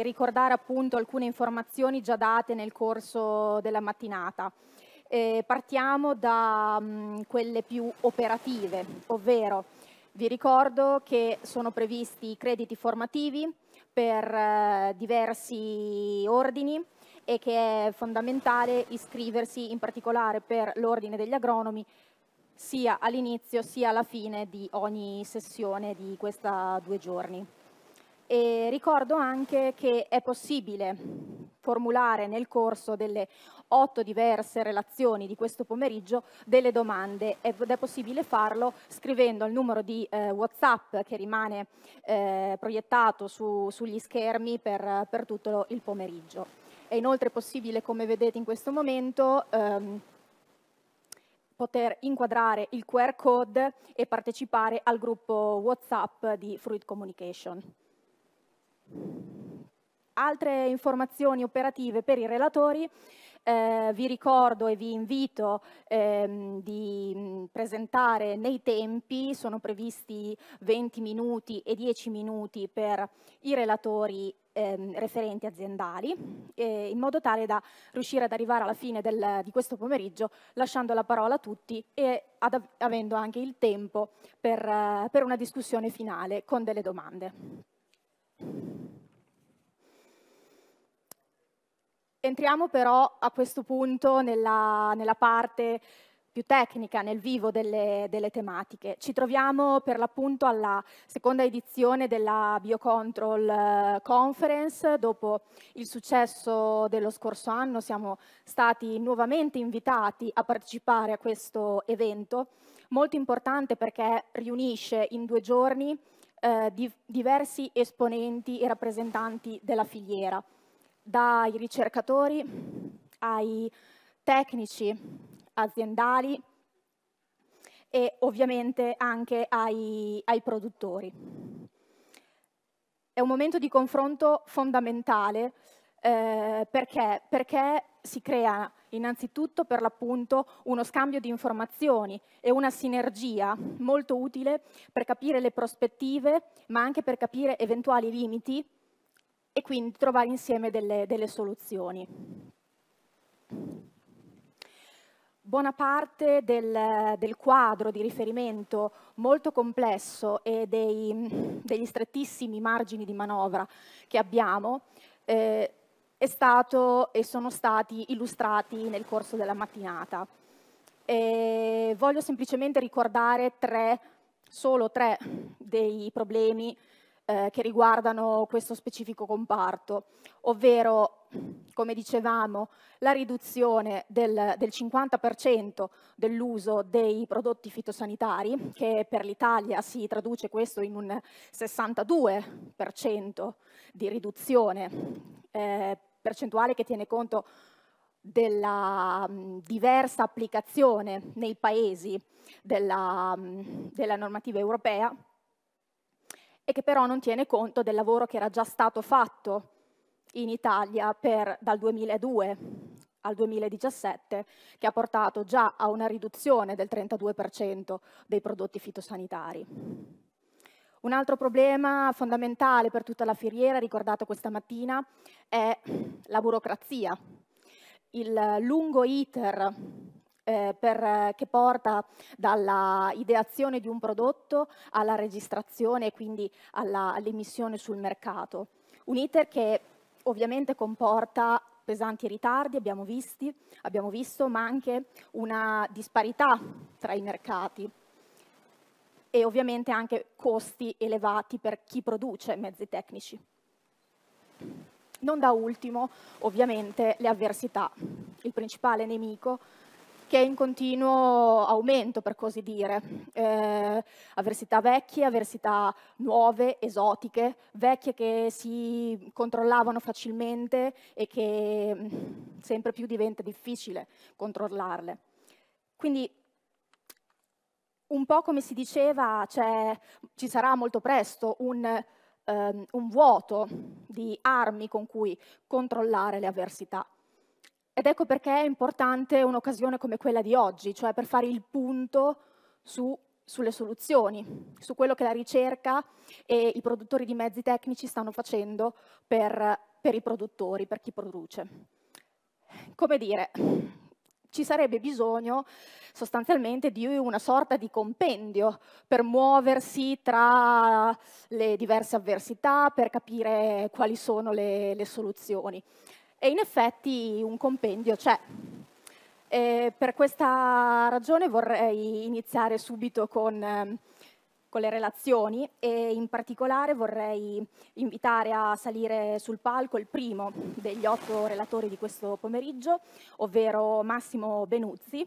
ricordare appunto alcune informazioni già date nel corso della mattinata. Eh, partiamo da mh, mm, quelle più operative, ovvero vi ricordo che sono previsti crediti formativi per eh, diversi ordini e che è fondamentale iscriversi in particolare per l'ordine degli agronomi sia all'inizio sia alla fine di ogni sessione di questi due giorni. E ricordo anche che è possibile formulare nel corso delle otto diverse relazioni di questo pomeriggio delle domande ed è possibile farlo scrivendo il numero di eh, Whatsapp che rimane eh, proiettato su, sugli schermi per, per, tutto il pomeriggio. È inoltre possibile, come vedete in questo momento, ehm, poter inquadrare il QR code e partecipare al gruppo Whatsapp di Fruit Communication. Altre informazioni operative per i relatori. Eh, vi ricordo e vi invito ehm, di presentare nei tempi, sono previsti 20 minuti e 10 minuti per i relatori ehm, referenti aziendali, eh, in modo tale da riuscire ad arrivare alla fine del, di questo pomeriggio lasciando la parola a tutti e ad, avendo anche il tempo per, per una discussione finale con delle domande. Entriamo però a questo punto nella, nella parte più tecnica, nel vivo delle, delle, tematiche. Ci troviamo per l'appunto alla seconda edizione della Biocontrol eh, Conference. Dopo il successo dello scorso anno siamo stati nuovamente invitati a partecipare a questo evento, molto importante perché riunisce in due giorni eh, di, diversi esponenti e rappresentanti della filiera dai ricercatori ai tecnici aziendali e ovviamente anche ai, ai produttori. È un momento di confronto fondamentale eh, perché? perché si crea innanzitutto per l'appunto uno scambio di informazioni e una sinergia molto utile per capire le prospettive ma anche per capire eventuali limiti e quindi trovare insieme delle, delle soluzioni. Buona parte del, del, quadro di riferimento molto complesso e dei, degli strettissimi margini di manovra che abbiamo eh, è stato e sono stati illustrati nel corso della mattinata. E voglio semplicemente ricordare tre, solo tre dei problemi eh, che riguardano questo specifico comparto, ovvero, come dicevamo, la riduzione del, del 50% dell'uso dei prodotti fitosanitari, che per l'Italia si traduce questo in un 62% di riduzione, eh, percentuale che tiene conto della mh, mm, diversa applicazione nei paesi della, mh, mm, della normativa europea e che però non tiene conto del lavoro che era già stato fatto in Italia per, dal 2002 al 2017, che ha portato già a una riduzione del 32% dei prodotti fitosanitari. Un altro problema fondamentale per tutta la filiera, ricordato questa mattina, è la burocrazia. Il lungo iter eh, per, eh, che porta dalla ideazione di un prodotto alla registrazione e quindi all'emissione sul mercato. Un iter che ovviamente comporta pesanti ritardi, abbiamo, visti, abbiamo visto, ma anche una disparità tra i mercati e ovviamente anche costi elevati per chi produce mezzi tecnici. Non da ultimo, ovviamente, le avversità. Il principale nemico che è in continuo aumento, per così dire. Eh, avversità vecchie, avversità nuove, esotiche, vecchie che si controllavano facilmente e che mm, sempre più diventa difficile controllarle. Quindi un po' come si diceva, ci sarà molto presto un, um, un vuoto di armi con cui controllare le avversità. Ed ecco perché è importante un'occasione come quella di oggi, cioè per fare il punto su, sulle soluzioni, su quello che la ricerca e i produttori di mezzi tecnici stanno facendo per, per i produttori, per chi produce. Come dire, ci sarebbe bisogno sostanzialmente di una sorta di compendio per muoversi tra le diverse avversità, per capire quali sono le, le soluzioni e in effetti un compendio c'è. E per questa ragione vorrei iniziare subito con, ehm, con, le relazioni e in particolare vorrei invitare a salire sul palco il primo degli otto relatori di questo pomeriggio, ovvero Massimo Benuzzi,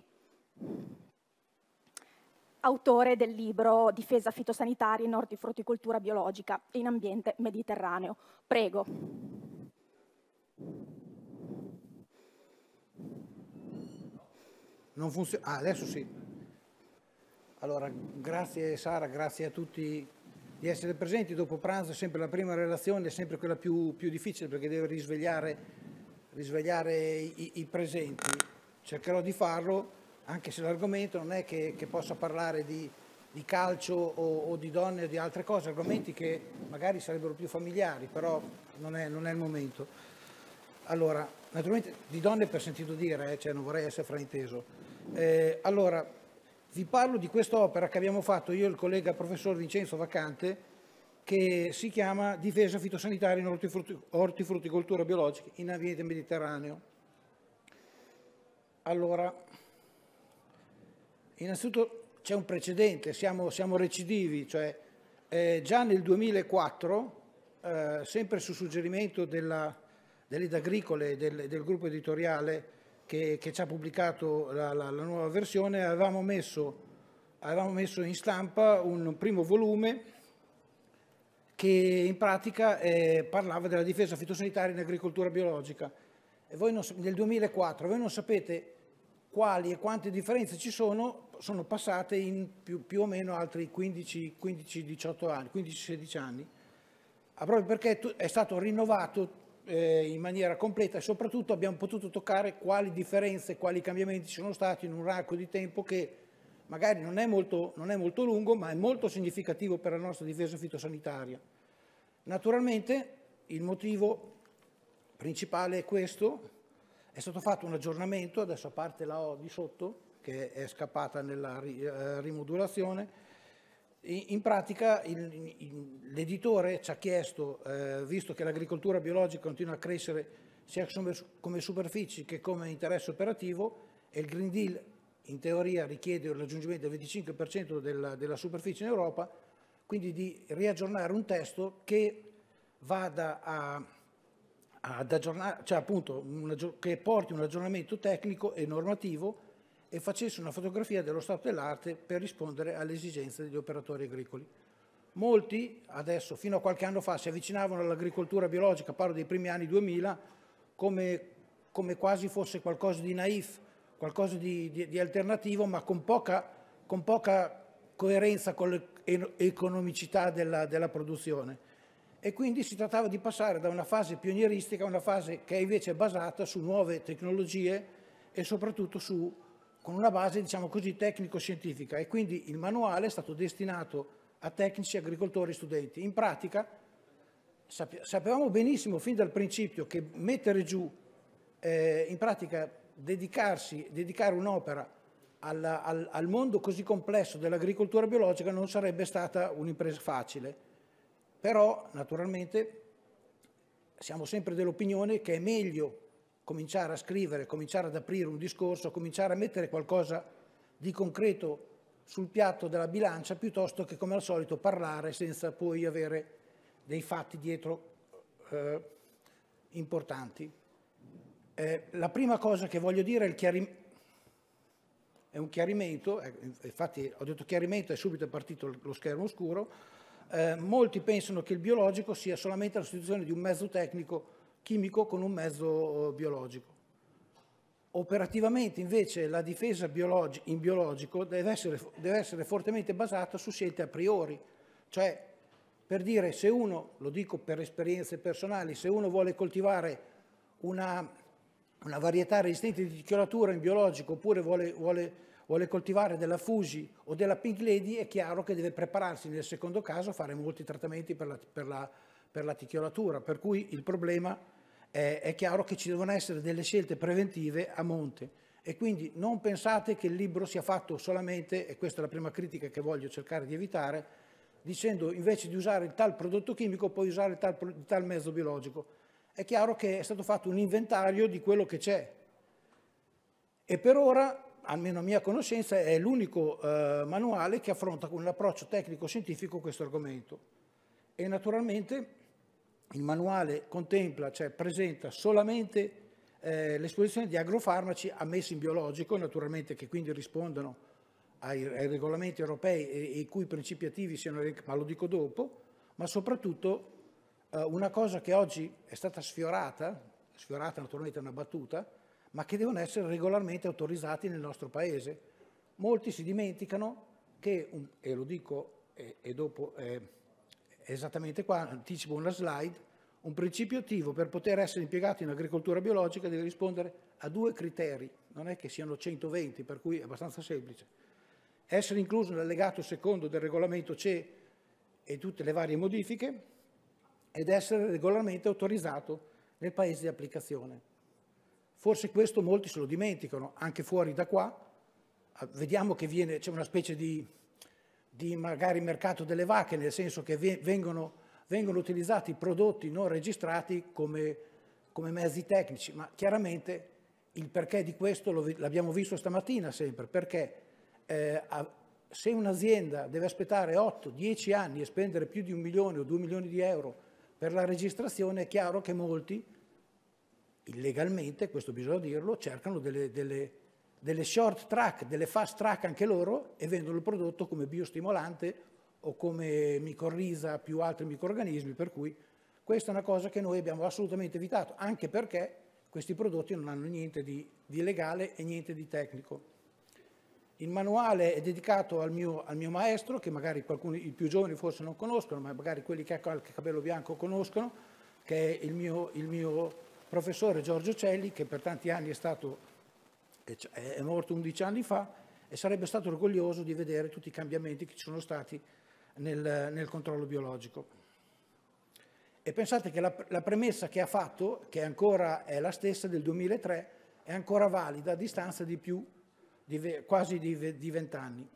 autore del libro Difesa fitosanitaria in ortifruticoltura biologica in ambiente mediterraneo. Prego. Non funziona. Ah, adesso sì. Allora, grazie Sara, grazie a tutti di essere presenti. Dopo pranzo è sempre la prima relazione, è sempre quella più, più difficile perché deve risvegliare, risvegliare i, i, presenti. Cercherò di farlo, anche se l'argomento non è che, che possa parlare di, di calcio o, o, di donne o di altre cose, argomenti che magari sarebbero più familiari, però non è, non è il momento. Allora, naturalmente di donne per sentito dire, eh, cioè non vorrei essere frainteso. Eh, allora, vi parlo di quest'opera che abbiamo fatto io e il collega professor Vincenzo Vacante, che si chiama Difesa fitosanitaria in ortifrut ortifruticoltura biologica in ambiente mediterraneo. Allora, innanzitutto c'è un precedente, siamo, siamo recidivi, cioè eh, già nel 2004, eh, sempre su suggerimento della, delle agricole del, del gruppo editoriale che, che ci ha pubblicato la, la, la nuova versione, avevamo messo, avevamo messo, in stampa un primo volume che in pratica eh, parlava della difesa fitosanitaria in agricoltura biologica. E Non, nel 2004 voi non sapete quali e quante differenze ci sono, sono passate in più, più o meno altri 15-16 anni, anni, proprio perché è stato rinnovato eh, in maniera completa e soprattutto abbiamo potuto toccare quali differenze, quali cambiamenti ci sono stati in un arco di tempo che magari non è, molto, non è molto lungo ma è molto significativo per la nostra difesa fitosanitaria. Naturalmente il motivo principale è questo, è stato fatto un aggiornamento, adesso a parte la O di sotto che è scappata nella eh, rimodulazione, in pratica l'editore ci ha chiesto, eh, visto che l'agricoltura biologica continua a crescere sia come superfici che come interesse operativo e il Green Deal in teoria richiede il raggiungimento del 25% della, della, superficie in Europa, quindi di riaggiornare un testo che vada a, ad aggiornare, cioè appunto un, che porti un aggiornamento tecnico e normativo e facesse una fotografia dello stato dell'arte per rispondere alle esigenze degli operatori agricoli. Molti adesso, fino a qualche anno fa, si avvicinavano all'agricoltura biologica, parlo dei primi anni 2000, come, come quasi fosse qualcosa di naif, qualcosa di, di, di alternativo, ma con poca, con poca coerenza con l'economicità della, della produzione e quindi si trattava di passare da una fase pionieristica a una fase che è invece basata su nuove tecnologie e soprattutto su con una base, diciamo così, tecnico-scientifica e quindi il manuale è stato destinato a tecnici, agricoltori, e studenti. In pratica sapevamo benissimo fin dal principio che mettere giù, eh, in pratica dedicarsi, dedicare un'opera alla, al, al, mondo così complesso dell'agricoltura biologica non sarebbe stata un'impresa facile, però naturalmente siamo sempre dell'opinione che è meglio cominciare a scrivere, cominciare ad aprire un discorso, cominciare a mettere qualcosa di concreto sul piatto della bilancia piuttosto che come al solito parlare senza poi avere dei fatti dietro eh, importanti. Eh, la prima cosa che voglio dire è, chiarim- è un chiarimento, eh, infatti ho detto chiarimento e subito è partito lo schermo oscuro, eh, molti pensano che il biologico sia solamente la sostituzione di un mezzo tecnico chimico con un mezzo eh, biologico. Operativamente invece la difesa biologi- in biologico deve essere, deve essere fortemente basata su scelte a priori, cioè per dire se uno, lo dico per esperienze personali, se uno vuole coltivare una, una varietà resistente di coloratura in biologico oppure vuole, vuole, vuole, coltivare della Fuji o della Pink Lady, è chiaro che deve prepararsi nel secondo caso a fare molti trattamenti per la, per la, per la ticchiolatura, per cui il problema eh, è chiaro che ci devono essere delle scelte preventive a monte. E quindi non pensate che il libro sia fatto solamente, e questa è la prima critica che voglio cercare di evitare, dicendo invece di usare tal prodotto chimico puoi usare tal, tal mezzo biologico. È chiaro che è stato fatto un inventario di quello che c'è. E per ora almeno a mia conoscenza, è l'unico eh, manuale che affronta con un approccio tecnico-scientifico questo argomento. E naturalmente il manuale contempla, cioè presenta solamente eh, l'esposizione di agrofarmaci ammessi in biologico, naturalmente che quindi rispondono ai, ai regolamenti europei e, e, i cui principi attivi siano, ma lo dico dopo, ma soprattutto eh, una cosa che oggi è stata sfiorata, sfiorata naturalmente è una battuta, ma che devono essere regolarmente autorizzati nel nostro Paese. Molti si dimenticano che, un, e lo dico e, e dopo... Eh, esattamente qua, anticipo una slide, un principio attivo per poter essere impiegato in agricoltura biologica deve rispondere a due criteri, non è che siano 120, per cui è abbastanza semplice. Essere incluso nell'allegato secondo del regolamento CE e tutte le varie modifiche ed essere regolarmente autorizzato nel paese di applicazione. Forse questo molti se lo dimenticano, anche fuori da qua. Vediamo che c'è una specie di di magari mercato delle vacche, nel senso che vengono, vengono utilizzati prodotti non registrati come, come, mezzi tecnici, ma chiaramente il perché di questo l'abbiamo visto stamattina sempre, perché eh, se un'azienda deve aspettare 8-10 anni e spendere più di un milione o due milioni di euro per la registrazione, è chiaro che molti illegalmente, questo bisogna dirlo, cercano delle, delle delle short track, delle fast track anche loro e vendono il prodotto come biostimolante o come micorrisa più altri microorganismi, per cui questa è una cosa che noi abbiamo assolutamente evitato, anche perché questi prodotti non hanno niente di, di legale e niente di tecnico. Il manuale è dedicato al mio, al mio maestro, che magari qualcuno, i più giovani forse non conoscono, ma magari quelli che hanno qualche capello bianco conoscono, che è il mio, il mio professore Giorgio Celli, che per tanti anni è stato è morto 11 anni fa e sarebbe stato orgoglioso di vedere tutti i cambiamenti che ci sono stati nel, nel controllo biologico. E pensate che la, la, premessa che ha fatto, che ancora è la stessa del 2003, è ancora valida a distanza di più di, quasi di vent'anni.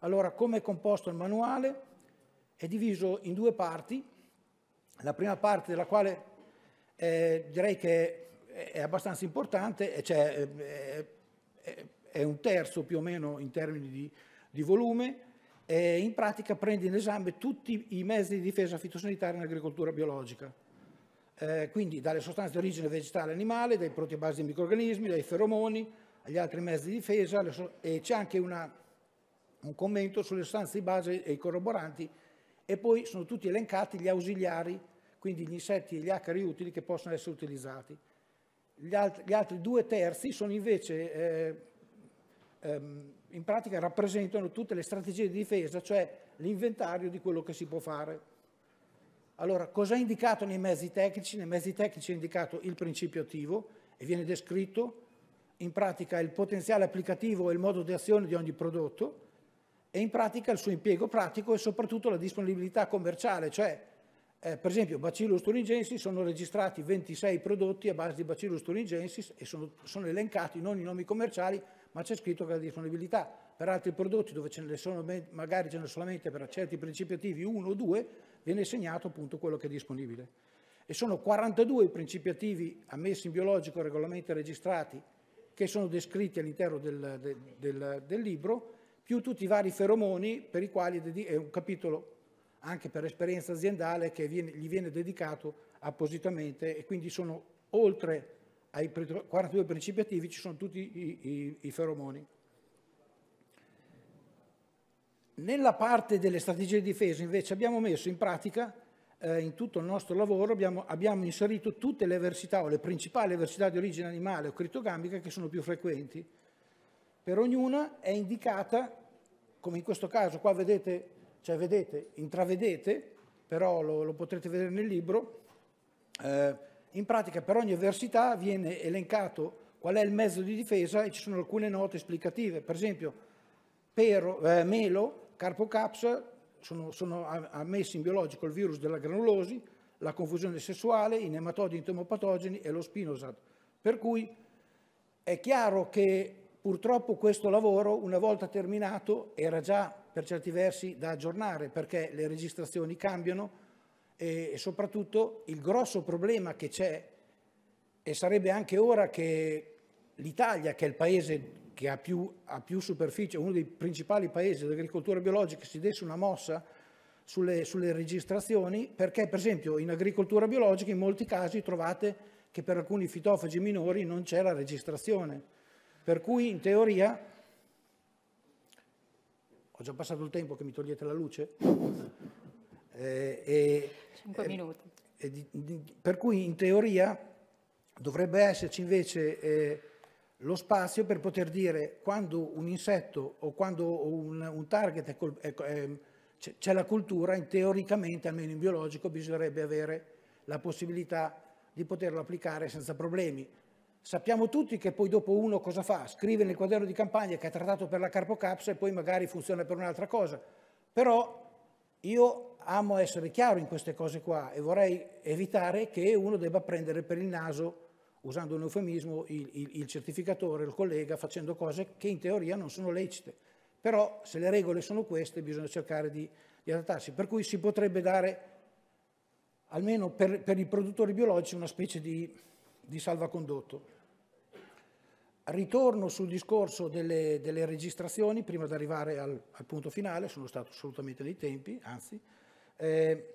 Allora, come è composto il manuale? È diviso in due parti, la prima parte della quale eh, direi che è abbastanza importante, cioè è, un terzo più o meno in termini di, di volume, e in pratica prende in esame tutti i mezzi di difesa fitosanitaria in agricoltura biologica. Eh, quindi dalle sostanze di origine vegetale e animale, dai proteobasi dei microrganismi, dai feromoni, agli altri mezzi di difesa so e c'è anche una, un commento sulle sostanze di base e i corroboranti e poi sono tutti elencati gli ausiliari, quindi gli insetti e gli acari utili che possono essere utilizzati gli, alt gli altri due terzi sono invece, eh, ehm, in pratica rappresentano tutte le strategie di difesa, cioè l'inventario di quello che si può fare. Allora, cos'è indicato nei mezzi tecnici? Nei mezzi tecnici è indicato il principio attivo e viene descritto in pratica il potenziale applicativo e il modo di azione di ogni prodotto e in pratica il suo impiego pratico e soprattutto la disponibilità commerciale, cioè eh, per esempio Bacillus thuringiensis sono registrati 26 prodotti a base di Bacillus thuringiensis e sono, sono elencati non i nomi commerciali ma c'è scritto che la disponibilità per altri prodotti dove ce ne sono magari ce ne sono solamente per certi principi attivi uno o due viene segnato appunto quello che è disponibile. E sono 42 i principi attivi ammessi in biologico regolarmente registrati che sono descritti all'interno del, del, del, del libro più tutti i vari feromoni per i quali è un capitolo anche per esperienza aziendale che viene, gli viene dedicato appositamente e quindi sono oltre ai 42 principi attivi ci sono tutti i, i, i feromoni. Nella parte delle strategie di difesa invece abbiamo messo in pratica eh, in tutto il nostro lavoro abbiamo, abbiamo, inserito tutte le avversità o le principali avversità di origine animale o criptogambica che sono più frequenti. Per ognuna è indicata, come in questo caso qua vedete cioè, vedete, intravedete, però lo, lo potrete vedere nel libro, eh, in pratica per ogni avversità viene elencato qual è il mezzo di difesa e ci sono alcune note esplicative. Per esempio, pero, eh, melo, carpocaps, sono, sono ammessi in biologico il virus della granulosi, la confusione sessuale, i nematodi entomopatogeni e lo spinosad. Per cui è chiaro che purtroppo questo lavoro, una volta terminato, era già per certi versi da aggiornare perché le registrazioni cambiano e soprattutto il grosso problema che c'è e sarebbe anche ora che l'Italia, che è il paese che ha più, ha più superficie, uno dei principali paesi dell'agricoltura biologica, si desse una mossa sulle, sulle, registrazioni perché per esempio in agricoltura biologica in molti casi trovate che per alcuni fitofagi minori non c'è la registrazione. Per cui in teoria ho già passato il tempo che mi togliete la luce. Eh, eh, Cinque eh, minuti. Di, di, per cui in teoria dovrebbe esserci invece eh, lo spazio per poter dire quando un insetto o quando un, un target col, c'è la cultura, teoricamente, almeno in biologico, bisognerebbe avere la possibilità di poterlo applicare senza problemi. Sappiamo tutti che poi dopo uno cosa fa? Scrive nel quaderno di campagna che ha trattato per la carpocapsa e poi magari funziona per un'altra cosa. Però io amo essere chiaro in queste cose qua e vorrei evitare che uno debba prendere per il naso, usando un eufemismo, il, il, il certificatore, il collega, facendo cose che in teoria non sono lecite. Però se le regole sono queste bisogna cercare di, di adattarsi. Per cui si potrebbe dare, almeno per, per i produttori biologici, una specie di, di salvacondotto. Ritorno sul discorso delle, delle registrazioni, prima di arrivare al, al, punto finale, sono stato assolutamente nei tempi, anzi. Eh,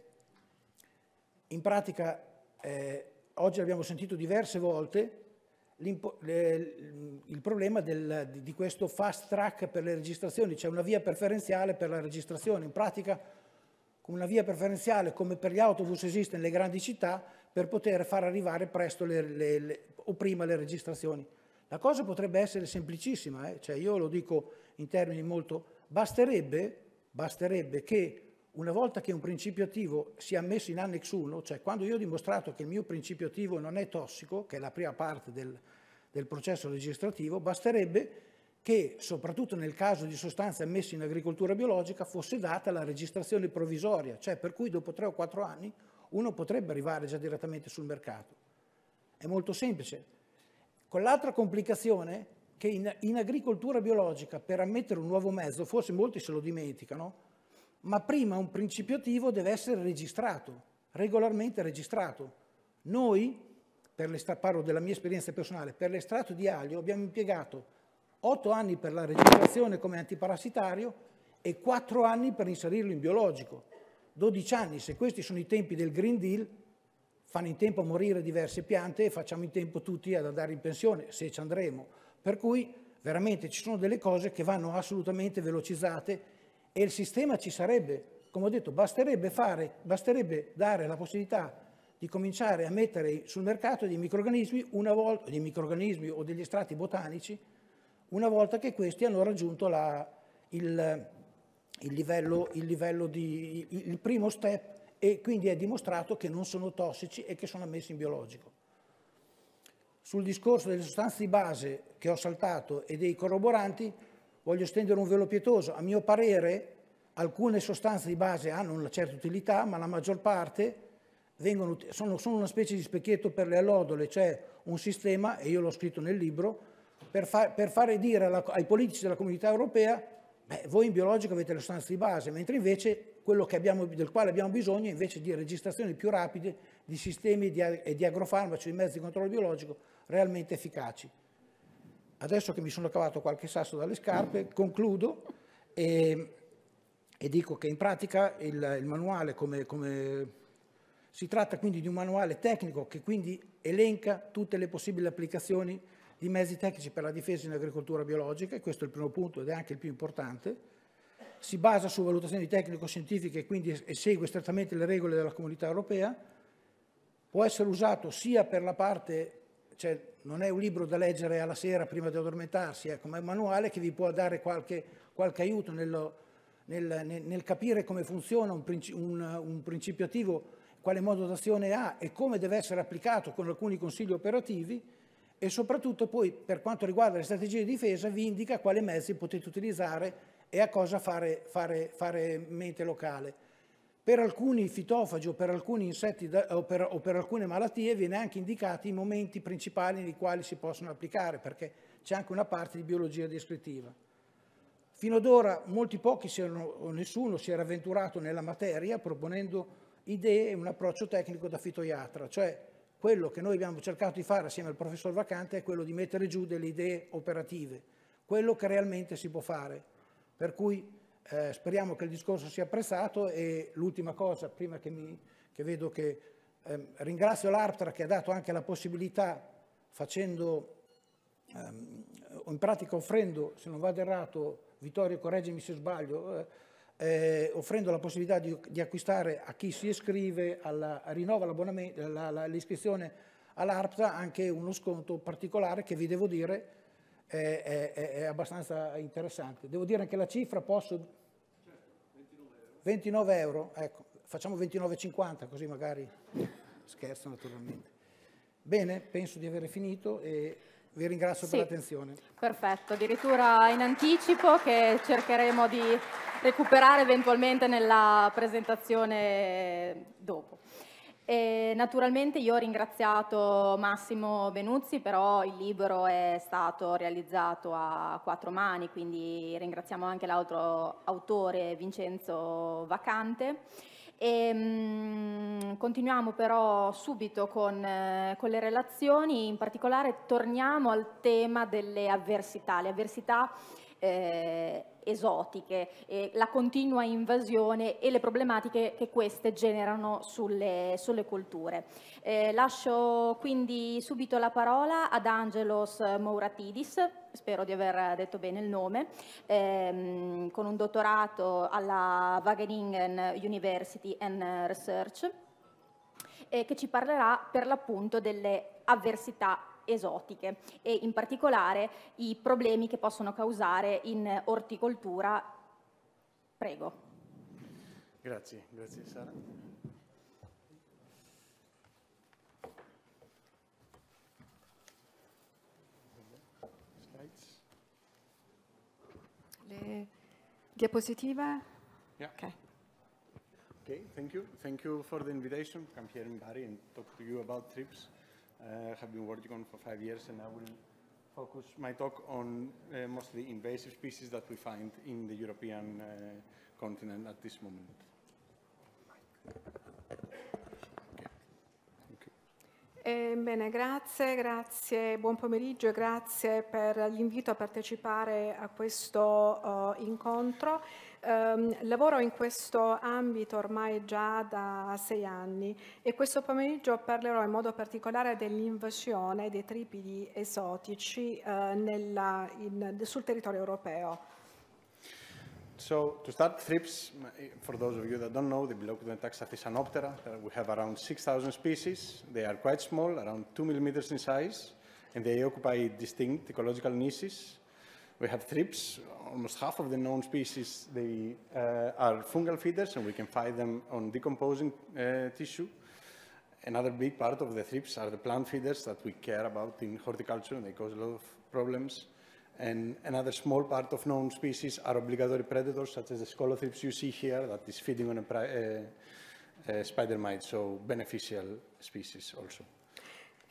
in pratica eh, oggi abbiamo sentito diverse volte il problema del, di questo fast track per le registrazioni, c'è una via preferenziale per la registrazione, in pratica una via preferenziale come per gli autobus esiste nelle grandi città per poter far arrivare presto le, le, le, o prima le registrazioni. La cosa potrebbe essere semplicissima, eh? cioè io lo dico in termini molto... Basterebbe, basterebbe che una volta che un principio attivo sia ammesso in annex 1, cioè quando io ho dimostrato che il mio principio attivo non è tossico, che è la prima parte del, del processo legislativo, basterebbe che, soprattutto nel caso di sostanze ammesse in agricoltura biologica, fosse data la registrazione provvisoria, cioè per cui dopo 3 o 4 anni uno potrebbe arrivare già direttamente sul mercato. È molto semplice. Con l'altra complicazione che in, in agricoltura biologica per ammettere un nuovo mezzo, forse molti se lo dimenticano, ma prima un principio attivo deve essere registrato, regolarmente registrato. Noi, per parlo della mia esperienza personale, per l'estratto di aglio abbiamo impiegato 8 anni per la registrazione come antiparassitario e 4 anni per inserirlo in biologico. 12 anni, se questi sono i tempi del Green Deal, fanno in tempo a morire diverse piante e facciamo in tempo tutti ad andare in pensione, se ci andremo. Per cui veramente ci sono delle cose che vanno assolutamente velocizzate e il sistema ci sarebbe. Come ho detto, basterebbe, fare, basterebbe dare la possibilità di cominciare a mettere sul mercato dei microrganismi, una volta, dei microrganismi o degli estratti botanici, una volta che questi hanno raggiunto la, il, il, livello, il, livello di, il primo step e quindi è dimostrato che non sono tossici e che sono ammessi in biologico. Sul discorso delle sostanze di base che ho saltato e dei corroboranti voglio stendere un velo pietoso. A mio parere alcune sostanze di base hanno una certa utilità, ma la maggior parte vengono, sono, sono una specie di specchietto per le allodole, cioè un sistema, e io l'ho scritto nel libro, per, fa, per fare dire alla, ai politici della comunità europea beh, voi in biologico avete le sostanze di base, mentre invece quello abbiamo, del quale abbiamo bisogno invece di registrazioni più rapide di sistemi di, e di agrofarmaci, di mezzi di controllo biologico realmente efficaci. Adesso che mi sono cavato qualche sasso dalle scarpe, concludo e, e dico che in pratica il, il manuale come, come si tratta quindi di un manuale tecnico che quindi elenca tutte le possibili applicazioni di mezzi tecnici per la difesa in agricoltura biologica, e questo è il primo punto ed è anche il più importante si basa su valutazioni tecnico-scientifiche e quindi segue strettamente le regole della comunità europea, può essere usato sia per la parte, cioè non è un libro da leggere alla sera prima di addormentarsi, ecco, ma è un manuale che vi può dare qualche, qualche aiuto nel, nel, nel, capire come funziona un, un, un principio attivo, quale modo d'azione ha e come deve essere applicato con alcuni consigli operativi e soprattutto poi per quanto riguarda le strategie di difesa vi indica quali mezzi potete utilizzare e a cosa fare, fare, fare mente locale. Per alcuni fitofagi o per alcuni insetti da, o, per, o, per, alcune malattie viene anche indicati i momenti principali nei quali si possono applicare, perché c'è anche una parte di biologia descrittiva. Fino ad ora molti pochi erano, o nessuno si era avventurato nella materia proponendo idee e un approccio tecnico da fitoiatra, cioè quello che noi abbiamo cercato di fare assieme al professor Vacante è quello di mettere giù delle idee operative, quello che realmente si può fare. Per cui eh, speriamo che il discorso sia apprezzato e l'ultima cosa, prima che, mi, che vedo che eh, ringrazio l'Arptra che ha dato anche la possibilità, facendo, ehm, in pratica offrendo, se non vado errato, Vittorio correggimi se sbaglio, eh, eh offrendo la possibilità di, di, acquistare a chi si iscrive, alla, rinnova l'iscrizione all'ARPTA anche uno sconto particolare che vi devo dire è, è, è, abbastanza interessante. Devo dire anche la cifra, posso... Certo, 29 euro. 29 euro, ecco, facciamo 29,50 così magari scherzo naturalmente. Bene, penso di aver finito e vi ringrazio sì, per l'attenzione. Perfetto, addirittura in anticipo che cercheremo di recuperare eventualmente nella presentazione dopo. E naturalmente io ho ringraziato Massimo Benuzzi, però il libro è stato realizzato a quattro mani, quindi ringraziamo anche l'altro autore Vincenzo Vacante. E, ehm, mh, continuiamo però subito con, con, le relazioni, in particolare torniamo al tema delle avversità, le avversità eh, esotiche, eh, la continua invasione e le problematiche che queste generano sulle, sulle culture. Eh, lascio quindi subito la parola ad Angelos Mouratidis, spero di aver detto bene il nome, ehm, con un dottorato alla Wageningen University and Research, eh, che ci parlerà per l'appunto delle avversità esotiche e in particolare i problemi che possono causare in orticoltura. Prego. Grazie, grazie Sara. Le diapositive? Yeah. Okay. Okay, thank you. Thank you for the invitation. Come here in Bari and talk to you about trips uh, eh, have been working on for five years, and I will focus my talk on uh, mostly invasive species that we find in the European uh, continent at this moment. Eh, bene, grazie, grazie, buon pomeriggio e grazie per l'invito a partecipare a questo uh, incontro. Um, lavoro in questo ambito ormai già da sei anni e questo pomeriggio parlerò in modo particolare dell'invasione dei tripidi esotici uh, nella, in, sul territorio europeo. So to start thrips, for those of you that don't know, they belong to the taxathisanoptera. We have around 6,000 species. They are quite small, around 2 millimeters in size, and they occupy distinct ecological niches We have thrips. Almost half of the known species they uh, are fungal feeders, and we can find them on decomposing uh, tissue. Another big part of the thrips are the plant feeders that we care about in horticulture, and they cause a lot of problems. And another small part of known species are obligatory predators, such as the scolothrips you see here, that is feeding on a, a uh, spider mite, so beneficial species also.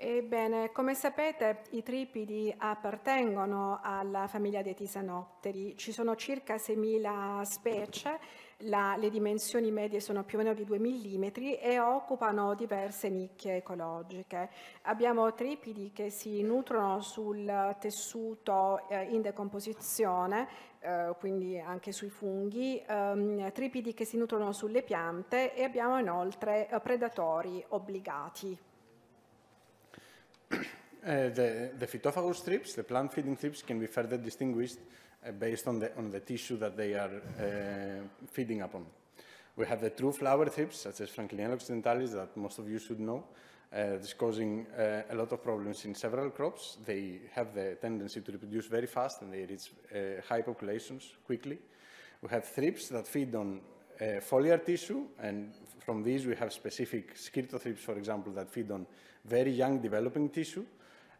Ebbene, come sapete i tripidi appartengono alla famiglia dei tisanotteri, ci sono circa 6.000 specie, la, le dimensioni medie sono più o meno di 2 mm e occupano diverse nicchie ecologiche. Abbiamo tripidi che si nutrono sul tessuto eh, in decomposizione, eh, quindi anche sui funghi, ehm, tripidi che si nutrono sulle piante e abbiamo inoltre eh, predatori obbligati. Uh, the, the phytophagus strips, the plant feeding strips, can be further distinguished uh, based on the, on the tissue that they are uh, feeding upon. We have the true flower strips, such as Franklinella occidentalis, that most of you should know. Uh, it's causing uh, a lot of problems in several crops. They have the tendency to reproduce very fast and they reach uh, high populations quickly. We have thrips that feed on foliar tissue, and from these we have specific scirtothrips, for example, that feed on very young developing tissue,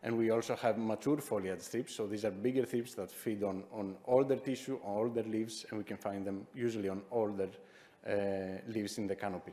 and we also have mature foliage strips. So these are bigger strips that feed on, on older tissue, on older leaves, and we can find them usually on older uh, leaves in the canopy.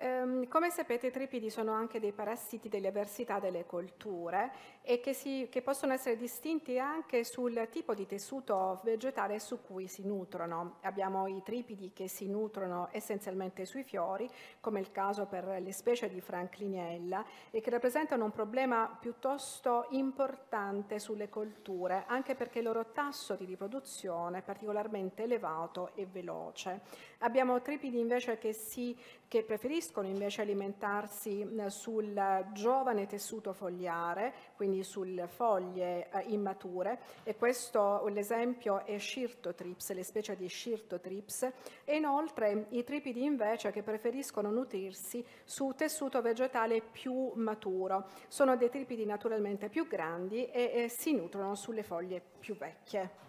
Um, come sapete i tripidi sono anche dei parassiti delle avversità delle colture e che, si, che, possono essere distinti anche sul tipo di tessuto vegetale su cui si nutrono. Abbiamo i tripidi che si nutrono essenzialmente sui fiori, come il caso per le specie di Franklinella, e che rappresentano un problema piuttosto importante sulle colture, anche perché il loro tasso di riproduzione è particolarmente elevato e veloce. Abbiamo tripidi invece che, si, che preferiscono invece alimentarsi eh, sul giovane tessuto fogliare, quindi quindi sulle foglie eh, immature e questo l'esempio è Scirtotrips, le specie di Scirtotrips e inoltre i tripidi invece che preferiscono nutrirsi su tessuto vegetale più maturo. Sono dei tripidi naturalmente più grandi e, e si nutrono sulle foglie più vecchie.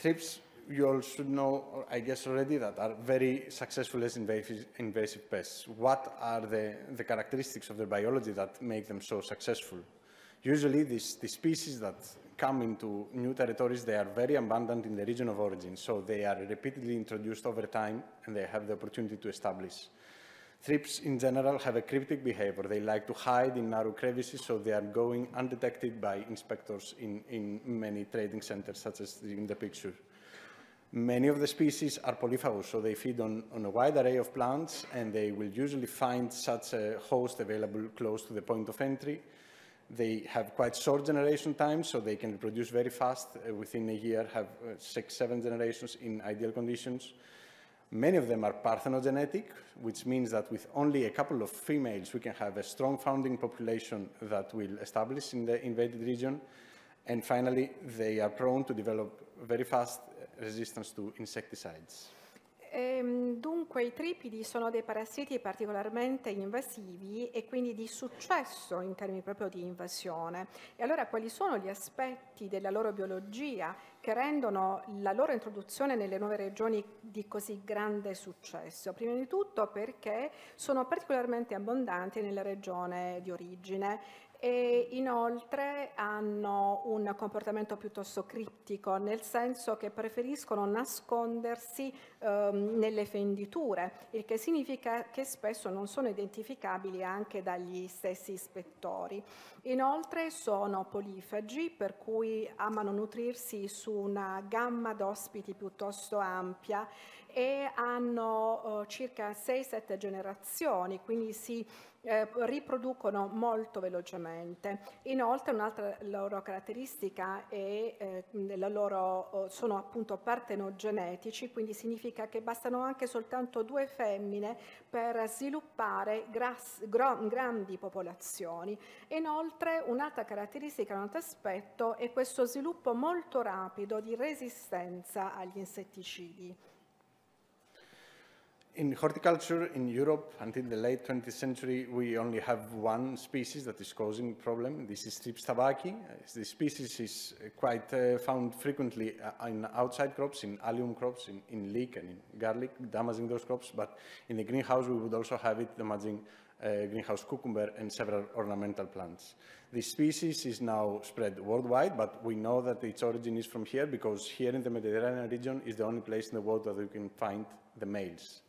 Trips you all should know, I guess already, that are very successful as invasive, pests. What are the, the characteristics of their biology that make them so successful? Usually these, these species that come into new territories, they are very abundant in the region of origin. So they are repeatedly introduced over time and they have the opportunity to establish. Thrips in general have a cryptic behavior. They like to hide in narrow crevices, so they are going undetected by inspectors in, in many trading centers, such as in the picture. Many of the species are polyphagous, so they feed on, on a wide array of plants, and they will usually find such a host available close to the point of entry. They have quite short generation times, so they can reproduce very fast, uh, within a year have uh, six, seven generations in ideal conditions. Many of them are parthenogenetic, which means that with only a couple of females, we can have a strong founding population that will establish in the invaded region. And finally, they are prone to develop very fast resistance to insecticides? Ehm, dunque i tripidi sono dei parassiti particolarmente invasivi e quindi di successo in termini proprio di invasione. E allora quali sono gli aspetti della loro biologia che rendono la loro introduzione nelle nuove regioni di così grande successo? Prima di tutto perché sono particolarmente abbondanti nella regione di origine e inoltre hanno un comportamento piuttosto criptico, nel senso che preferiscono nascondersi ehm, nelle fenditure, il che significa che spesso non sono identificabili anche dagli stessi ispettori. Inoltre sono polifagi, per cui amano nutrirsi su una gamma d'ospiti piuttosto ampia e hanno eh, circa 6-7 generazioni, quindi si eh, riproducono molto velocemente. Inoltre un'altra loro caratteristica è eh, la loro, oh, sono appunto partenogenetici, quindi significa che bastano anche soltanto due femmine per sviluppare gras, gro, grandi popolazioni. Inoltre un'altra caratteristica, un altro aspetto è questo sviluppo molto rapido di resistenza agli insetticidi. in horticulture in Europe, until the late 20th century, we only have one species that is causing problem. This is Trips tabaki. species is uh, quite uh, found frequently uh, in outside crops, in allium crops, in, in leek and in garlic, damaging those crops. But in the greenhouse, we would also have it damaging uh, greenhouse cucumber and several ornamental plants. This species is now spread worldwide, but we know that its origin is from here because here in the Mediterranean region is the only place in the world that we can find the males.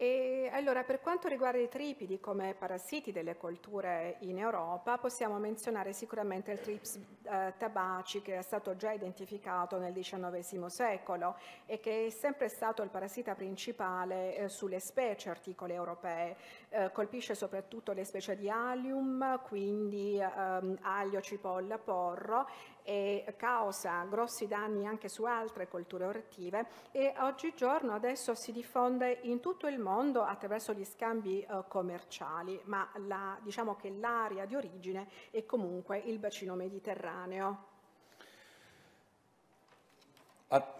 E allora, per quanto riguarda i tripidi come parassiti delle colture in Europa, possiamo menzionare sicuramente il trips eh, tabaci che è stato già identificato nel XIX secolo e che è sempre stato il parassita principale eh, sulle specie articole europee. Eh, colpisce soprattutto le specie di allium, quindi ehm, aglio, cipolla, porro e causa grossi danni anche su altre colture ortive e oggigiorno adesso si diffonde in tutto il mondo attraverso gli scambi eh, commerciali, ma la, diciamo che l'area di origine è comunque il bacino mediterraneo. A ah,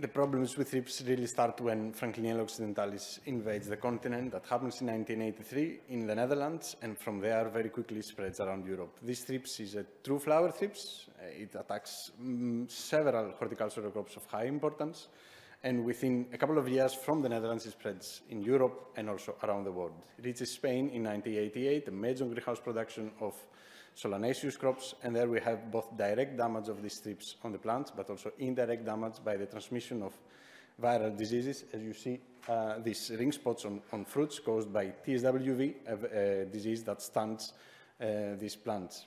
the problems with RIPS really start when Franklinella occidentalis invades the continent. That happens in 1983 in the Netherlands, and from there very quickly spreads around Europe. This RIPS is a true flower RIPS. Uh, it attacks mm, several horticultural crops of high importance, and within a couple of years from the Netherlands, it spreads in Europe and also around the world. It reaches Spain in 1988, a major greenhouse production of solanaceous crops, and there we have both direct damage of these strips on the plants, but also indirect damage by the transmission of viral diseases. As you see, uh, these ring spots on, on, fruits caused by TSWV, a, a disease that stunts uh, these plants.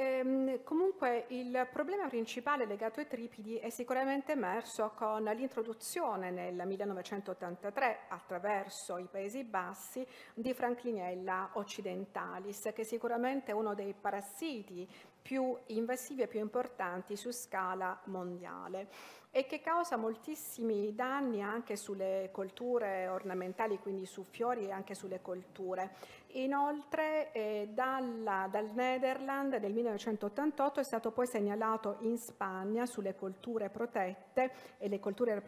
Ehm, comunque il problema principale legato ai tripidi è sicuramente emerso con l'introduzione nel 1983 attraverso i Paesi Bassi di Franklinella occidentalis, che sicuramente è uno dei parassiti più invasivi e più importanti su scala mondiale e che causa moltissimi danni anche sulle colture ornamentali, quindi su fiori e anche sulle colture. Inoltre eh, dalla, dal Nederland del 1988 è stato poi segnalato in Spagna sulle colture protette e le colture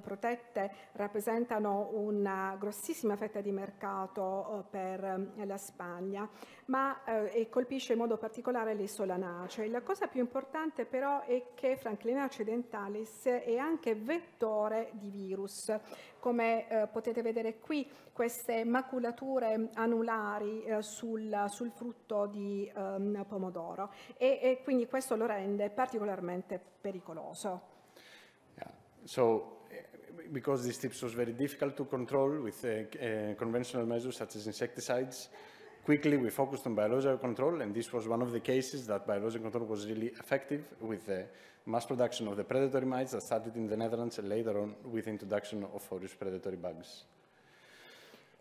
protette rappresentano una grossissima fetta di mercato eh, per eh, la Spagna ma, eh, e colpisce in modo particolare le solanacee. La cosa più importante però è che Franklina occidentalis è anche vettore di virus come eh, potete vedere qui queste maculature eh, anulari eh, sul, sul, frutto di ehm, pomodoro e, e, quindi questo lo rende particolarmente pericoloso. Yeah. So, eh, because this tips was very difficult to control with uh, uh, conventional measures such as insecticides, quickly we focused on biological control and this was one of the cases that biological control was really effective with the uh, Mass production of the predatory mites that started in the Netherlands and later on with introduction of forage predatory bugs.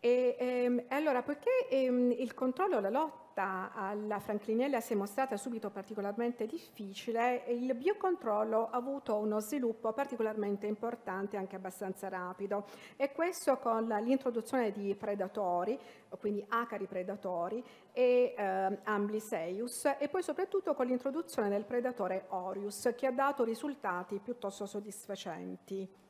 E, ehm, allora, poiché ehm, il controllo e la lotta alla franclinella si è mostrata subito particolarmente difficile, il biocontrollo ha avuto uno sviluppo particolarmente importante e anche abbastanza rapido e questo con l'introduzione di predatori, quindi acari predatori e eh, Ambliseius e poi soprattutto con l'introduzione del predatore Orius che ha dato risultati piuttosto soddisfacenti.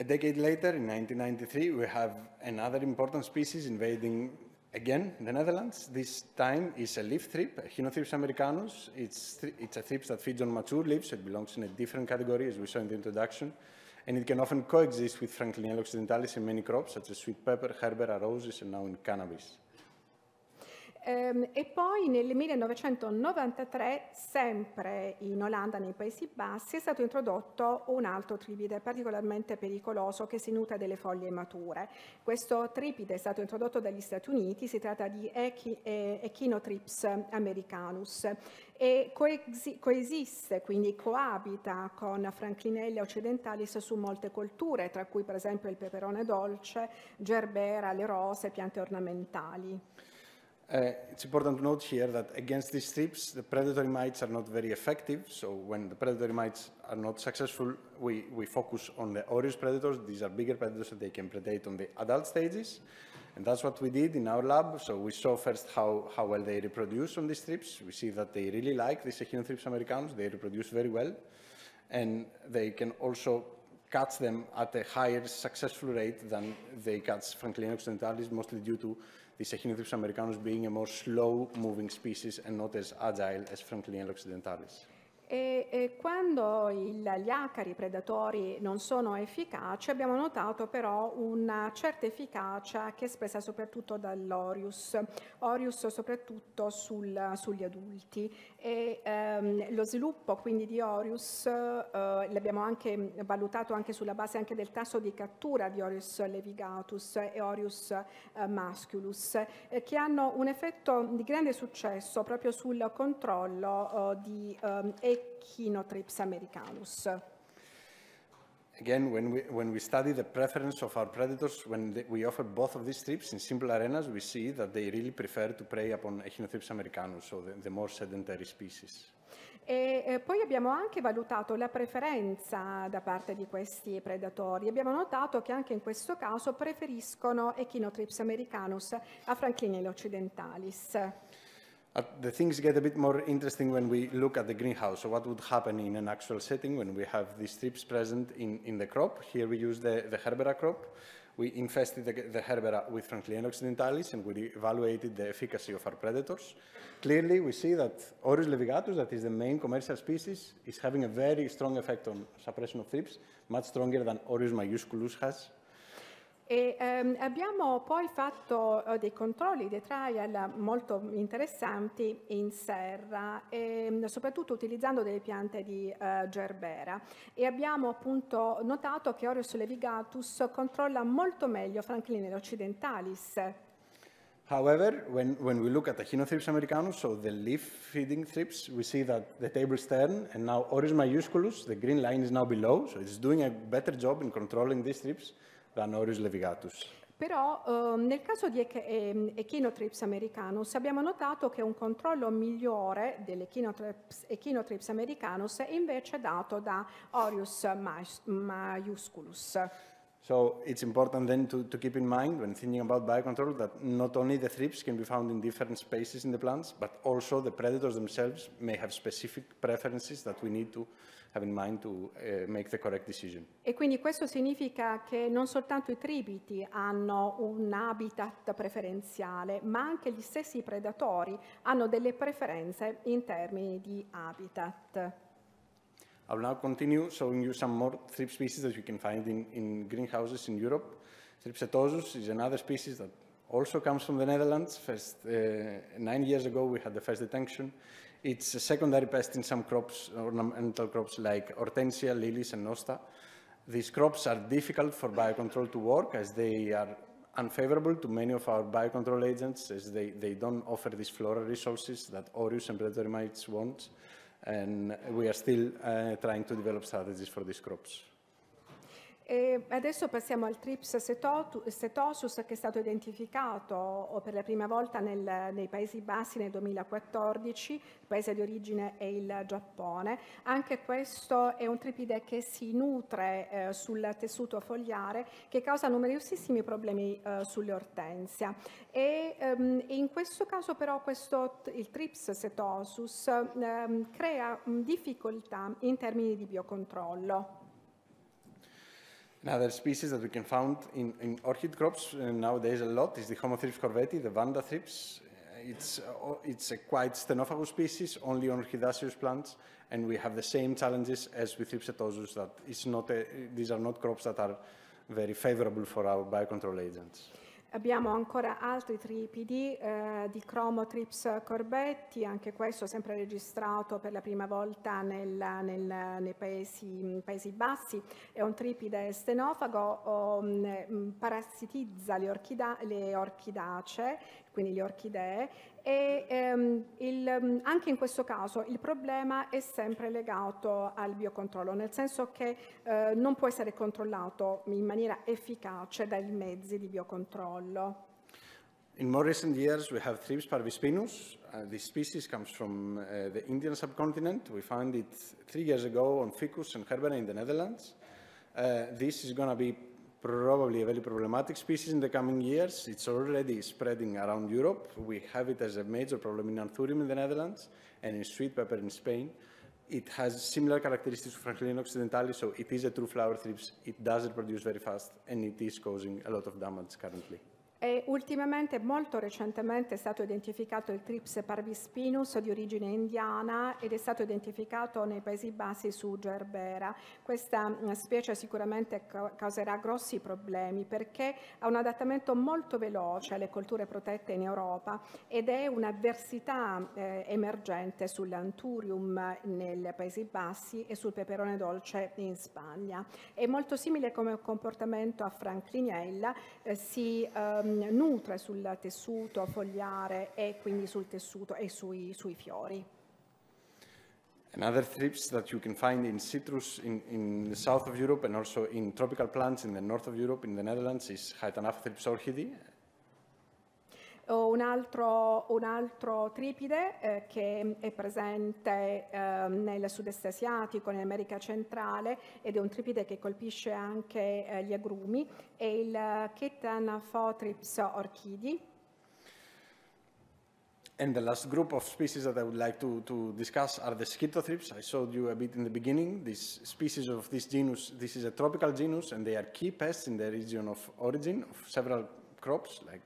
A decade later, in 1993, we have another important species invading again the Netherlands. This time is a leaf thrip, Hinothrips americanus. It's, it's a thrip that feeds on mature leaves. It belongs in a different category, as we saw in the introduction. And it can often coexist with Franklinia occidentalis in many crops, such as sweet pepper, herb, roses, and now in cannabis. Ehm, e poi nel 1993, sempre in Olanda, nei Paesi Bassi, è stato introdotto un altro tripide particolarmente pericoloso che si nutre delle foglie mature. Questo tripide è stato introdotto dagli Stati Uniti, si tratta di Echinotrips americanus e coesiste, quindi coabita con Franklinella occidentalis su molte colture, tra cui per esempio il peperone dolce, gerbera, le rose, piante ornamentali. Uh, it's important to note here that against these trips, the predatory mites are not very effective. So when the predatory mites are not successful, we, we focus on the Aureus predators. These are bigger predators that they can predate on the adult stages. And that's what we did in our lab. So we saw first how, how well they reproduce on these trips. We see that they really like these Echinothrips americanus. They reproduce very well. And they can also catch them at a higher successful rate than they catch Franklin occidentalis, mostly due to this Echinidrus americanus being a more slow-moving species and not as agile as Frankliniella occidentalis. E, e quando il, gli acari predatori non sono efficaci abbiamo notato però una certa efficacia che è espressa soprattutto dall'Orius, Orius soprattutto sul, sugli adulti e ehm, lo sviluppo quindi di Orius eh, l'abbiamo anche valutato anche sulla base anche del tasso di cattura di Orius levigatus e Orius eh, masculus eh, che hanno un effetto di grande successo proprio sul controllo eh, di eh, Chinotrips americanus. Again, when we, when we study the preference of our predators, when they, we offer both of these trips in simple arenas, we see that they really prefer to prey upon Echinothrips americanus, so the, the more sedentary species. E poi abbiamo anche valutato la preferenza da parte di questi predatori. Abbiamo notato che anche in questo caso preferiscono Echinotrips americanus a Franklinele occidentalis. the things get a bit more interesting when we look at the greenhouse. So what would happen in an actual setting when we have these strips present in, in the crop? Here we use the, the Herbera crop. We infested the, the Herbera with Franklin occidentalis and we evaluated the efficacy of our predators. Clearly, we see that Oris levigatus, that is the main commercial species, is having a very strong effect on suppression of thrips, much stronger than Oris majusculus has E, ehm, abbiamo poi fatto eh, dei controlli, dei trial molto interessanti in serra, e, ehm, soprattutto utilizzando delle piante di eh, gerbera e abbiamo appunto notato che Aureus levigatus controlla molto meglio Franklinella occidentalis. However, when, when we look at Echinothrips americanus, so the leaf feeding thrips, we see that the table stern and now Aureus maiusculus, the green line is now below, so it's doing a better job in controlling these thrips Vanorus levigatus. Però eh, nel caso di ehm, Echinotrips americanus abbiamo notato che un controllo migliore dell'Echinotrips Echinotrips americanus è invece dato da Orius maiusculus. So it's important then to, to keep in mind when thinking about biocontrol that not only the thrips can be found in different spaces in the plants, but also the predators themselves may have specific preferences that we need to have in mind to uh, make the correct decision. E quindi questo significa che non soltanto i tribiti hanno un habitat preferenziale, ma anche gli stessi predatori hanno delle preferenze in termini di habitat. I will now continue showing you some more thrip species that you can find in, in greenhouses in Europe. Thripsetosus is another species that also comes from the Netherlands. First, uh, nine years ago, we had the first detection. It's a secondary pest in some crops, ornamental crops like hortensia, lilies, and nosta. These crops are difficult for biocontrol to work as they are unfavorable to many of our biocontrol agents as they, they don't offer these floral resources that Aureus and predatory mites want. And we are still uh, trying to develop strategies for these crops. E adesso passiamo al TRIPS setosus che è stato identificato per la prima volta nel, nei Paesi Bassi nel 2014, il paese di origine è il Giappone. Anche questo è un tripide che si nutre eh, sul tessuto fogliare che causa numerosissimi problemi eh, sulle ortensia. E, ehm, in questo caso però questo, il TRIPS setosus ehm, crea difficoltà in termini di biocontrollo. Another species that we can find in, in orchid crops uh, nowadays a lot is the Homothrips corvetti, the Vanda thrips. Uh, it's, uh, it's a quite stenophagous species, only on orchidaceous plants, and we have the same challenges as with Hypsetosus that it's not a, these are not crops that are very favorable for our biocontrol agents. Abbiamo ancora altri tripidi eh, di Chromotrips corbetti, anche questo sempre registrato per la prima volta nel, nel, nei paesi, paesi, Bassi. È un tripide stenofago, oh, parassitizza le, orchida, le orchidacee, quindi le orchidee, e ehm, il, mm, anche in questo caso il problema è sempre legato al biocontrollo, nel senso che eh, non può essere controllato in maniera efficace dai mezzi di biocontrollo. In more recent years, we have thrips parvispinus. Uh, this species comes from uh, the Indian subcontinent. We found it three years ago on Ficus and Herbera in the Netherlands. Uh, this is going to be probably a very problematic species in the coming years. It's already spreading around Europe. We have it as a major problem in Anthurium in the Netherlands and in sweet pepper in Spain. It has similar characteristics to Franklin occidentalis, so it is a true flower thrips. It doesn't produce very fast, and it is causing a lot of damage currently. E ultimamente, molto recentemente, è stato identificato il Trips parvispinus di origine indiana ed è stato identificato nei Paesi Bassi su Gerbera. Questa mm, specie sicuramente causerà grossi problemi perché ha un adattamento molto veloce alle colture protette in Europa ed è un'avversità eh, emergente sull'anturium nei Paesi Bassi e sul peperone dolce in Spagna. È molto simile come comportamento a Franklinella, eh, si ehm, Ehm, nutre sul tessuto fogliare e quindi sul tessuto e sui, sui fiori. Another thrips that you can find in citrus in, in the south of Europe and also in tropical plants in the north of Europe, in the Netherlands, is Hydanaphthips orchidae, un altro, un altro tripide eh, che è presente eh, nel sud-est asiatico, in America centrale ed è un tripide che colpisce anche eh, gli agrumi, è il Ketanaphotrips orchidi. And the last group of species that I would like to, to discuss are the schizothrips. I showed you a bit in the beginning. This species of this genus, this is a tropical genus, and they are key pests in the region of origin of several crops like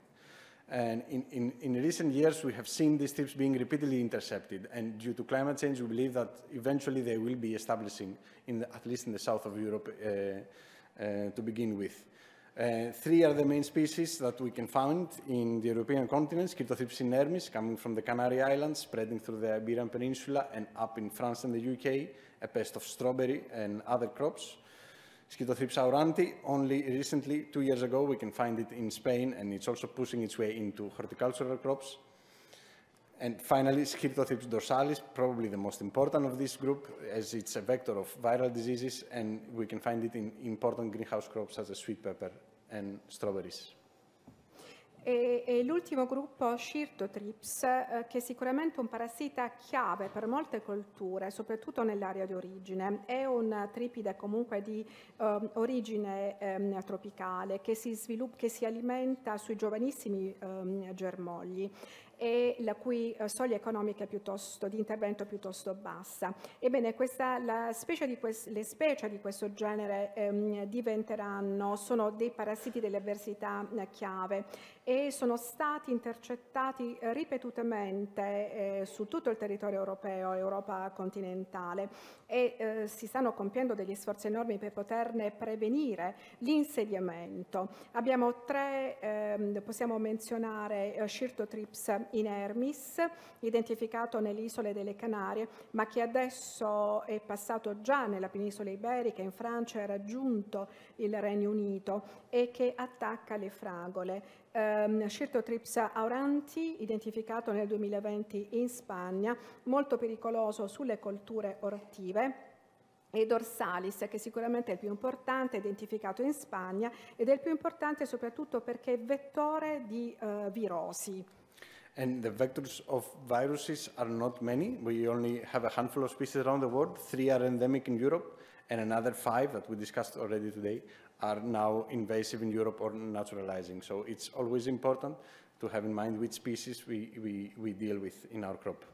And in, in, in, recent years, we have seen these tips being repeatedly intercepted. And due to climate change, we believe that eventually they will be establishing, the, at least in the south of Europe, uh, uh, to begin with. Uh, three are the main species that we can find in the European continents, Cryptothypsis inermis, coming from the Canary Islands, spreading through the Iberian Peninsula and up in France and the UK, a pest of strawberry and other crops. Schizothrypsa auranti. Only recently, two years ago, we can find it in Spain, and it's also pushing its way into horticultural crops. And finally, Schizothryps dorsalis, probably the most important of this group, as it's a vector of viral diseases, and we can find it in important greenhouse crops such as sweet pepper and strawberries. E, e l'ultimo gruppo Scirtotrips, eh, che è sicuramente un parassita chiave per molte colture, soprattutto nell'area di origine. È un tripide comunque di eh, origine eh, tropicale che si, sviluppa, che si alimenta sui giovanissimi ehm, germogli e la cui eh, soglia economica piuttosto, di intervento è piuttosto bassa. Ebbene, questa, specie quest, le specie di questo genere ehm, diventeranno, sono dei parassiti delle avversità eh, chiave e sono stati intercettati eh, ripetutamente eh, su tutto il territorio europeo, Europa continentale e eh, si stanno compiendo degli sforzi enormi per poterne prevenire l'insediamento. Abbiamo tre, eh, possiamo menzionare eh, Shirtotrips inermis, identificato nelle isole delle Canarie, ma che adesso è passato già nella penisola iberica, in Francia ha raggiunto il Regno Unito e che attacca le fragole ehm, trips auranti, identificato nel 2020 in Spagna, molto pericoloso sulle colture ortive e dorsalis, che sicuramente è il più importante, identificato in Spagna, ed è il più importante soprattutto perché è vettore di uh, virosi. And the vectors of viruses are not many. We only have a handful of species around the world. Three are endemic in Europe, and another five that we discussed already today are now invasive in Europe or naturalizing. So it's always important to have in mind which species we, we, we deal with in our crop.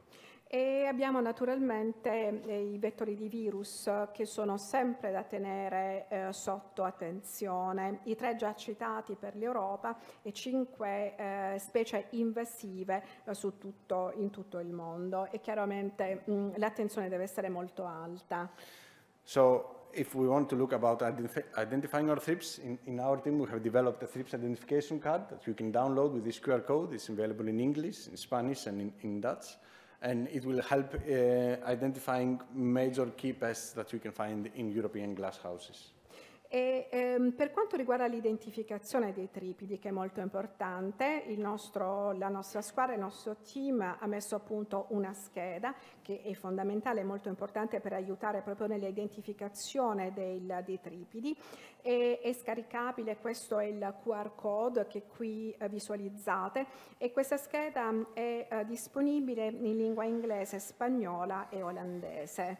E abbiamo naturalmente eh, i vettori di virus eh, che sono sempre da tenere eh, sotto attenzione, i tre già citati per l'Europa e cinque eh, specie invasive eh, tutto, in tutto il mondo e chiaramente mm, l'attenzione deve essere molto alta. So, if we want to look about identif identifying our trips, in, in, our team we have developed a trips identification card that you can download with this QR code. It's available in English, in Spanish, and in, in Dutch. And it will help uh, identifying major key pests that you can find in European glasshouses. E, ehm, per quanto riguarda l'identificazione dei tripidi, che è molto importante, il nostro, la nostra squadra, il nostro team ha messo a punto una scheda che è fondamentale e molto importante per aiutare proprio nell'identificazione dei tripidi. E, è scaricabile, questo è il QR code che qui eh, visualizzate e questa scheda è eh, disponibile in lingua inglese, spagnola e olandese.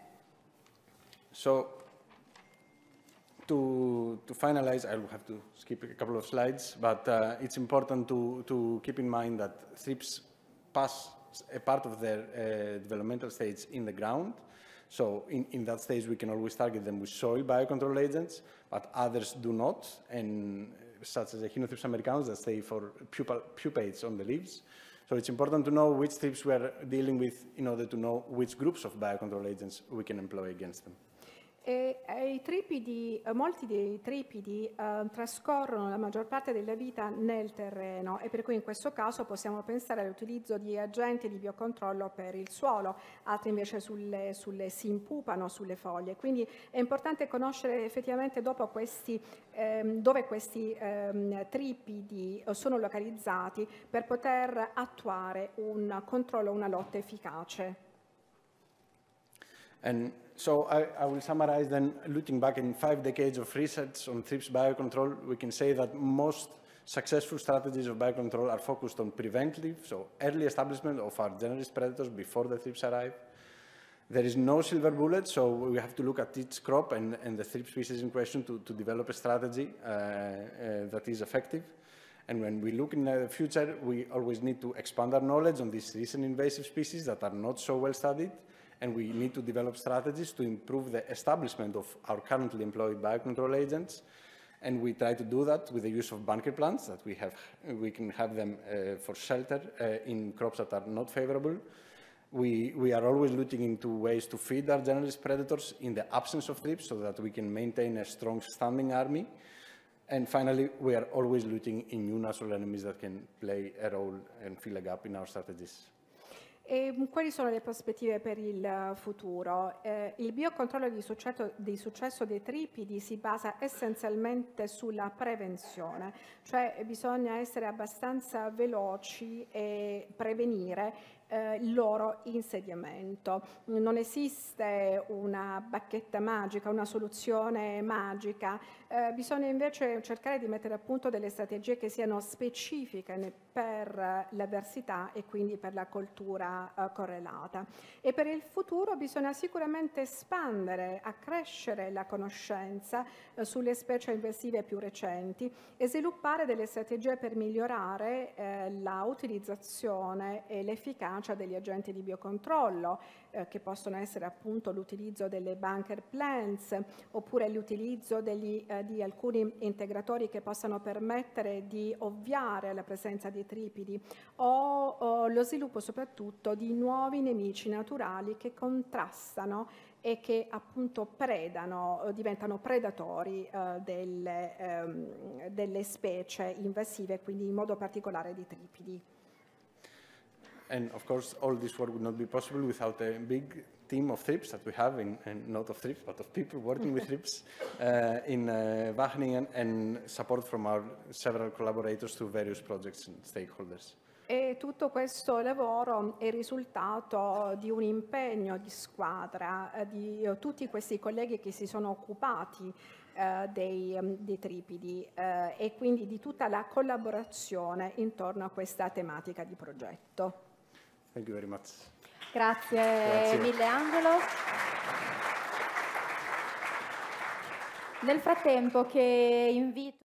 So to, to finalize, I will have to skip a couple of slides, but uh, it's important to, to keep in mind that STRIPs pass a part of their uh, developmental stage in the ground. So in, in that stage, we can always target them with soil biocontrol agents, but others do not, and such as the Hinothrips americanus that stay for pupal, pupates on the leaves. So it's important to know which STRIPs we are dealing with in order to know which groups of biocontrol agents we can employ against them. E, e eh, tripidi, eh, molti dei tripidi eh, trascorrono la maggior parte della vita nel terreno e per cui in questo caso possiamo pensare all'utilizzo di agenti di biocontrollo per il suolo, altri invece sulle, sulle, si impupano sulle foglie. Quindi è importante conoscere effettivamente dopo questi, ehm, dove questi ehm, tripidi eh, sono localizzati per poter attuare un controllo, una lotta efficace. And So I, I, will summarize then, looking back in five decades of research on TRIPS biocontrol, we can say that most successful strategies of biocontrol are focused on preventive, so early establishment of our generalist predators before the TRIPS arrive. There is no silver bullet, so we have to look at each crop and, and the TRIP species in question to, to develop a strategy uh, uh, that is effective. And when we look in the future, we always need to expand our knowledge on these recent invasive species that are not so well studied and we need to develop strategies to improve the establishment of our currently employed biocontrol agents. And we try to do that with the use of bunker plants that we have. We can have them uh, for shelter uh, in crops that are not favorable. We, we are always looking into ways to feed our generalist predators in the absence of thrips so that we can maintain a strong standing army. And finally, we are always looking in new natural enemies that can play a role and fill a gap in our strategies. E mm, quali sono le prospettive per il eh, futuro? Eh, il biocontrollo di successo, di successo, dei tripidi si basa essenzialmente sulla prevenzione, cioè bisogna essere abbastanza veloci e prevenire eh, il loro insediamento. Non esiste una bacchetta magica, una soluzione magica, eh, bisogna invece cercare di mettere a punto delle strategie che siano specifiche per l'avversità e quindi per la cultura eh, correlata. E per il futuro bisogna sicuramente espandere, accrescere la conoscenza eh, sulle specie invasive più recenti e sviluppare delle strategie per migliorare eh, la utilizzazione e l'efficacia degli agenti di biocontrollo eh, che possono essere appunto l'utilizzo delle bunker plants oppure l'utilizzo degli, eh, di alcuni integratori che possano permettere di ovviare alla presenza di tripidi o, o lo sviluppo soprattutto di nuovi nemici naturali che contrastano e che appunto predano, eh, diventano predatori eh, delle, ehm, delle specie invasive, quindi in modo particolare di tripidi and of course, all this work would not be possible without a big team of TRIPS that we have, in, and not of TRIPS, but of people working with TRIPS uh, in uh, Wageningen and support from our several collaborators to various projects and stakeholders. E tutto questo lavoro è risultato di un impegno di squadra eh, di eh, tutti questi colleghi che si sono occupati eh, dei, mm, dei, tripidi eh, e quindi di tutta la collaborazione intorno a questa tematica di progetto. Thank you very much. Grazie, Grazie. mille Angelo. Nel frattempo che invito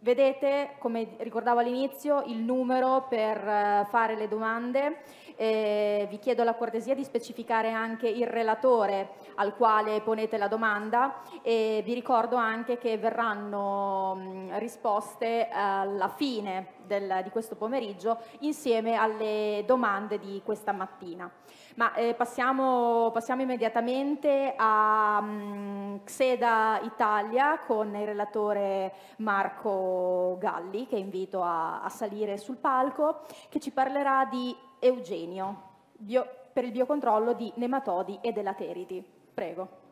Vedete, come ricordavo all'inizio, il numero per eh, fare le domande eh, vi chiedo la cortesia di specificare anche il relatore al quale ponete la domanda e vi ricordo anche che verranno mh, risposte eh, alla fine del, di questo pomeriggio insieme alle domande di questa mattina. Ma eh, passiamo, passiamo, immediatamente a mh, Xeda Italia con il relatore Marco Galli che invito a, a salire sul palco che ci parlerà di Eugenio bio, per il biocontrollo di nematodi e elateridi. Prego.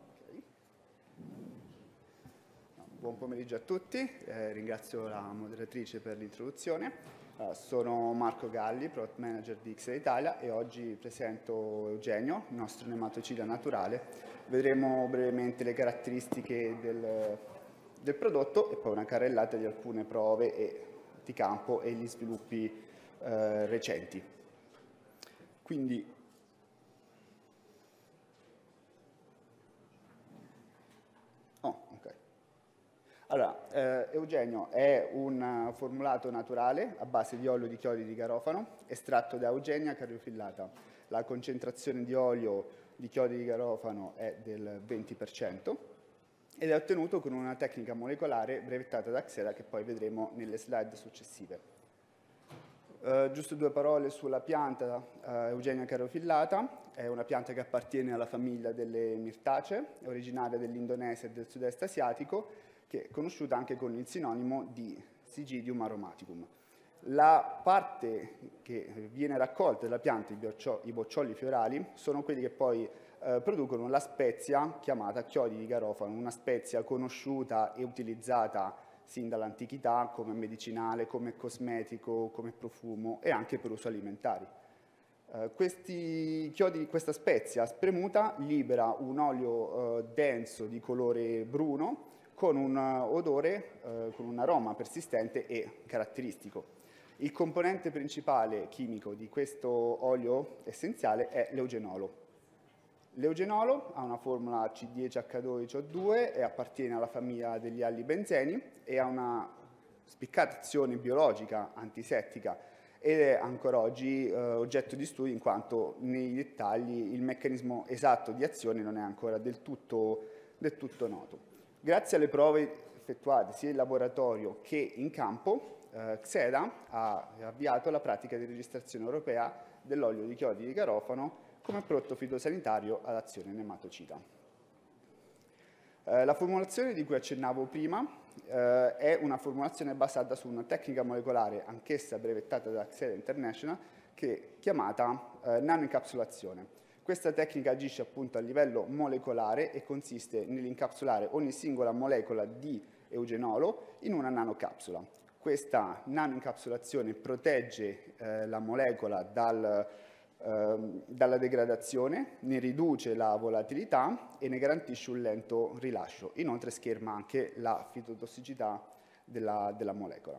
Buon pomeriggio a tutti, eh, ringrazio la moderatrice per l'introduzione. Eh, sono Marco Galli, Product Manager di Xera Italia e oggi presento Eugenio, il nostro nematocida naturale. Vedremo brevemente le caratteristiche del, del prodotto e poi una carrellata di alcune prove e, di campo e gli sviluppi eh, recenti. Quindi oh, okay. Allora, eh, Eugenio è un formulato naturale a base di olio di chiodi di garofano, estratto da Eugenia cariofillata. La concentrazione di olio di chiodi di garofano è del 20% ed è ottenuto con una tecnica molecolare brevettata da Xera che poi vedremo nelle slide successive. Eh, giusto due parole sulla pianta eh, Eugenia carofillata, è una pianta che appartiene alla famiglia delle mirtacee, è originaria dell'Indonesia e del sud-est asiatico, che è conosciuta anche con il sinonimo di Sigidium aromaticum. La parte che viene raccolta dalla pianta, i, boccio i boccioli fiorali, sono quelli che poi eh, producono la spezia chiamata chiodi di garofano, una spezia conosciuta e utilizzata sin dall'antichità come medicinale, come cosmetico, come profumo e anche per uso alimentare. Uh, questi chiodi questa spezia spremuta libera un olio uh, denso di colore bruno con un uh, odore, con un aroma persistente e caratteristico. Il componente principale chimico di questo olio essenziale è l'eugenolo. L'eugenolo ha una formula C10H12O2 e appartiene alla famiglia degli allibenzeni e ha una spiccata azione biologica antisettica ed è ancora oggi eh, oggetto di studio in quanto nei dettagli il meccanismo esatto di azione non è ancora del tutto, del tutto noto. Grazie alle prove effettuate sia in laboratorio che in campo, eh, XEDA ha avviato la pratica di registrazione europea dell'olio di chiodi di garofano come prodotto fitosanitario ad azione nematocida. Eh, la formulazione di cui accennavo prima eh, è una formulazione basata su una tecnica molecolare anch'essa brevettata da Xelia International che chiamata eh, nanoincapsulazione. Questa tecnica agisce appunto a livello molecolare e consiste nell'incapsulare ogni singola molecola di eugenolo in una nanocapsula. Questa nanoincapsulazione protegge eh, la molecola dal Ehm, dalla degradazione, ne riduce la volatilità e ne garantisce un lento rilascio. Inoltre scherma anche la fitotossicità della, della molecola.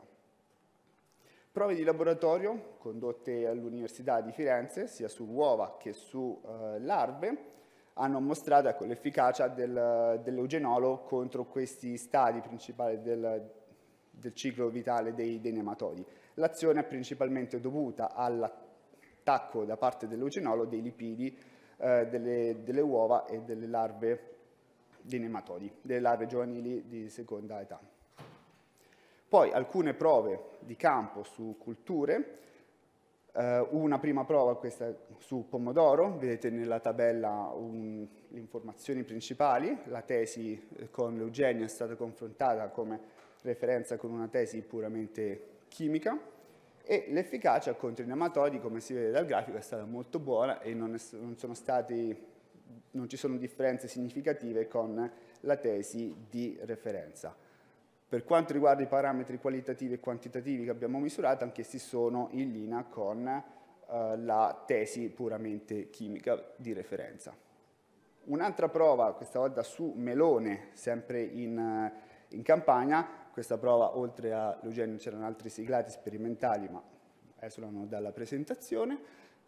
Prove di laboratorio condotte all'Università di Firenze, sia su uova che su eh, larve, hanno mostrato ecco, l'efficacia del, dell'eugenolo contro questi stadi principali del, del ciclo vitale dei, dei nematodi. L'azione è principalmente dovuta alla attacco da parte dell'uginolo dei lipidi eh, delle, delle, uova e delle larve di nematodi, delle larve giovanili di seconda età. Poi alcune prove di campo su culture, eh, una prima prova questa su pomodoro, vedete nella tabella un, le informazioni principali, la tesi eh, con l'Eugenio è stata confrontata come referenza con una tesi puramente chimica, e l'efficacia contro i nematodi, come si vede dal grafico, è stata molto buona e non, è, non, stati, non ci sono differenze significative con la tesi di referenza. Per quanto riguarda i parametri qualitativi e quantitativi che abbiamo misurato, anch'essi sono in linea con eh, la tesi puramente chimica di referenza. Un'altra prova, questa volta su melone, sempre in, eh, in Campania, questa prova, oltre a Lugenio, c'erano altri siglati sperimentali, ma esulano dalla presentazione.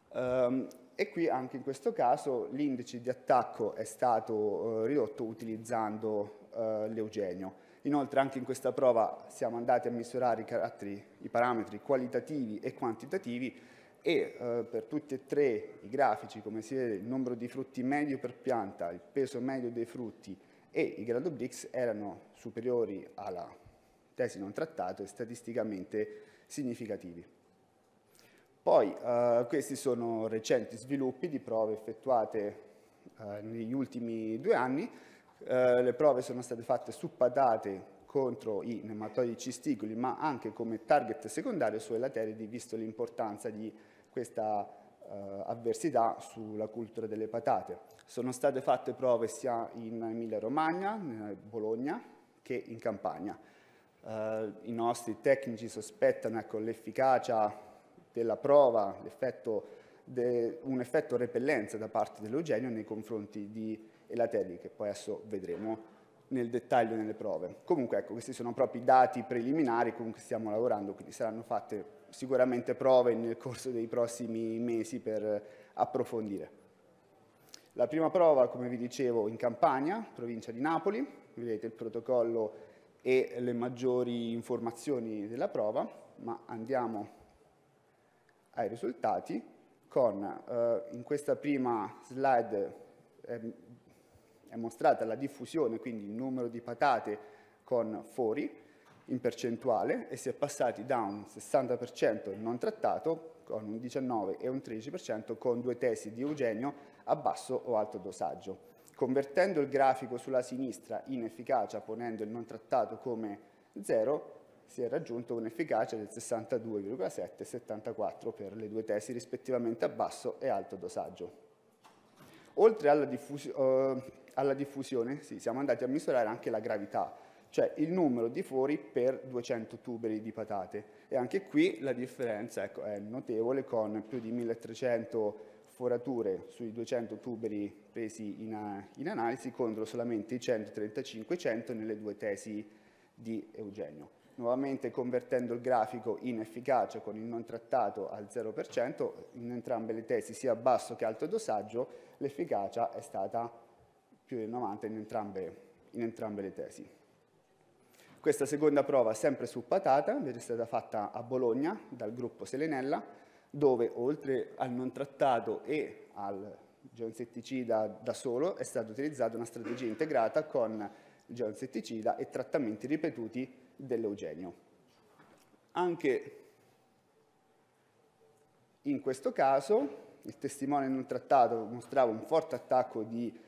Um, e qui anche in questo caso l'indice di attacco è stato uh, ridotto utilizzando uh, l'Eugenio. Inoltre anche in questa prova siamo andati a misurare i, i parametri qualitativi e quantitativi e eh, per tutti e tre i grafici, come si vede, il numero di frutti medio per pianta, il peso medio dei frutti e i grado Brix erano superiori alla tesi non trattate statisticamente significativi. Poi eh, questi sono recenti sviluppi di prove effettuate eh, negli ultimi due anni, eh, le prove sono state fatte su patate contro i nematodi cisticoli ma anche come target secondario sulle lateridi visto l'importanza di questa eh, avversità sulla cultura delle patate. Sono state fatte prove sia in Emilia Romagna, Bologna, che in Campania. Eh, i nostri tecnici sospettano ecco, l'efficacia della prova, de, un effetto repellenza da parte dell'Eugenio nei confronti di Elateri, che poi adesso vedremo nel dettaglio nelle prove. Comunque ecco, questi sono proprio i dati preliminari con cui stiamo lavorando, quindi saranno fatte sicuramente prove nel corso dei prossimi mesi per approfondire. La prima prova, come vi dicevo, in Campania, provincia di Napoli, vedete il protocollo e le maggiori informazioni della prova, ma andiamo ai risultati con eh, in questa prima slide è, è mostrata la diffusione, quindi il numero di patate con fori in percentuale e si è passati da un 60% non trattato con un 19 e un 13% con due tesi di Eugenio a basso o alto dosaggio. Convertendo il grafico sulla sinistra in efficacia, ponendo il non trattato come 0, si è raggiunto un'efficacia del 62,7 74 per le due tesi rispettivamente a basso e alto dosaggio. Oltre alla, diffus uh, eh, alla diffusione sì, siamo andati a misurare anche la gravità, cioè il numero di fori per 200 tuberi di patate e anche qui la differenza ecco, è notevole con più di 1300 sforature sui 200 tuberi presi in, eh, in analisi contro solamente i 135-100 nelle due tesi di Eugenio. Nuovamente convertendo il grafico in efficacia con il non trattato al 0%, in entrambe le tesi sia basso che alto dosaggio, l'efficacia è stata più del 90 in entrambe, in entrambe le tesi. Questa seconda prova sempre su patata, è stata fatta a Bologna dal gruppo Selenella, dove oltre al non trattato e al geoinsetticida da solo è stata utilizzata una strategia integrata con geoinsetticida e trattamenti ripetuti dell'Eugenio. Anche in questo caso il testimone non trattato mostrava un forte attacco di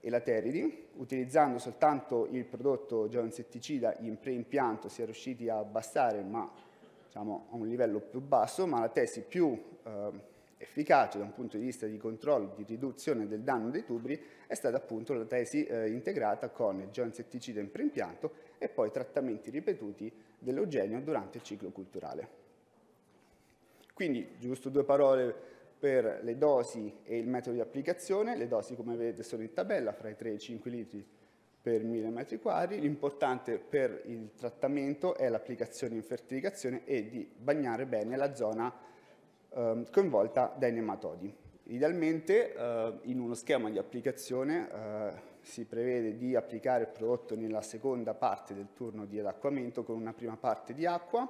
elateridi, utilizzando soltanto il prodotto geoinsetticida in preimpianto si è riusciti a abbassare, ma diciamo, a un livello più basso, ma la tesi più eh, efficace da un punto di vista di controllo, di riduzione del danno dei tubri, è stata appunto la tesi eh, integrata con il geoinsetticida in preimpianto e poi trattamenti ripetuti dell'eugenio durante il ciclo culturale. Quindi, giusto due parole per le dosi e il metodo di applicazione. Le dosi, come vedete, sono in tabella, fra i 3 e i 5 litri per 1000 metri quadri, l'importante per il trattamento è l'applicazione in fertilizzazione e di bagnare bene la zona eh, coinvolta dai nematodi. Idealmente eh, in uno schema di applicazione eh, si prevede di applicare il prodotto nella seconda parte del turno di adacquamento con una prima parte di acqua,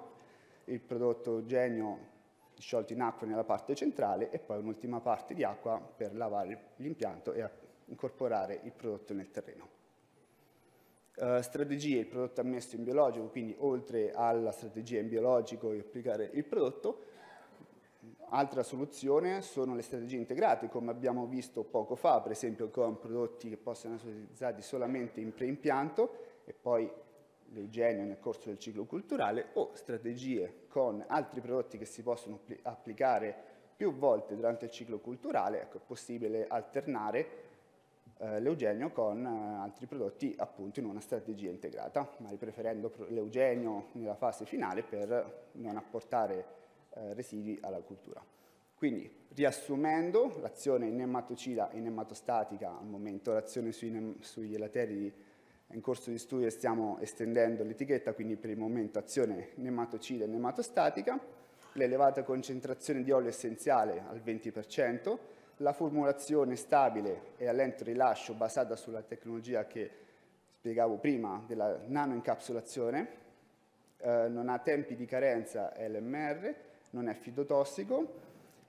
il prodotto genio sciolto in acqua nella parte centrale e poi un'ultima parte di acqua per lavare l'impianto e incorporare il prodotto nel terreno. Eh, strategie, il prodotto ammesso in biologico, quindi oltre alla strategia in biologico e applicare il prodotto, altra soluzione sono le strategie integrate, come abbiamo visto poco fa, per esempio con prodotti che possono essere utilizzati solamente in preimpianto e poi l'igiene nel corso del ciclo culturale, o strategie con altri prodotti che si possono applicare più volte durante il ciclo culturale, ecco, è possibile alternare eh, l'Eugenio con eh, altri prodotti appunto in una strategia integrata, ma preferendo l'Eugenio nella fase finale per non apportare eh, residui alla cultura. Quindi, riassumendo, l'azione nematocida e nematostatica, al momento l'azione sui sugli elateri in corso di studio e stiamo estendendo l'etichetta, quindi per il momento azione nematocida e nematostatica, l'elevata concentrazione di olio essenziale al 20%, la formulazione stabile e a lento rilascio basata sulla tecnologia che spiegavo prima della nanoincapsulazione, eh, non ha tempi di carenza LMR, non è fitotossico,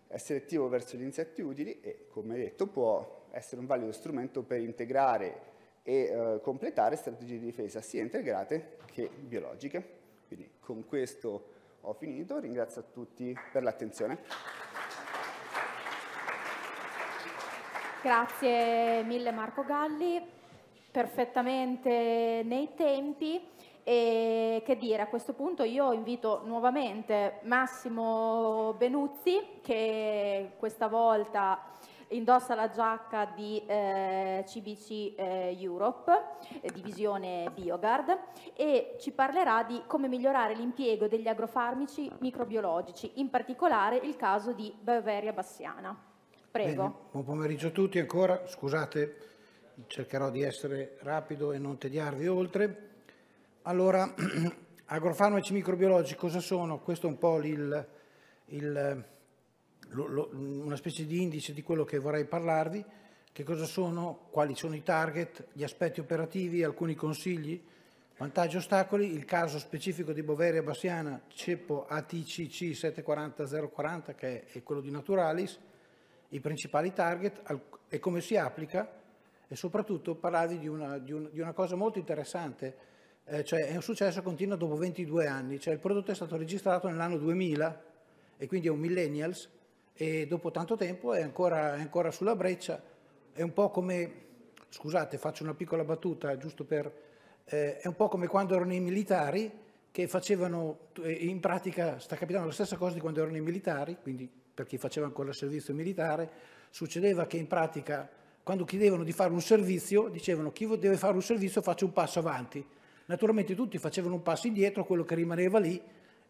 è selettivo verso gli insetti utili e, come detto, può essere un valido strumento per integrare e eh, completare strategie di difesa sia integrate che biologiche. Quindi con questo ho finito, ringrazio a tutti per l'attenzione. Grazie mille Marco Galli, perfettamente nei tempi. E che dire, a questo punto io invito nuovamente Massimo Benuzzi, che questa volta indossa la giacca di eh, CBC eh, Europe, eh, divisione Biogard, e ci parlerà di come migliorare l'impiego degli agrofarmici microbiologici, in particolare il caso di Bavaria Bassiana. Prego. Bene, buon pomeriggio a tutti ancora, scusate, cercherò di essere rapido e non tediarvi oltre. Allora, agrofarmaci microbiologici cosa sono? Questo è un po' il, il, lo, lo, una specie di indice di quello che vorrei parlarvi. Che cosa sono? Quali sono i target? Gli aspetti operativi? Alcuni consigli? Vantaggi e ostacoli, il caso specifico di Boveria Bassiana, ceppo ATCC 740-040, che è quello di Naturalis, i principali target e come si applica e soprattutto parlavi di una, di un, di una cosa molto interessante, eh, cioè è un successo continuo dopo 22 anni, cioè il prodotto è stato registrato nell'anno 2000 e quindi è un millennials e dopo tanto tempo è ancora, è ancora sulla breccia, è un po' come, scusate faccio una piccola battuta giusto per, eh, è un po' come quando erano i militari che facevano, eh, in pratica sta capitando la stessa cosa di quando erano i militari, quindi per chi faceva ancora il servizio militare, succedeva che in pratica quando chiedevano di fare un servizio, dicevano chi deve fare un servizio faccia un passo avanti. Naturalmente tutti facevano un passo indietro, quello che rimaneva lì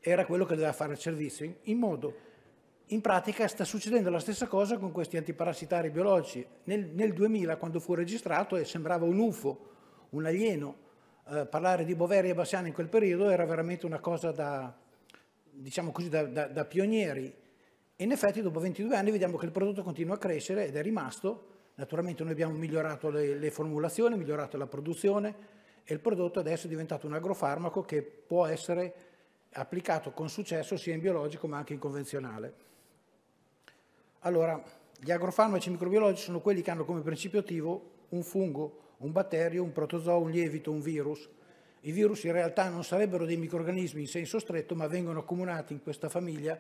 era quello che doveva fare il servizio. In modo, in pratica sta succedendo la stessa cosa con questi antiparassitari biologici. Nel, nel 2000, quando fu registrato, sembrava un UFO, un alieno. Eh, parlare di Boveri e Bassiani in quel periodo era veramente una cosa da, diciamo così, da, da, da pionieri in effetti dopo 22 anni vediamo che il prodotto continua a crescere ed è rimasto. Naturalmente noi abbiamo migliorato le, le formulazioni, migliorato la produzione e il prodotto adesso è diventato un agrofarmaco che può essere applicato con successo sia in biologico ma anche in convenzionale. Allora, gli agrofarmaci microbiologici sono quelli che hanno come principio attivo un fungo, un batterio, un protozoo, un lievito, un virus. I virus in realtà non sarebbero dei microrganismi in senso stretto, ma vengono accomunati in questa famiglia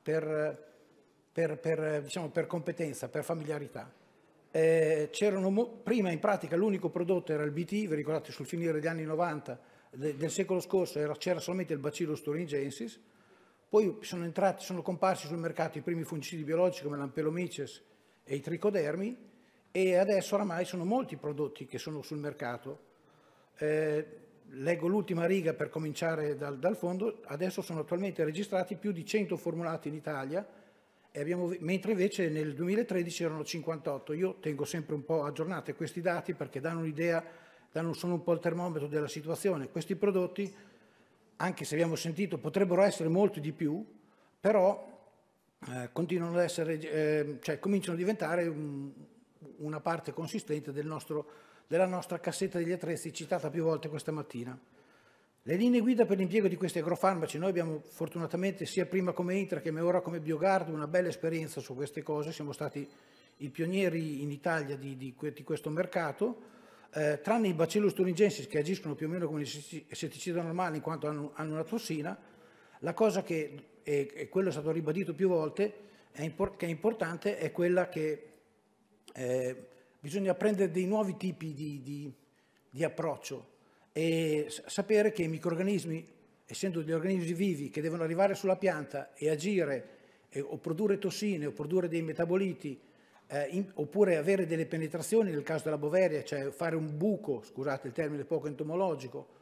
per per, per, eh, diciamo, per competenza, per familiarità. Eh, prima in pratica l'unico prodotto era il BT, vi ricordate sul finire degli anni 90 de, del secolo scorso era, c'era solamente il bacillo storingensis, poi sono, entrati, sono comparsi sul mercato i primi fungicidi biologici come l'ampelomices e i tricodermi e adesso oramai sono molti i prodotti che sono sul mercato. Eh, leggo l'ultima riga per cominciare dal, dal fondo, adesso sono attualmente registrati più di 100 formulati in Italia, Abbiamo, mentre invece nel 2013 erano 58. Io tengo sempre un po' aggiornati questi dati perché danno un'idea, danno, sono un po' il termometro della situazione. Questi prodotti, anche se abbiamo sentito, potrebbero essere molti di più, però eh, continuano ad essere, eh, cioè cominciano a diventare un, una parte consistente del nostro, della nostra cassetta degli attrezzi citata più volte questa mattina. Le linee guida per l'impiego di questi agrofarmaci, noi abbiamo fortunatamente sia prima come Intra che ora come Biogard una bella esperienza su queste cose, siamo stati i pionieri in Italia di, di, di questo mercato, eh, tranne i bacillus thuringiensis che agiscono più o meno come insetticida normale in quanto hanno, hanno, una tossina, la cosa che, e, e, quello è stato ribadito più volte, è impor- che è importante è quella che eh, bisogna prendere dei nuovi tipi di, di approccio e sapere che i microrganismi, essendo degli organismi vivi che devono arrivare sulla pianta e agire eh, o produrre tossine o produrre dei metaboliti eh, in, oppure avere delle penetrazioni nel caso della boveria, cioè fare un buco, scusate il termine poco entomologico,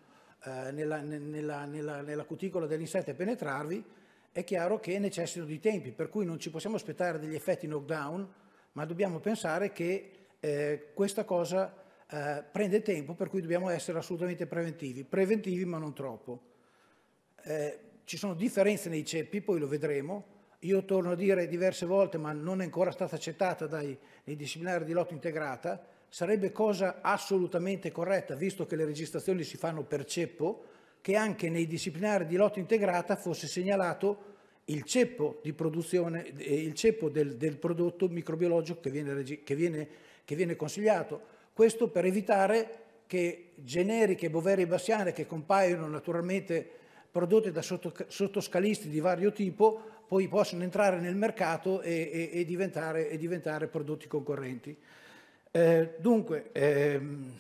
eh, nella, nella, nella, nella cuticola dell'insetto e penetrarvi, è chiaro che necessitano di tempi, per cui non ci possiamo aspettare degli effetti knockdown, ma dobbiamo pensare che eh, questa cosa eh, prende tempo, per cui dobbiamo essere assolutamente preventivi, preventivi ma non troppo. Eh, ci sono differenze nei ceppi, poi lo vedremo. Io torno a dire diverse volte, ma non è ancora stata accettata dai, nei disciplinari di lotta integrata, sarebbe cosa assolutamente corretta, visto che le registrazioni si fanno per ceppo, che anche nei disciplinari di lotta integrata fosse segnalato il ceppo di produzione, eh, il ceppo del, del prodotto microbiologico che viene, che, viene, che viene consigliato questo per evitare che generiche boveri bassiane che compaiono naturalmente prodotte da sottoscalisti di vario tipo poi possano entrare nel mercato e, e, e, diventare, e diventare, prodotti concorrenti. Eh, dunque, ehm,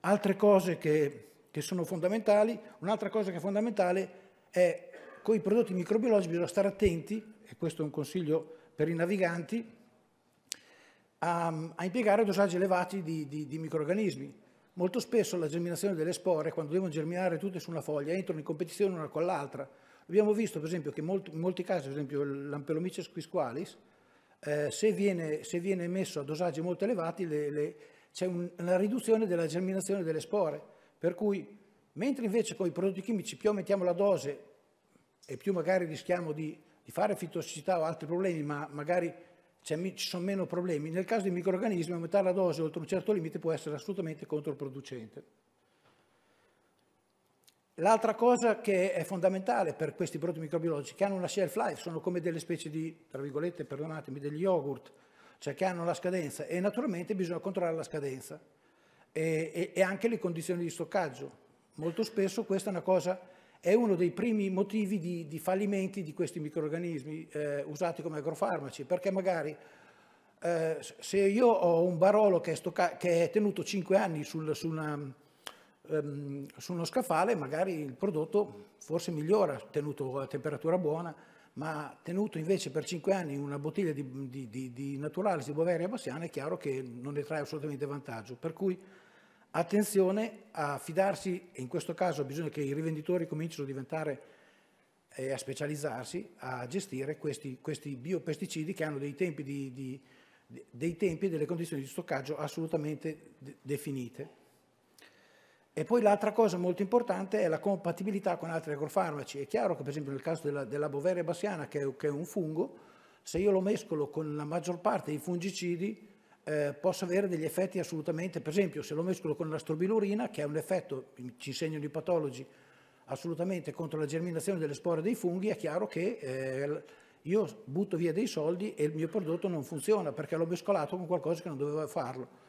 altre cose che, che sono fondamentali, un'altra cosa che è fondamentale è con i prodotti microbiologici bisogna stare attenti, e questo è un consiglio per i naviganti, a, ehm, a impiegare dosaggi elevati di, di, di microorganismi. Molto spesso la germinazione delle spore, quando devono germinare tutte su una foglia, entrano in competizione una con l'altra. Abbiamo visto, per esempio, che molti, in molti casi, per esempio l'Ampelomyces quisqualis, eh, se, viene, se, viene, messo a dosaggi molto elevati, c'è un, una riduzione della germinazione delle spore. Per cui, mentre invece con i prodotti chimici più aumentiamo la dose e più magari rischiamo di, di fare fitossicità o altri problemi, ma magari cioè, ci sono meno problemi. Nel caso dei microorganismi aumentare la dose oltre un certo limite può essere assolutamente controproducente. L'altra cosa che è fondamentale per questi prodotti microbiologici, che hanno una shelf life, sono come delle specie di, tra virgolette, perdonatemi, degli yogurt, cioè che hanno la scadenza e naturalmente bisogna controllare la scadenza e, e, e anche le condizioni di stoccaggio. Molto spesso questa è una cosa è uno dei primi motivi di, di fallimenti di questi microorganismi eh, usati come agrofarmaci, perché magari eh, se io ho un barolo che è, stocca- che è tenuto 5 anni sul, su, una, um, su, uno scaffale, magari il prodotto forse migliora, tenuto a temperatura buona, ma tenuto invece per 5 anni una bottiglia di, di, di, di naturale di Boveria Bassiana è chiaro che non ne trae assolutamente vantaggio. Per cui attenzione a fidarsi, e in questo caso bisogna che i rivenditori comincino a diventare e eh, a specializzarsi, a gestire questi, questi biopesticidi che hanno dei tempi, di, di, dei tempi, e delle condizioni di stoccaggio assolutamente de definite. E poi l'altra cosa molto importante è la compatibilità con altri agrofarmaci. È chiaro che per esempio nel caso della, della boveria bassiana, che è, che è un fungo, se io lo mescolo con la maggior parte dei fungicidi, eh, possa avere degli effetti assolutamente, per esempio se lo mescolo con l'astrobilurina, che è un effetto, ci insegnano i patologi, assolutamente contro la germinazione delle spore dei funghi, è chiaro che eh, io butto via dei soldi e il mio prodotto non funziona perché l'ho mescolato con qualcosa che non doveva farlo.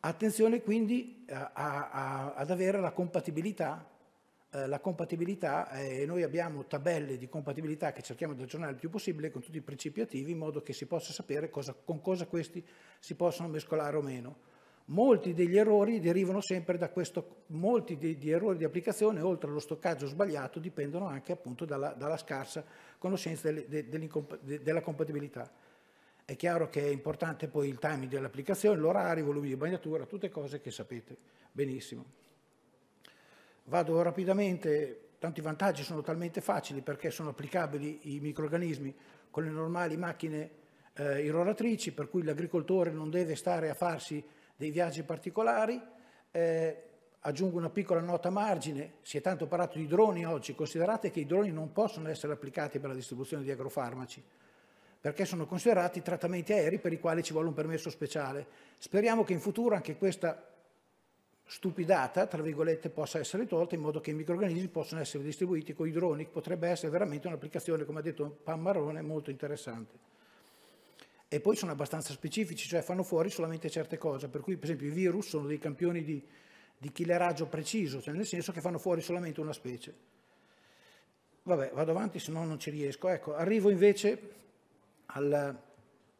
Attenzione quindi a, eh, a, a, ad avere la compatibilità eh, la compatibilità eh, e noi abbiamo tabelle di compatibilità che cerchiamo di aggiornare il più possibile con tutti i principi attivi in modo che si possa sapere cosa, con cosa questi si possono mescolare o meno. Molti degli errori derivano sempre da questo, molti degli errori di applicazione, oltre allo stoccaggio sbagliato, dipendono anche appunto dalla, dalla scarsa conoscenza de, de, de, della compatibilità. È chiaro che è importante poi il timing dell'applicazione, l'orario, i volumi di bagnatura, tutte cose che sapete benissimo. Vado rapidamente, tanti vantaggi sono talmente facili perché sono applicabili i microrganismi con le normali macchine eh, irroratrici, per cui l'agricoltore non deve stare a farsi dei viaggi particolari. Eh, aggiungo una piccola nota a margine, si è tanto parlato di droni oggi, considerate che i droni non possono essere applicati per la distribuzione di agrofarmaci, perché sono considerati trattamenti aerei per i quali ci vuole un permesso speciale. Speriamo che in futuro anche questa stupidata, tra virgolette, possa essere tolta in modo che i microrganismi possano essere distribuiti con i droni, potrebbe essere veramente un'applicazione, come ha detto Pammarone, molto interessante. E poi sono abbastanza specifici, cioè fanno fuori solamente certe cose, per cui per esempio i virus sono dei campioni di, di killeraggio preciso, cioè nel senso che fanno fuori solamente una specie. Vabbè, vado avanti, se no non ci riesco. Ecco, arrivo invece al,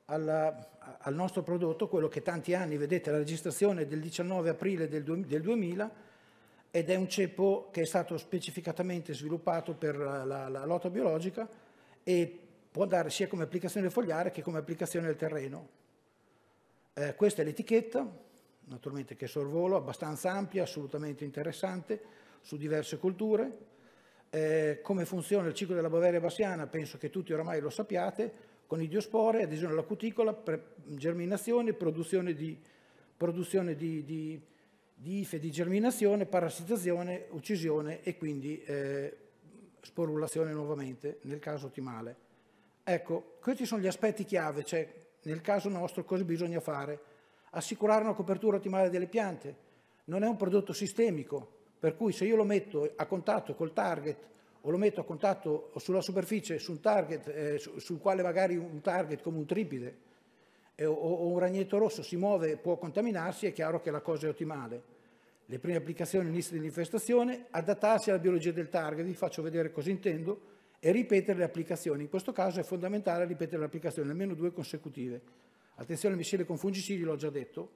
alla, al nostro prodotto quello che tanti anni, vedete la registrazione del 19 aprile del, del 2000 ed è un ceppo che è stato specificatamente sviluppato per la, la, la lotta biologica e può andare sia come applicazione fogliare che come applicazione al terreno. Eh, questa è l'etichetta, naturalmente che sorvolo, abbastanza ampia, assolutamente interessante, su diverse culture. Eh, come funziona il ciclo della Bavaria bassiana penso che tutti oramai lo sappiate, con idiospore, adesione alla cuticola, germinazione, produzione, di, produzione di, di, di, ife di germinazione, parassitazione, uccisione e quindi eh, sporulazione nuovamente nel caso ottimale. Ecco, questi sono gli aspetti chiave, cioè nel caso nostro cosa bisogna fare? Assicurare una copertura ottimale delle piante. Non è un prodotto sistemico, per cui se io lo metto a contatto col target o lo metto a contatto sulla superficie, su un target, eh, su, sul quale magari un target come un tripide eh, o, o, un ragnetto rosso si muove e può contaminarsi, è chiaro che la cosa è ottimale. Le prime applicazioni all'inizio dell'infestazione, adattarsi alla biologia del target, vi faccio vedere cosa intendo, e ripetere le applicazioni. In questo caso è fondamentale ripetere le applicazioni, almeno due consecutive. Attenzione alle miscele con fungicidi, l'ho già detto,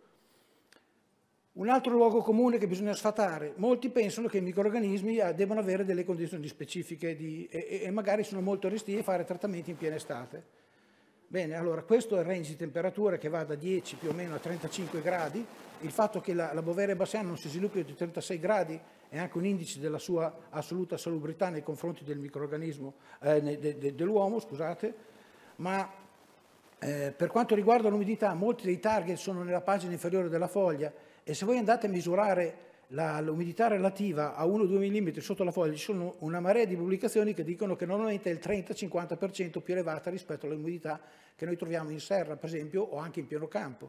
un altro luogo comune che bisogna sfatare, molti pensano che i microorganismi eh, debbano avere delle condizioni specifiche di, e, e, magari sono molto restii a fare trattamenti in piena estate. Bene, allora questo è il range di temperatura che va da 10 più o meno a 35 gradi, il fatto che la, la Bovera Bassiana non si sviluppi di 36 gradi è anche un indice della sua assoluta salubrità nei confronti del microorganismo, eh, de, de, dell'uomo, scusate, ma eh, per quanto riguarda l'umidità molti dei target sono nella pagina inferiore della foglia e se voi andate a misurare l'umidità relativa a 1-2 mm sotto la foglia, ci sono una marea di pubblicazioni che dicono che normalmente è il 30-50% più elevata rispetto all'umidità che noi troviamo in serra, per esempio, o anche in pieno campo.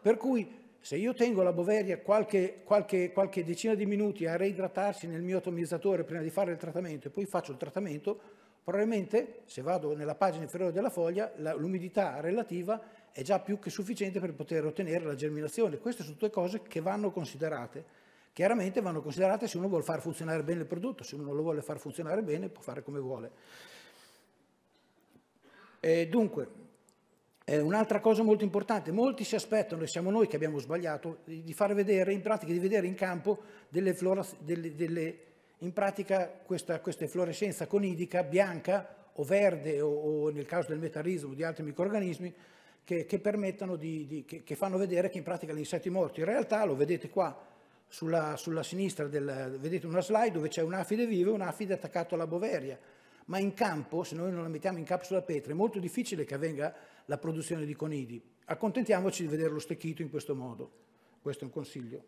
Per cui se io tengo la boveria qualche, qualche, qualche decina di minuti a reidratarsi nel mio atomizzatore prima di fare il trattamento e poi faccio il trattamento, probabilmente se vado nella pagina inferiore della foglia l'umidità relativa è già più che sufficiente per poter ottenere la germinazione. Queste sono tutte cose che vanno considerate. Chiaramente vanno considerate se uno vuole far funzionare bene il prodotto, se uno lo vuole far funzionare bene può fare come vuole. E dunque, un'altra cosa molto importante, molti si aspettano, e siamo noi che abbiamo sbagliato, di far vedere, in pratica, di vedere in campo delle delle, delle, in pratica questa, questa efflorescenza conidica bianca o verde o, o nel caso del metarismo di altri microrganismi, che, che permettano di, di che, che, fanno vedere che in pratica gli insetti morti. In realtà lo vedete qua sulla, sulla sinistra, del, vedete una slide dove c'è un'afide viva e un'afide attaccata alla boveria, ma in campo, se noi non la mettiamo in capsula petre, è molto difficile che avvenga la produzione di conidi. Accontentiamoci di vederlo stecchito in questo modo, questo è un consiglio.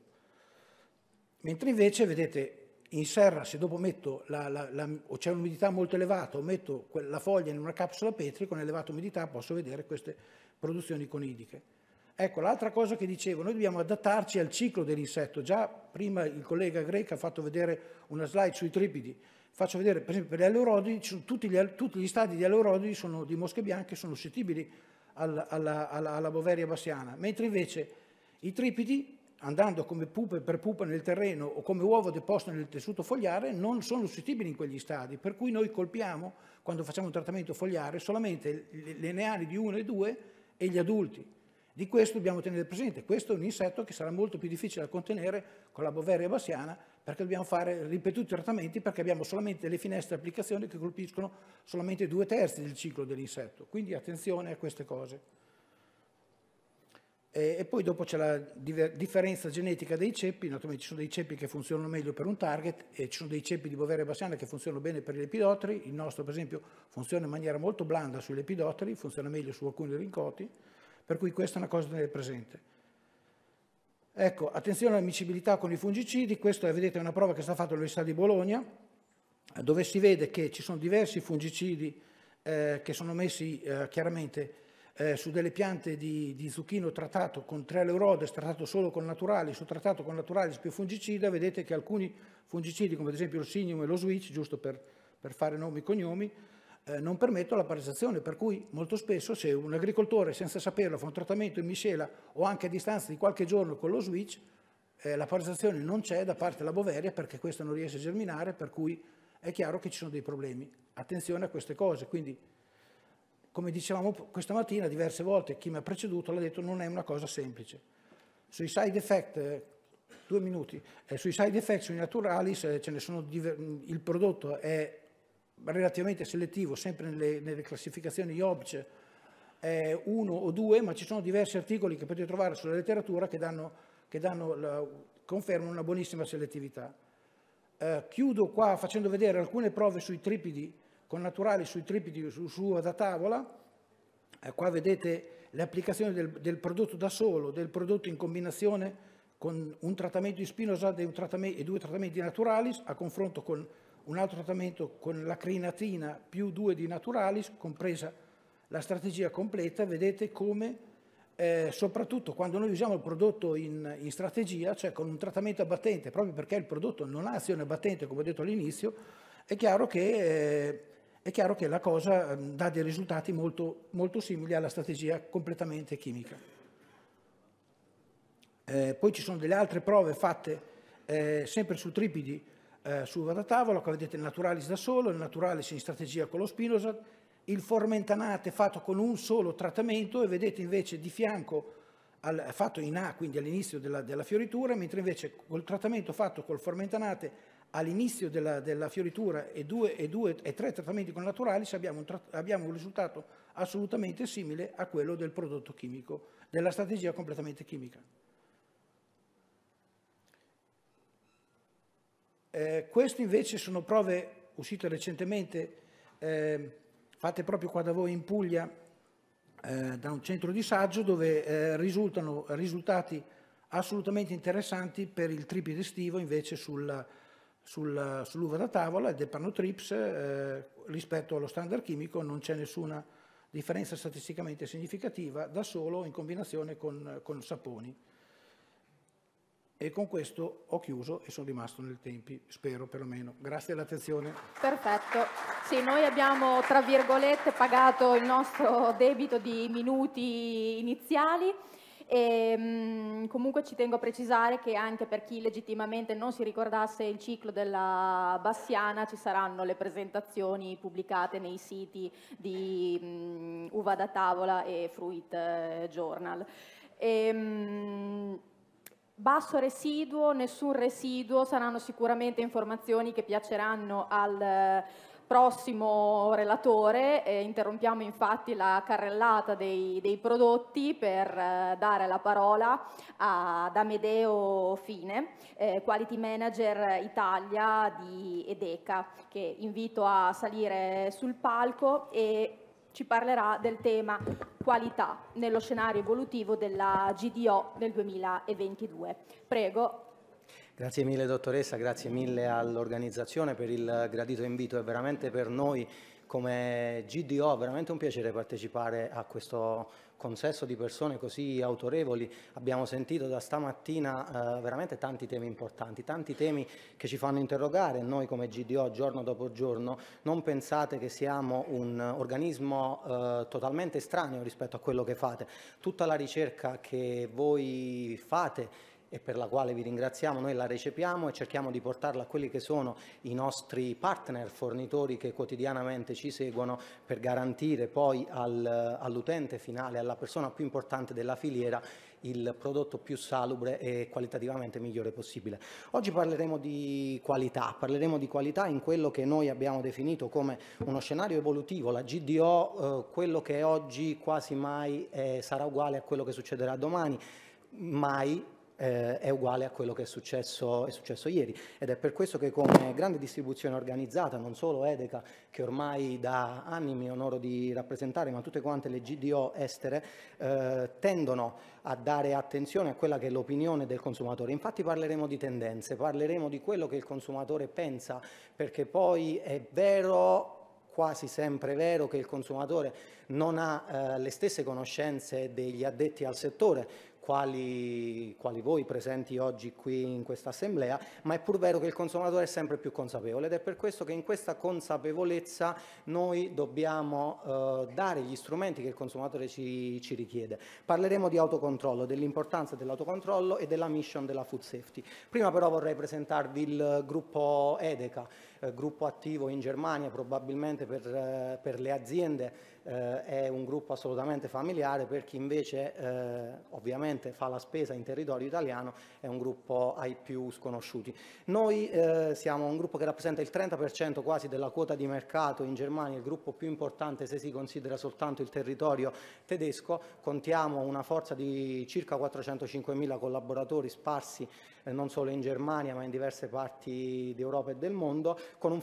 Mentre invece, vedete, in serra se dopo metto la, la, la, o c'è un'umidità molto elevata o metto la foglia in una capsula petri con elevata umidità posso vedere queste produzioni conidiche. Ecco, l'altra cosa che dicevo, noi dobbiamo adattarci al ciclo dell'insetto. Già prima il collega Greca ha fatto vedere una slide sui tripidi. Faccio vedere, per esempio, per gli alleurodidi, tutti gli, tutti gli stadi di alleurodidi sono, di mosche bianche sono suscettibili alla, alla, alla, alla, boveria bassiana, mentre invece i tripidi, andando come pupe per pupa nel terreno o come uovo deposto nel tessuto fogliare, non sono suscettibili in quegli stadi. Per cui noi colpiamo, quando facciamo un trattamento fogliare, solamente le, le neali di 1 e 2 e gli adulti. Di questo dobbiamo tenere presente, questo è un insetto che sarà molto più difficile da contenere con la boveria bassiana perché dobbiamo fare ripetuti trattamenti perché abbiamo solamente le finestre di applicazione che colpiscono solamente due terzi del ciclo dell'insetto, quindi attenzione a queste cose. E, poi dopo c'è la diver- differenza genetica dei ceppi, naturalmente ci sono dei ceppi che funzionano meglio per un target e ci sono dei ceppi di Bovera e Bassiana che funzionano bene per i lepidotri, il nostro per esempio funziona in maniera molto blanda sui lepidotri, funziona meglio su alcuni rincoti, per cui questa è una cosa da tenere presente. Ecco, attenzione alla micibilità con i fungicidi, questa vedete è una prova che è stata fatta all'Università di Bologna, dove si vede che ci sono diversi fungicidi eh, che sono messi eh, chiaramente eh, su delle piante di, di zucchino trattato con 3 leurodes, trattato solo con naturali, sottrattato con naturali più fungicida, vedete che alcuni fungicidi, come ad esempio il signum e lo switch, giusto per, per fare nomi e cognomi, eh, non permettono la paralizzazione, per cui molto spesso se un agricoltore senza saperlo fa un trattamento in miscela o anche a distanza di qualche giorno con lo switch, eh, la paralizzazione non c'è da parte della boveria perché questa non riesce a germinare, per cui è chiaro che ci sono dei problemi. Attenzione a queste cose, quindi come dicevamo questa mattina diverse volte, chi mi ha preceduto l'ha detto, non è una cosa semplice. Sui side effect, eh, due minuti, eh, sui side effect, sui naturali, diver- il prodotto è relativamente selettivo, sempre nelle, nelle classificazioni IOBC, è uno o due, ma ci sono diversi articoli che potete trovare sulla letteratura che, danno, che danno la, confermano una buonissima selettività. Eh, chiudo qua facendo vedere alcune prove sui tripidi, con naturali sui tripidi su, su da tavola, eh, qua vedete le applicazioni del, del, prodotto da solo, del prodotto in combinazione con un trattamento di spinosad e, trattamento, e due trattamenti naturalis a confronto con un altro trattamento con la crinatina più due di naturalis, compresa la strategia completa, vedete come eh, soprattutto quando noi usiamo il prodotto in, in, strategia, cioè con un trattamento abbattente, proprio perché il prodotto non ha azione abbattente, come ho detto all'inizio, è chiaro che eh, è chiaro che la cosa ehm, dà dei risultati molto, molto simili alla strategia completamente chimica. Eh, poi ci sono delle altre prove fatte eh, sempre su tripidi eh, su tavola, che vedete il naturalis da solo, il naturalis in strategia con lo spinosat, il formentanate fatto con un solo trattamento e vedete invece di fianco al, fatto in A, quindi all'inizio della, della fioritura, mentre invece col trattamento fatto col formentanate all'inizio della, della, fioritura e, due, e, due, e tre trattamenti con naturali abbiamo un, abbiamo un, risultato assolutamente simile a quello del prodotto chimico, della strategia completamente chimica. Eh, queste invece sono prove uscite recentemente, eh, fatte proprio qua da voi in Puglia, eh, da un centro di saggio dove eh, risultano risultati assolutamente interessanti per il tripide estivo invece sulla sul, sull'uva da tavola, il Depanotrips, eh, rispetto allo standard chimico non c'è nessuna differenza statisticamente significativa, da solo in combinazione con, con saponi. E con questo ho chiuso e sono rimasto nel tempi, spero perlomeno. Grazie dell'attenzione. Perfetto. Sì, noi abbiamo, tra virgolette, pagato il nostro debito di minuti iniziali. E, mh, mm, comunque ci tengo a precisare che anche per chi legittimamente non si ricordasse il ciclo della Bassiana ci saranno le presentazioni pubblicate nei siti di mh, mm, Uva da Tavola e Fruit eh, Journal. E, mh, mm, Basso residuo, nessun residuo, saranno sicuramente informazioni che piaceranno al prossimo relatore, eh, interrompiamo infatti la carrellata dei, dei prodotti per eh, dare la parola ad Amedeo Fine, eh, Quality Manager Italia di Edeca, che invito a salire sul palco e ci parlerà del tema qualità nello scenario evolutivo della GDO del 2022. Prego, Grazie mille dottoressa, grazie mille all'organizzazione per il gradito invito, è veramente per noi come GDO veramente un piacere partecipare a questo consesso di persone così autorevoli. Abbiamo sentito da stamattina eh, veramente tanti temi importanti, tanti temi che ci fanno interrogare noi come GDO giorno dopo giorno. Non pensate che siamo un organismo eh, totalmente estraneo rispetto a quello che fate. Tutta la ricerca che voi fate e per la quale vi ringraziamo, noi la recepiamo e cerchiamo di portarla a quelli che sono i nostri partner fornitori che quotidianamente ci seguono per garantire poi al, all'utente finale, alla persona più importante della filiera, il prodotto più salubre e qualitativamente migliore possibile. Oggi parleremo di qualità, parleremo di qualità in quello che noi abbiamo definito come uno scenario evolutivo, la GDO, eh, quello che è oggi quasi mai eh, sarà uguale a quello che succederà domani, mai eh, è uguale a quello che è successo, è successo, ieri ed è per questo che come grande distribuzione organizzata, non solo Edeca che ormai da anni mi onoro di rappresentare, ma tutte quante le GDO estere eh, tendono a dare attenzione a quella che è l'opinione del consumatore. Infatti parleremo di tendenze, parleremo di quello che il consumatore pensa, perché poi è vero quasi sempre vero che il consumatore non ha eh, le stesse conoscenze degli addetti al settore, quali, quali, voi presenti oggi qui in questa assemblea, ma è pur vero che il consumatore è sempre più consapevole ed è per questo che in questa consapevolezza noi dobbiamo eh, dare gli strumenti che il consumatore ci, ci richiede. Parleremo di autocontrollo, dell'importanza dell'autocontrollo e della mission della food safety. Prima però vorrei presentarvi il gruppo Edeca eh, gruppo attivo in Germania probabilmente per, eh, per le aziende eh, è un gruppo assolutamente familiare, per chi invece eh, ovviamente fa la spesa in territorio italiano è un gruppo ai più sconosciuti. Noi eh, siamo un gruppo che rappresenta il 30% quasi della quota di mercato in Germania, il gruppo più importante se si considera soltanto il territorio tedesco, contiamo una forza di circa 405.000 collaboratori sparsi eh, non solo in Germania ma in diverse parti d'Europa e del mondo, con un,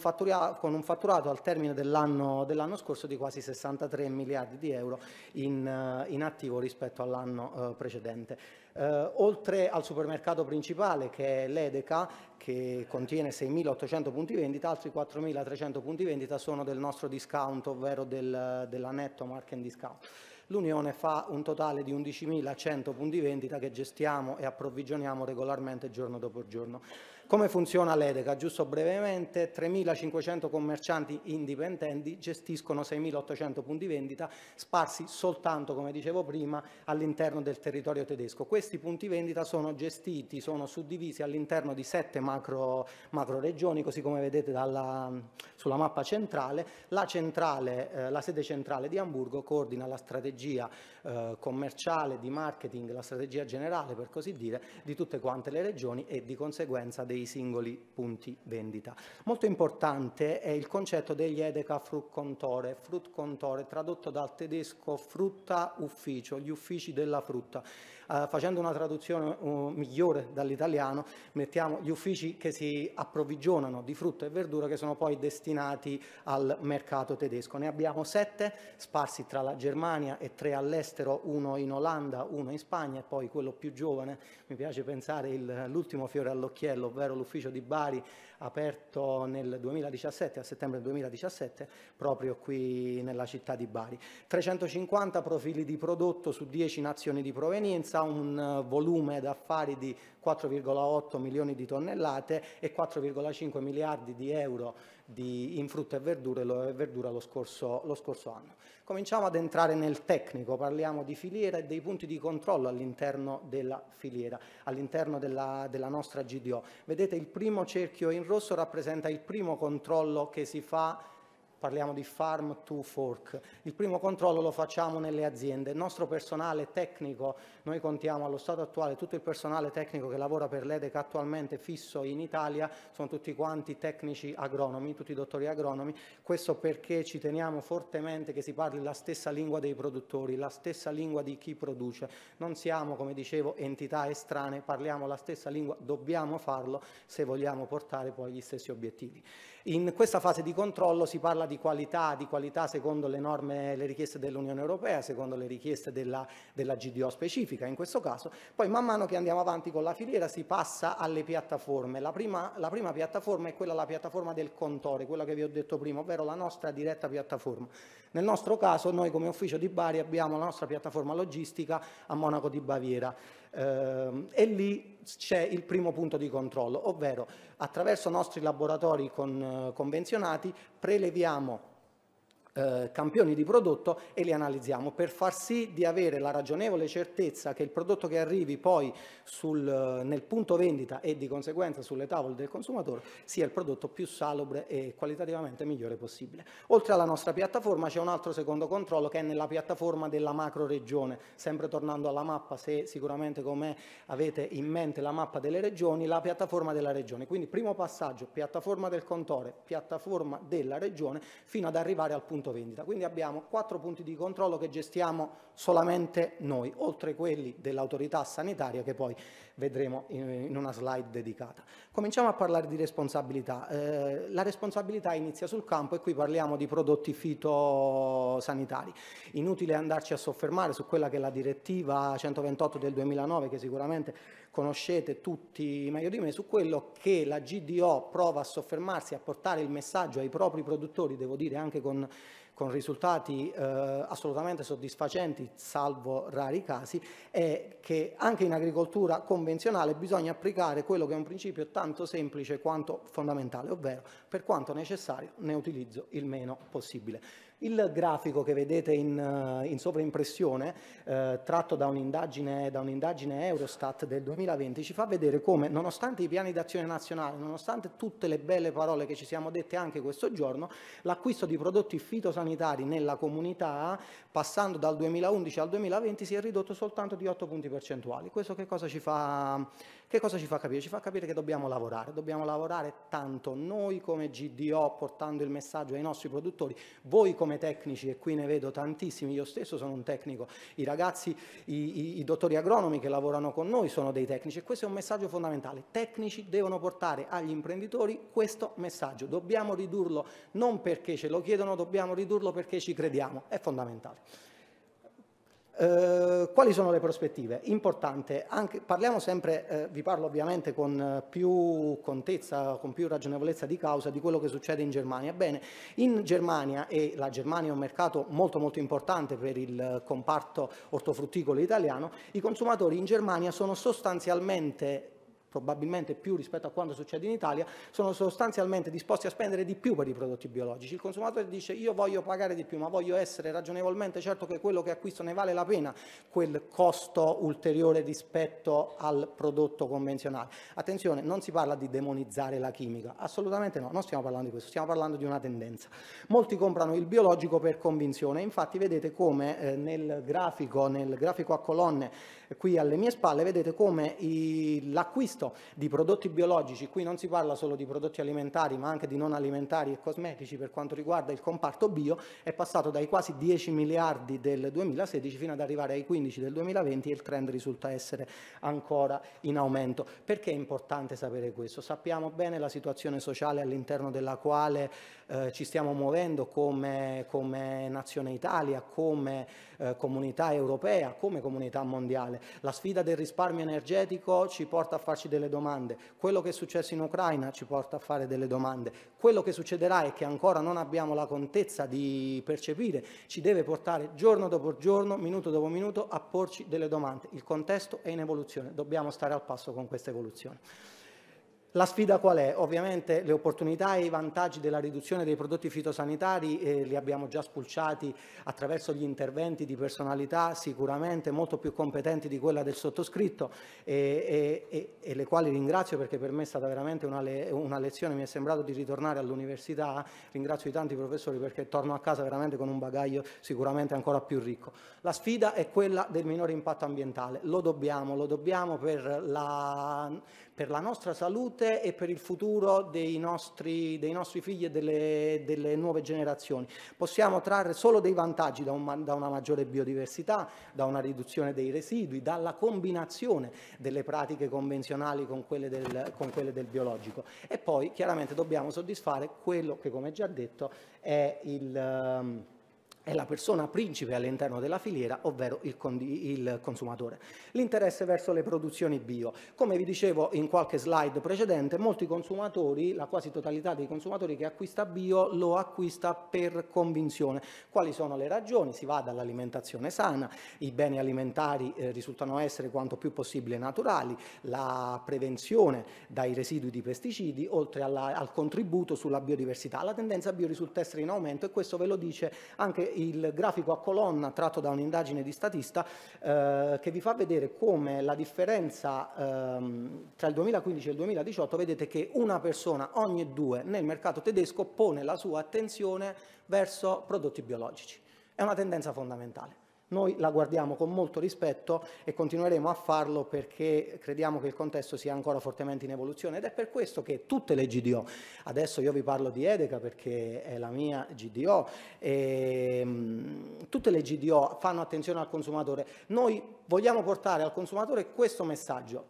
con un fatturato al termine dell'anno, dell scorso di quasi 63 miliardi di euro in, eh, in attivo rispetto all'anno eh, precedente. oltre al supermercato principale che è l'Edeca, che contiene 6.800 punti vendita, altri 4.300 punti vendita sono del nostro discount, ovvero del, della Netto Market Discount l'Unione fa un totale di 11.100 punti vendita che gestiamo e approvvigioniamo regolarmente giorno dopo giorno. Come funziona l'EDECA? Giusto brevemente, 3.500 commercianti indipendenti gestiscono 6.800 punti vendita sparsi soltanto, come dicevo prima, all'interno del territorio tedesco. Questi punti vendita sono gestiti, sono suddivisi all'interno di sette macro, macro, regioni, così come vedete dalla, sulla mappa centrale. La, centrale eh, la, sede centrale di Hamburgo coordina la strategia eh, commerciale, di marketing, la strategia generale, per così dire, di tutte quante le regioni e di conseguenza dei dei singoli punti vendita. Molto importante è il concetto degli Edeka Frutcontore, frutcontore tradotto dal tedesco frutta ufficio, gli uffici della frutta eh, facendo una traduzione uh, migliore dall'italiano, mettiamo gli uffici che si approvvigionano di frutta e verdura che sono poi destinati al mercato tedesco. Ne abbiamo sette sparsi tra la Germania e tre all'estero, uno in Olanda, uno in Spagna e poi quello più giovane, mi piace pensare l'ultimo fiore all'occhiello, ovvero l'ufficio di Bari aperto nel 2017, a settembre 2017, proprio qui nella città di Bari. 350 profili di prodotto su 10 nazioni di provenienza, un volume d'affari di 4,8 milioni di tonnellate e 4,5 miliardi di euro di, in frutta e verdura, e verdura lo, scorso, lo scorso anno. Cominciamo ad entrare nel tecnico, parliamo di filiera e dei punti di controllo all'interno della filiera, all'interno della, della nostra GDO. Vedete il primo cerchio in rosso rappresenta il primo controllo che si fa parliamo di farm to fork. Il primo controllo lo facciamo nelle aziende. Il nostro personale tecnico, noi contiamo allo stato attuale tutto il personale tecnico che lavora per l'EDEC attualmente fisso in Italia, sono tutti quanti tecnici agronomi, tutti dottori agronomi, questo perché ci teniamo fortemente che si parli la stessa lingua dei produttori, la stessa lingua di chi produce. Non siamo, come dicevo, entità estranee, parliamo la stessa lingua, dobbiamo farlo se vogliamo portare poi gli stessi obiettivi. In questa fase di controllo si parla di qualità, di qualità secondo le norme, le richieste dell'Unione Europea, secondo le richieste della, della GDO specifica in questo caso. Poi man mano che andiamo avanti con la filiera si passa alle piattaforme. La prima, la prima piattaforma è quella, la piattaforma del contore, quella che vi ho detto prima, ovvero la nostra diretta piattaforma. Nel nostro caso noi come ufficio di Bari abbiamo la nostra piattaforma logistica a Monaco di Baviera eh, e lì c'è il primo punto di controllo, ovvero attraverso i nostri laboratori con, eh, convenzionati preleviamo eh, campioni di prodotto e li analizziamo per far sì di avere la ragionevole certezza che il prodotto che arrivi poi sul, eh, nel punto vendita e di conseguenza sulle tavole del consumatore sia il prodotto più salubre e qualitativamente migliore possibile. Oltre alla nostra piattaforma c'è un altro secondo controllo che è nella piattaforma della macro regione, sempre tornando alla mappa, se sicuramente come avete in mente la mappa delle regioni, la piattaforma della regione. Quindi primo passaggio, piattaforma del contore, piattaforma della regione, fino ad arrivare al punto punto vendita. Quindi abbiamo quattro punti di controllo che gestiamo solamente noi, oltre quelli dell'autorità sanitaria che poi vedremo in, una slide dedicata. Cominciamo a parlare di responsabilità. Eh, la responsabilità inizia sul campo e qui parliamo di prodotti fitosanitari. Inutile andarci a soffermare su quella che è la direttiva 128 del 2009 che sicuramente conoscete tutti meglio di me, su quello che la GDO prova a soffermarsi, a portare il messaggio ai propri produttori, devo dire anche con con risultati eh, assolutamente soddisfacenti, salvo rari casi, è che anche in agricoltura convenzionale bisogna applicare quello che è un principio tanto semplice quanto fondamentale, ovvero per quanto necessario ne utilizzo il meno possibile. Il grafico che vedete in, eh, in sovraimpressione, eh, tratto da un'indagine, un Eurostat del 2020, ci fa vedere come, nonostante i piani d'azione nazionale, nonostante tutte le belle parole che ci siamo dette anche questo giorno, l'acquisto di prodotti fitosanitari nella comunità, passando dal 2011 al 2020, si è ridotto soltanto di 8 punti percentuali. Questo che cosa ci fa? Che cosa ci fa capire? Ci fa capire che dobbiamo lavorare, dobbiamo lavorare tanto noi come GDO portando il messaggio ai nostri produttori, voi come tecnici e qui ne vedo tantissimi, io stesso sono un tecnico, i ragazzi, i, i, i dottori agronomi che lavorano con noi sono dei tecnici e questo è un messaggio fondamentale, tecnici devono portare agli imprenditori questo messaggio, dobbiamo ridurlo non perché ce lo chiedono, dobbiamo ridurlo perché ci crediamo, è fondamentale. Eh, quali sono le prospettive? Importante, anche, parliamo sempre, eh, vi parlo ovviamente con più contezza, con più ragionevolezza di causa di quello che succede in Germania. Bene, in Germania, e la Germania è un mercato molto molto importante per il comparto ortofrutticolo italiano, i consumatori in Germania sono sostanzialmente probabilmente più rispetto a quanto succede in Italia, sono sostanzialmente disposti a spendere di più per i prodotti biologici. Il consumatore dice io voglio pagare di più, ma voglio essere ragionevolmente certo che quello che acquisto ne vale la pena, quel costo ulteriore rispetto al prodotto convenzionale. Attenzione, non si parla di demonizzare la chimica, assolutamente no, non stiamo parlando di questo, stiamo parlando di una tendenza. Molti comprano il biologico per convinzione, infatti vedete come eh, nel grafico, nel grafico a colonne, qui alle mie spalle, vedete come l'acquisto di prodotti biologici, qui non si parla solo di prodotti alimentari ma anche di non alimentari e cosmetici per quanto riguarda il comparto bio, è passato dai quasi 10 miliardi del 2016 fino ad arrivare ai 15 del 2020 e il trend risulta essere ancora in aumento. Perché è importante sapere questo? Sappiamo bene la situazione sociale all'interno della quale eh, ci stiamo muovendo come, come, Nazione Italia, come eh, comunità europea, come comunità mondiale. La sfida del risparmio energetico ci porta a farci delle domande, quello che è successo in Ucraina ci porta a fare delle domande, quello che succederà e che ancora non abbiamo la contezza di percepire ci deve portare giorno dopo giorno, minuto dopo minuto a porci delle domande. Il contesto è in evoluzione, dobbiamo stare al passo con questa evoluzione. La sfida qual è? Ovviamente le opportunità e i vantaggi della riduzione dei prodotti fitosanitari eh, li abbiamo già spulciati attraverso gli interventi di personalità sicuramente molto più competenti di quella del sottoscritto e, e, e le quali ringrazio perché per me è stata veramente una, le, una lezione, mi è sembrato di ritornare all'università, ringrazio i tanti professori perché torno a casa veramente con un bagaglio sicuramente ancora più ricco. La sfida è quella del minore impatto ambientale, lo dobbiamo, lo dobbiamo per la per la nostra salute e per il futuro dei nostri, dei nostri figli e delle, delle, nuove generazioni. Possiamo trarre solo dei vantaggi da, un, da una maggiore biodiversità, da una riduzione dei residui, dalla combinazione delle pratiche convenzionali con quelle del, con quelle del biologico. E poi chiaramente dobbiamo soddisfare quello che, come già detto, è il... Um, è la persona principe all'interno della filiera, ovvero il, il consumatore. L'interesse verso le produzioni bio. Come vi dicevo in qualche slide precedente, molti consumatori, la quasi totalità dei consumatori che acquista bio lo acquista per convinzione. Quali sono le ragioni? Si va dall'alimentazione sana, i beni alimentari eh, risultano essere quanto più possibile naturali, la prevenzione dai residui di pesticidi, oltre alla, al contributo sulla biodiversità. La tendenza bio risulta essere in aumento e questo ve lo dice anche il grafico a colonna tratto da un'indagine di statista eh, che vi fa vedere come la differenza ehm, tra il 2015 e il 2018 vedete che una persona ogni due nel mercato tedesco pone la sua attenzione verso prodotti biologici. È una tendenza fondamentale. Noi la guardiamo con molto rispetto e continueremo a farlo perché crediamo che il contesto sia ancora fortemente in evoluzione ed è per questo che tutte le GDO, adesso io vi parlo di Edeca perché è la mia GDO, ehm, tutte le GDO fanno attenzione al consumatore. Noi vogliamo portare al consumatore questo messaggio,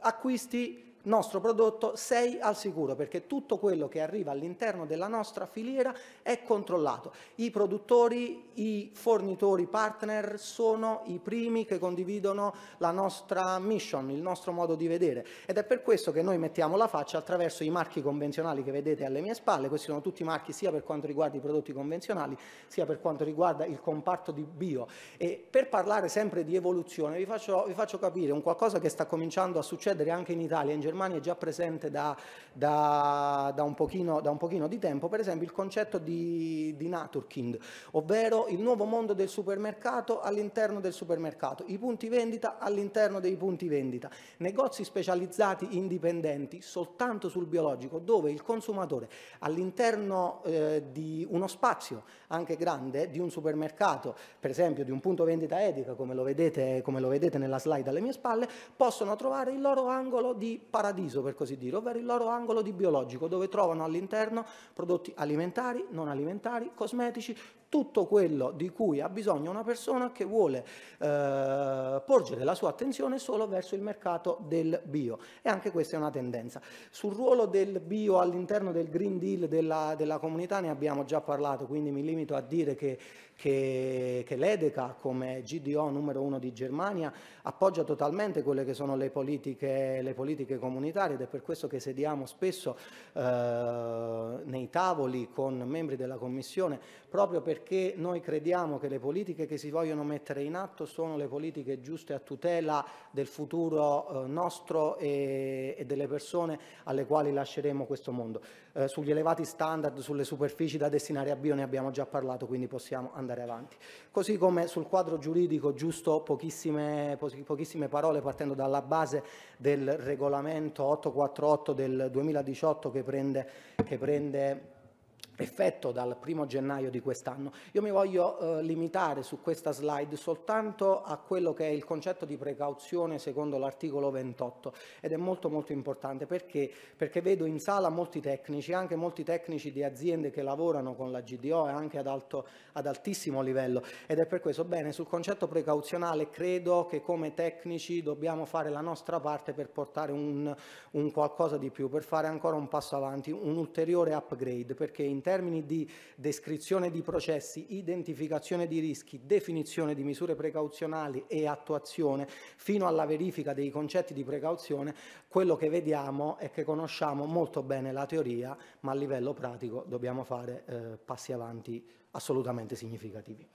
acquisti nostro prodotto sei al sicuro perché tutto quello che arriva all'interno della nostra filiera è controllato. I produttori, i fornitori partner sono i primi che condividono la nostra mission, il nostro modo di vedere ed è per questo che noi mettiamo la faccia attraverso i marchi convenzionali che vedete alle mie spalle, questi sono tutti marchi sia per quanto riguarda i prodotti convenzionali sia per quanto riguarda il comparto di bio e per parlare sempre di evoluzione vi faccio, vi faccio capire un qualcosa che sta cominciando a succedere anche in Italia in Germania Germania è già presente da, da, da, un, pochino, da un, pochino, di tempo, per esempio il concetto di, di Naturkind, ovvero il nuovo mondo del supermercato all'interno del supermercato, i punti vendita all'interno dei punti vendita, negozi specializzati indipendenti soltanto sul biologico, dove il consumatore all'interno eh, di uno spazio anche grande di un supermercato, per esempio di un punto vendita etica, come lo vedete, come lo vedete nella slide alle mie spalle, possono trovare il loro angolo di paradiso, per così dire, ovvero il loro angolo di biologico, dove trovano all'interno prodotti alimentari, non alimentari, cosmetici, tutto quello di cui ha bisogno una persona che vuole eh, porgere la sua attenzione solo verso il mercato del bio. E anche questa è una tendenza. Sul ruolo del bio all'interno del Green Deal della, della comunità ne abbiamo già parlato, quindi mi limito a dire che, che, che l'EDECA, come GDO numero uno di Germania, appoggia totalmente quelle che sono le politiche, le politiche comunitarie ed è per questo che sediamo spesso eh, nei tavoli con membri della Commissione proprio per perché noi crediamo che le politiche che si vogliono mettere in atto sono le politiche giuste a tutela del futuro eh, nostro e, delle persone alle quali lasceremo questo mondo. Eh, sugli elevati standard, sulle superfici da destinare a bio ne abbiamo già parlato, quindi possiamo andare avanti. Così come sul quadro giuridico, giusto pochissime, pochissime parole partendo dalla base del regolamento 848 del 2018 che prende, che prende effetto dal primo gennaio di quest'anno. Io mi voglio eh, limitare su questa slide soltanto a quello che è il concetto di precauzione secondo l'articolo 28 ed è molto molto importante perché? perché vedo in sala molti tecnici, anche molti tecnici di aziende che lavorano con la GDO e anche ad, alto, ad altissimo livello ed è per questo bene sul concetto precauzionale credo che come tecnici dobbiamo fare la nostra parte per portare un, un qualcosa di più, per fare ancora un passo avanti, un ulteriore upgrade perché in termini di descrizione di processi, identificazione di rischi, definizione di misure precauzionali e attuazione, fino alla verifica dei concetti di precauzione, quello che vediamo è che conosciamo molto bene la teoria, ma a livello pratico dobbiamo fare eh, passi avanti assolutamente significativi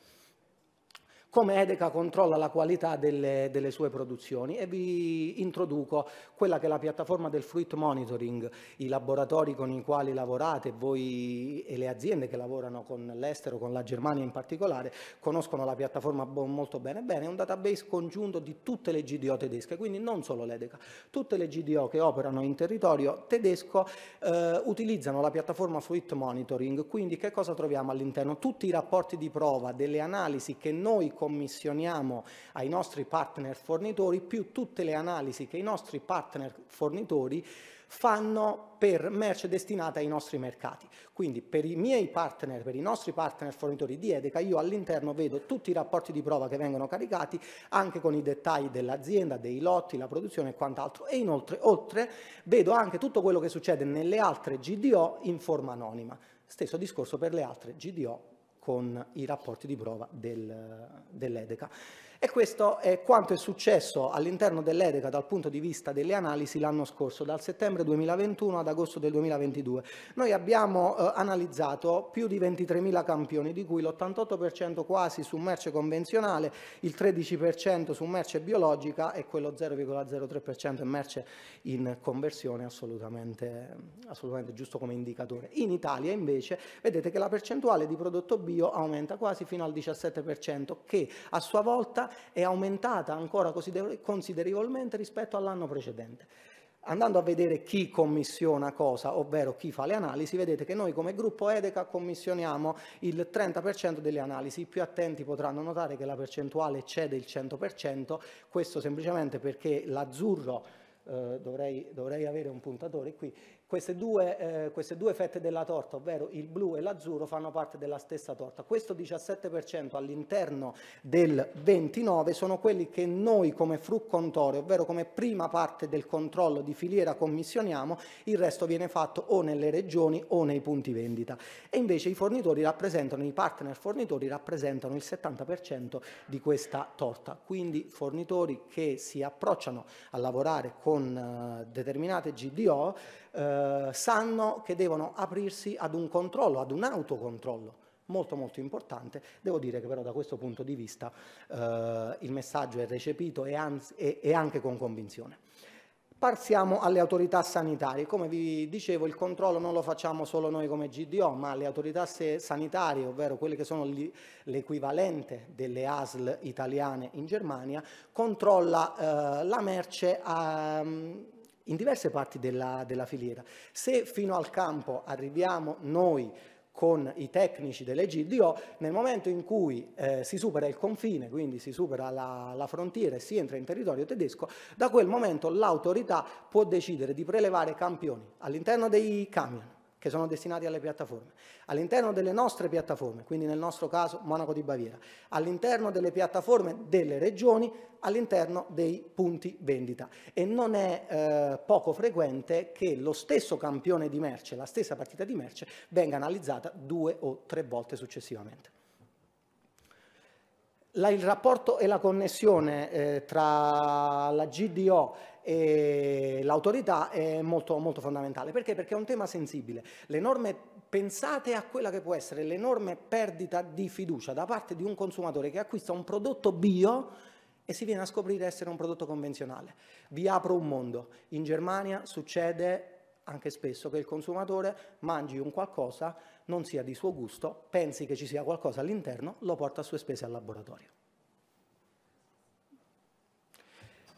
come Edeca controlla la qualità delle, delle, sue produzioni e vi introduco quella che è la piattaforma del fruit monitoring, i laboratori con i quali lavorate voi e le aziende che lavorano con l'estero, con la Germania in particolare, conoscono la piattaforma molto bene. Bene, è un database congiunto di tutte le GDO tedesche, quindi non solo l'Edeca, tutte le GDO che operano in territorio tedesco eh, utilizzano la piattaforma fruit monitoring, quindi che cosa troviamo all'interno? Tutti i rapporti di prova, delle analisi che noi commissioniamo ai nostri partner fornitori, più tutte le analisi che i nostri partner fornitori fanno per merce destinata ai nostri mercati. Quindi per i miei partner, per i nostri partner fornitori di Edeca, io all'interno vedo tutti i rapporti di prova che vengono caricati, anche con i dettagli dell'azienda, dei lotti, la produzione e quant'altro. E inoltre, oltre, vedo anche tutto quello che succede nelle altre GDO in forma anonima. Stesso discorso per le altre GDO con i rapporti di prova del, dell'EDECA. E questo è quanto è successo all'interno dell'EDECA dal punto di vista delle analisi l'anno scorso, dal settembre 2021 ad agosto del 2022. Noi abbiamo eh, analizzato più di 23.000 campioni, di cui l'88% quasi su merce convenzionale, il 13% su merce biologica e quello 0,03% in merce in conversione assolutamente, assolutamente giusto come indicatore. In Italia invece vedete che la percentuale di prodotto bio aumenta quasi fino al 17%, che a sua volta è aumentata ancora considerevolmente rispetto all'anno precedente. Andando a vedere chi commissiona cosa, ovvero chi fa le analisi, vedete che noi come gruppo EDECA commissioniamo il 30% delle analisi. I più attenti potranno notare che la percentuale cede il 100%, questo semplicemente perché l'azzurro Uh, dovrei, dovrei, avere un puntatore qui, queste due, eh, queste due, fette della torta, ovvero il blu e l'azzurro, fanno parte della stessa torta. Questo 17% all'interno del 29% sono quelli che noi come fruccontore, ovvero come prima parte del controllo di filiera commissioniamo, il resto viene fatto o nelle regioni o nei punti vendita. E invece i fornitori rappresentano, i partner fornitori rappresentano il 70% di questa torta. Quindi fornitori che si approcciano a lavorare con eh, determinate GDO eh, sanno che devono aprirsi ad un controllo, ad un autocontrollo molto molto importante. Devo dire che però da questo punto di vista eh, il messaggio è recepito e, anzi, e, e anche con convinzione. Passiamo alle autorità sanitarie. Come vi dicevo, il controllo non lo facciamo solo noi come GDO, ma le autorità sanitarie, ovvero quelle che sono l'equivalente delle ASL italiane in Germania, controlla eh, la merce a, ehm, in diverse parti della, della filiera. Se fino al campo arriviamo noi con i tecnici delle GDO, nel momento in cui eh, si supera il confine, quindi si supera la, la, frontiera e si entra in territorio tedesco, da quel momento l'autorità può decidere di prelevare campioni all'interno dei camion, che sono destinati alle piattaforme. All'interno delle nostre piattaforme, quindi nel nostro caso Monaco di Baviera, all'interno delle piattaforme delle regioni, all'interno dei punti vendita. E non è eh, poco frequente che lo stesso campione di merce, la stessa partita di merce, venga analizzata due o tre volte successivamente. La, il rapporto e la connessione eh, tra la GDO e l'autorità è molto, molto fondamentale. Perché? Perché è un tema sensibile. Le norme, pensate a quella che può essere l'enorme perdita di fiducia da parte di un consumatore che acquista un prodotto bio e si viene a scoprire essere un prodotto convenzionale. Vi apro un mondo. In Germania succede anche spesso che il consumatore mangi un qualcosa, non sia di suo gusto, pensi che ci sia qualcosa all'interno, lo porta a sue spese al laboratorio.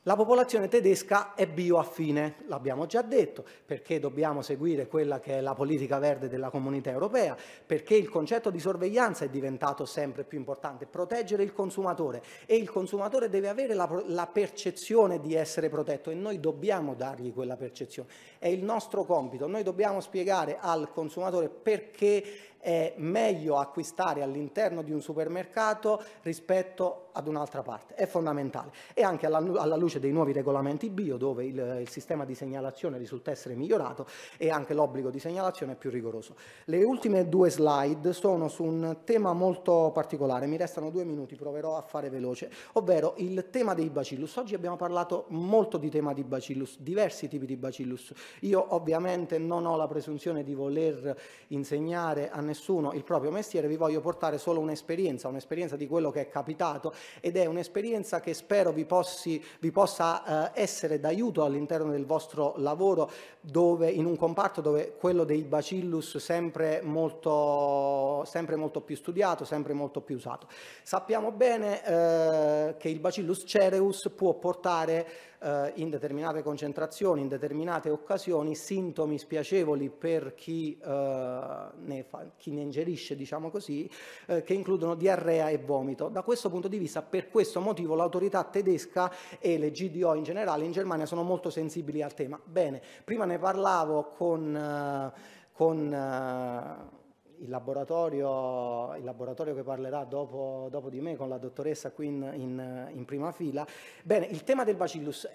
La popolazione tedesca è bioaffine, l'abbiamo già detto, perché dobbiamo seguire quella che è la politica verde della comunità europea, perché il concetto di sorveglianza è diventato sempre più importante, proteggere il consumatore e il consumatore deve avere la, la percezione di essere protetto e noi dobbiamo dargli quella percezione. È il nostro compito, noi dobbiamo spiegare al consumatore perché è meglio acquistare all'interno di un supermercato rispetto ad un'altra parte, è fondamentale. E anche alla, alla luce dei nuovi regolamenti bio, dove il, il, sistema di segnalazione risulta essere migliorato e anche l'obbligo di segnalazione è più rigoroso. Le ultime due slide sono su un tema molto particolare, mi restano due minuti, proverò a fare veloce, ovvero il tema dei bacillus. Oggi abbiamo parlato molto di tema di bacillus, diversi tipi di bacillus. Io ovviamente non ho la presunzione di voler insegnare a nessuno nessuno il proprio mestiere, vi voglio portare solo un'esperienza, un'esperienza di quello che è capitato ed è un'esperienza che spero vi, possi, vi possa eh, essere d'aiuto all'interno del vostro lavoro dove, in un comparto dove quello dei bacillus sempre molto, sempre molto più studiato, sempre molto più usato. Sappiamo bene eh, che il bacillus cereus può portare eh, in determinate concentrazioni, in determinate occasioni, sintomi spiacevoli per chi, eh, ne, fa, chi ne, ingerisce, diciamo così, eh, che includono diarrea e vomito. Da questo punto di vista, per questo motivo, l'autorità tedesca e le GDO in generale in Germania sono molto sensibili al tema. Bene, prima ne parlavo con... Eh, con eh, il laboratorio, il laboratorio, che parlerà dopo, dopo, di me con la dottoressa qui in, in, in, prima fila. Bene, il tema del bacillus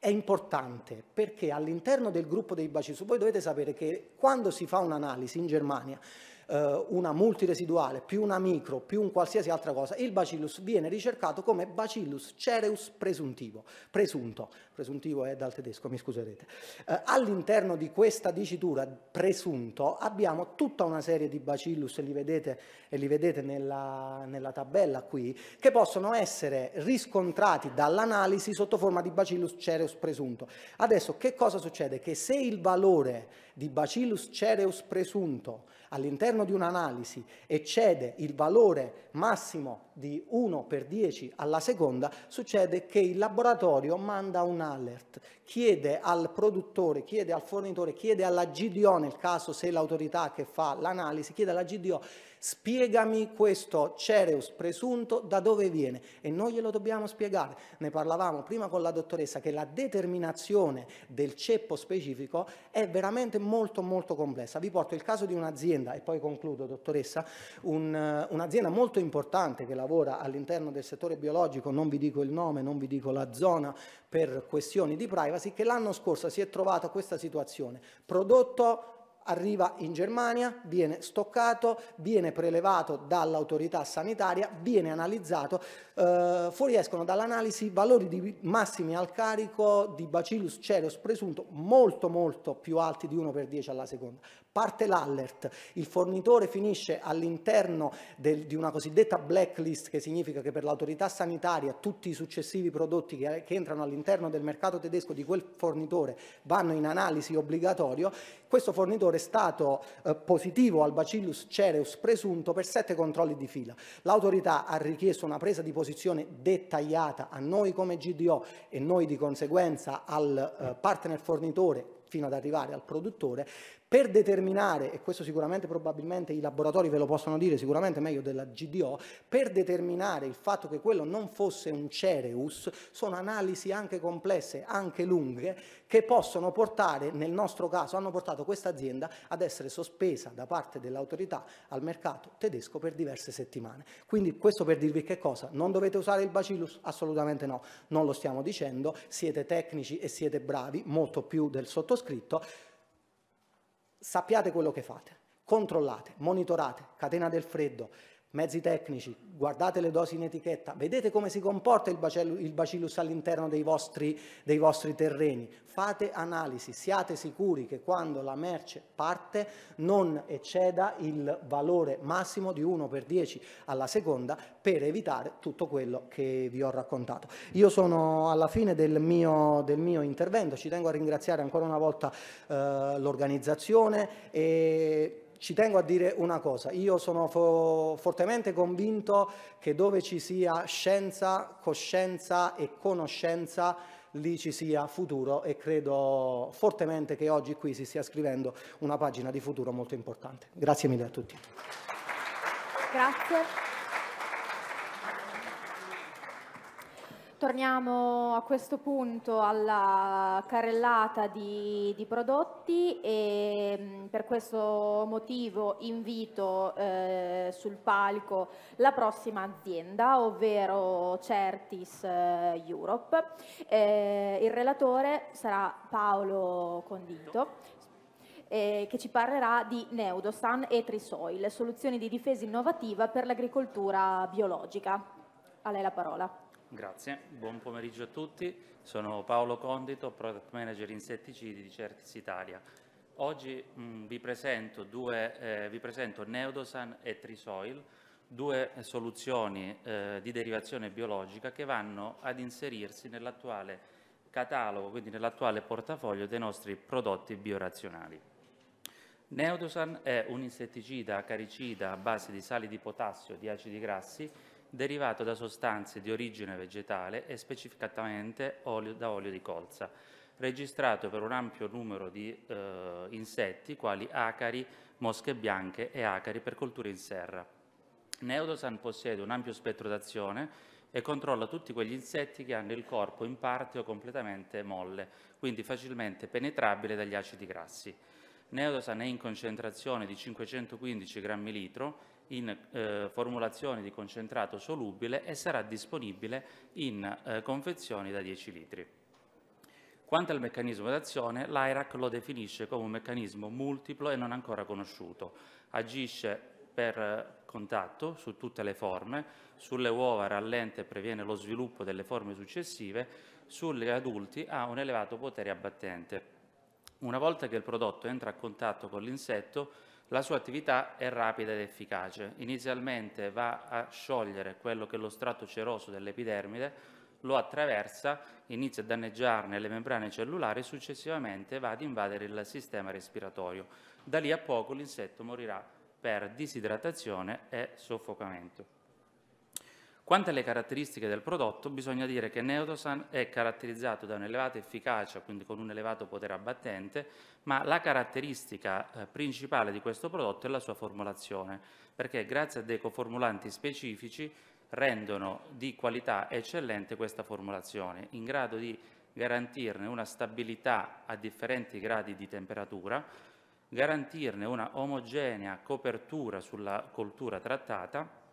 è importante perché all'interno del gruppo dei bacillus, voi dovete sapere che quando si fa un'analisi in Germania, eh, una multiresiduale più una micro più un qualsiasi altra cosa, il bacillus viene ricercato come bacillus cereus presuntivo, presunto presuntivo è dal tedesco, mi scuserete. Eh, all'interno di questa dicitura presunto abbiamo tutta una serie di bacillus, e li vedete, e li vedete nella, nella tabella qui, che possono essere riscontrati dall'analisi sotto forma di bacillus cereus presunto. Adesso che cosa succede? Che se il valore di bacillus cereus presunto all'interno di un'analisi eccede il valore massimo di 1 per 10 alla seconda, succede che il laboratorio manda una alert, chiede al produttore, chiede al fornitore, chiede alla GDO nel caso se l'autorità che fa l'analisi, chiede alla GDO Spiegami questo cereus presunto da dove viene e noi glielo dobbiamo spiegare. Ne parlavamo prima con la dottoressa che la determinazione del ceppo specifico è veramente molto molto complessa. Vi porto il caso di un'azienda e poi concludo dottoressa, un, eh, un'azienda molto importante che lavora all'interno del settore biologico, non vi dico il nome, non vi dico la zona per questioni di privacy che l'anno scorso si è trovata questa situazione. Prodotto arriva in Germania, viene stoccato, viene prelevato dall'autorità sanitaria, viene analizzato, eh, fuoriescono dall'analisi valori di massimi al carico di Bacillus cereus presunto molto molto più alti di 1 per 10 alla seconda parte l'allert, il fornitore finisce all'interno del, di una cosiddetta blacklist che significa che per l'autorità sanitaria tutti i successivi prodotti che, che entrano all'interno del mercato tedesco di quel fornitore vanno in analisi obbligatorio, questo fornitore è stato eh, positivo al bacillus cereus presunto per sette controlli di fila. L'autorità ha richiesto una presa di posizione dettagliata a noi come GDO e noi di conseguenza al eh, partner fornitore fino ad arrivare al produttore per determinare, e questo sicuramente probabilmente i laboratori ve lo possono dire sicuramente meglio della GDO, per determinare il fatto che quello non fosse un cereus, sono analisi anche complesse, anche lunghe, che possono portare, nel nostro caso, hanno portato questa azienda ad essere sospesa da parte dell'autorità al mercato tedesco per diverse settimane. Quindi questo per dirvi che cosa? Non dovete usare il bacillus? Assolutamente no, non lo stiamo dicendo, siete tecnici e siete bravi, molto più del sottoscritto sappiate quello che fate, controllate, monitorate, catena del freddo, mezzi tecnici, guardate le dosi in etichetta, vedete come si comporta il, bacillus, il bacillus all'interno dei vostri, dei vostri, terreni, fate analisi, siate sicuri che quando la merce parte non ecceda il valore massimo di 1 per 10 alla seconda per evitare tutto quello che vi ho raccontato. Io sono alla fine del mio, del mio intervento, ci tengo a ringraziare ancora una volta eh, l'organizzazione e ci tengo a dire una cosa, io sono fo- fortemente convinto che dove ci sia scienza, coscienza e conoscenza, lì ci sia futuro e credo fortemente che oggi qui si stia scrivendo una pagina di futuro molto importante. Grazie mille a tutti. Grazie. Torniamo a questo punto alla carrellata di, di prodotti e mm, per questo motivo invito eh, sul palco la prossima azienda, ovvero Certis eh, Europe. Eh, il relatore sarà Paolo Condito, eh, che ci parlerà di Neudostan e Trisoil, soluzioni di difesa innovativa per l'agricoltura biologica. A lei la parola. Grazie, buon pomeriggio a tutti. Sono Paolo Condito, Product Manager Insetticidi di Certis Italia. Oggi mh, mm, vi, presento due, eh, vi, presento Neodosan e Trisoil, due soluzioni eh, di derivazione biologica che vanno ad inserirsi nell'attuale catalogo, quindi nell'attuale portafoglio dei nostri prodotti biorazionali. Neodosan è un insetticida caricida a base di sali di potassio, e di acidi grassi, derivato da sostanze di origine vegetale e specificatamente olio, da olio di colza, registrato per un ampio numero di eh, insetti quali acari, mosche bianche e acari per colture in serra. Neodosan possiede un ampio spettro d'azione e controlla tutti quegli insetti che hanno il corpo in parte o completamente molle, quindi facilmente penetrabile dagli acidi grassi. Neodosan è in concentrazione di 515 grammi litro in eh, formulazione di concentrato solubile e sarà disponibile in eh, confezioni da 10 litri. Quanto al meccanismo d'azione, l'IRAC lo definisce come un meccanismo multiplo e non ancora conosciuto. Agisce per eh, contatto su tutte le forme, sulle uova rallenta e previene lo sviluppo delle forme successive, sugli adulti ha un elevato potere abbattente. Una volta che il prodotto entra a contatto con l'insetto, la sua attività è rapida ed efficace. Inizialmente va a sciogliere quello che è lo strato ceroso dell'epidermide, lo attraversa, inizia a danneggiarne le membrane cellulari e successivamente va ad invadere il sistema respiratorio. Da lì a poco l'insetto morirà per disidratazione e soffocamento. Quanto alle caratteristiche del prodotto, bisogna dire che Neodosan è caratterizzato da un'elevata efficacia, quindi con un elevato potere abbattente, ma la caratteristica eh, principale di questo prodotto è la sua formulazione, perché grazie a dei coformulanti specifici rendono di qualità eccellente questa formulazione, in grado di garantirne una stabilità a differenti gradi di temperatura, garantirne una omogenea copertura sulla coltura trattata,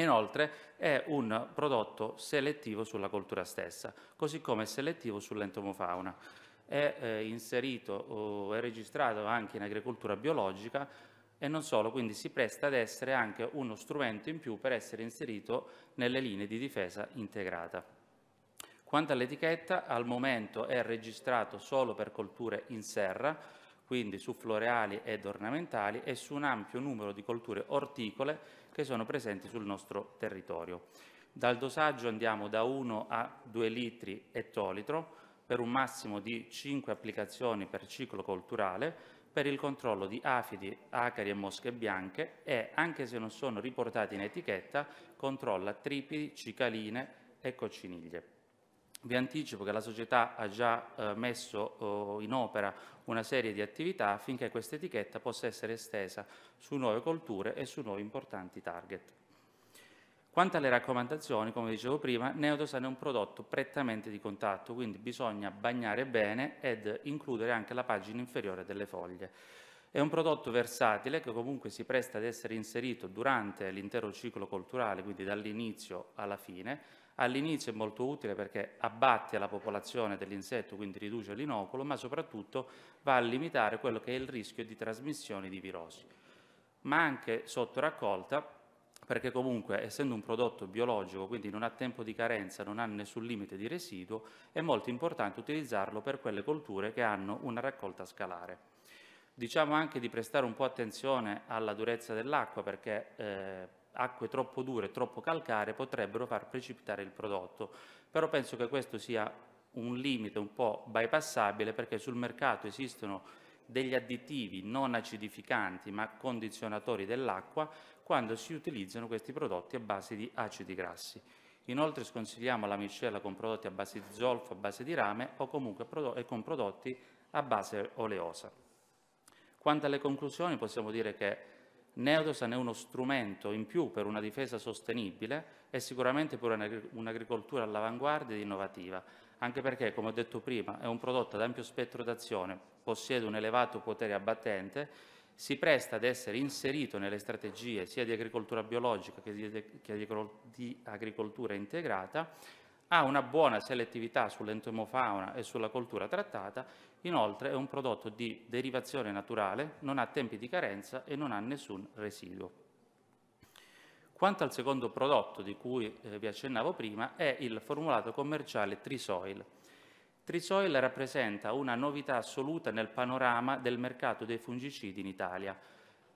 Inoltre è un prodotto selettivo sulla coltura stessa, così come selettivo sull'entomofauna. È eh, inserito o oh, è registrato anche in agricoltura biologica e non solo, quindi si presta ad essere anche uno strumento in più per essere inserito nelle linee di difesa integrata. Quanto all'etichetta, al momento è registrato solo per colture in serra, quindi su floreali ed ornamentali e su un ampio numero di colture orticole che sono presenti sul nostro territorio. Dal dosaggio andiamo da 1 a 2 litri ettolitro per un massimo di 5 applicazioni per ciclo colturale per il controllo di afidi, acari e mosche bianche e, anche se non sono riportati in etichetta, controlla tripidi, cicaline e cocciniglie. Vi anticipo che la società ha già eh, messo eh, in opera una serie di attività affinché questa etichetta possa essere estesa su nuove colture e su nuovi importanti target. Quanto alle raccomandazioni, come dicevo prima, Neodosan è un prodotto prettamente di contatto, quindi bisogna bagnare bene ed includere anche la pagina inferiore delle foglie. È un prodotto versatile che comunque si presta ad essere inserito durante l'intero ciclo culturale, quindi dall'inizio alla fine, All'inizio è molto utile perché abbatte la popolazione dell'insetto, quindi riduce l'inoculo, ma soprattutto va a limitare quello che è il rischio di trasmissione di virosi. Ma anche sotto raccolta, perché comunque essendo un prodotto biologico, quindi non ha tempo di carenza, non ha nessun limite di residuo, è molto importante utilizzarlo per quelle colture che hanno una raccolta scalare. Diciamo anche di prestare un po' attenzione alla durezza dell'acqua perché eh, acque troppo dure, troppo calcare potrebbero far precipitare il prodotto. Però penso che questo sia un limite un po' bypassabile perché sul mercato esistono degli additivi non acidificanti ma condizionatori dell'acqua quando si utilizzano questi prodotti a base di acidi grassi. Inoltre sconsigliamo la miscela con prodotti a base di zolfo, a base di rame o comunque con prodotti a base oleosa. Quanto alle conclusioni possiamo dire che Neodos è uno strumento in più per una difesa sostenibile e sicuramente per un'agricoltura all'avanguardia ed innovativa, anche perché, come ho detto prima, è un prodotto ad ampio spettro d'azione, possiede un elevato potere abbattente, si presta ad essere inserito nelle strategie sia di agricoltura biologica che di, agricoltura integrata, ha una buona selettività sull'entomofauna e sulla coltura trattata Inoltre è un prodotto di derivazione naturale, non ha tempi di carenza e non ha nessun residuo. Quanto al secondo prodotto di cui eh, vi accennavo prima è il formulato commerciale Trisoil. Trisoil rappresenta una novità assoluta nel panorama del mercato dei fungicidi in Italia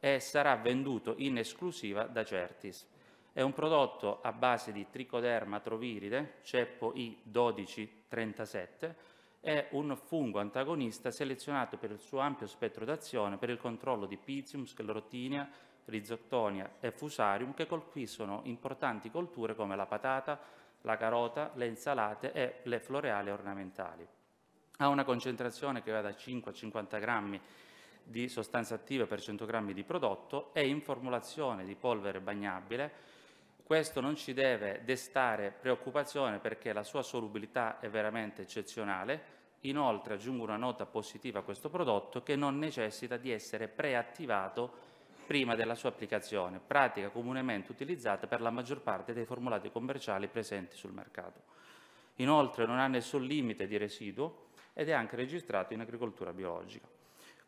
e sarà venduto in esclusiva da Certis. È un prodotto a base di tricoderma troviride, ceppo I1237, è un fungo antagonista selezionato per il suo ampio spettro d'azione per il controllo di Pizium, Sclerotinia, Rizoctonia e Fusarium che colpiscono importanti colture come la patata, la carota, le insalate e le floreali ornamentali. Ha una concentrazione che va da 5 a 50 grammi di sostanza attiva per 100 grammi di prodotto, e in formulazione di polvere bagnabile questo non ci deve destare preoccupazione perché la sua solubilità è veramente eccezionale. Inoltre aggiungo una nota positiva a questo prodotto che non necessita di essere preattivato prima della sua applicazione, pratica comunemente utilizzata per la maggior parte dei formulati commerciali presenti sul mercato. Inoltre non ha nessun limite di residuo ed è anche registrato in agricoltura biologica.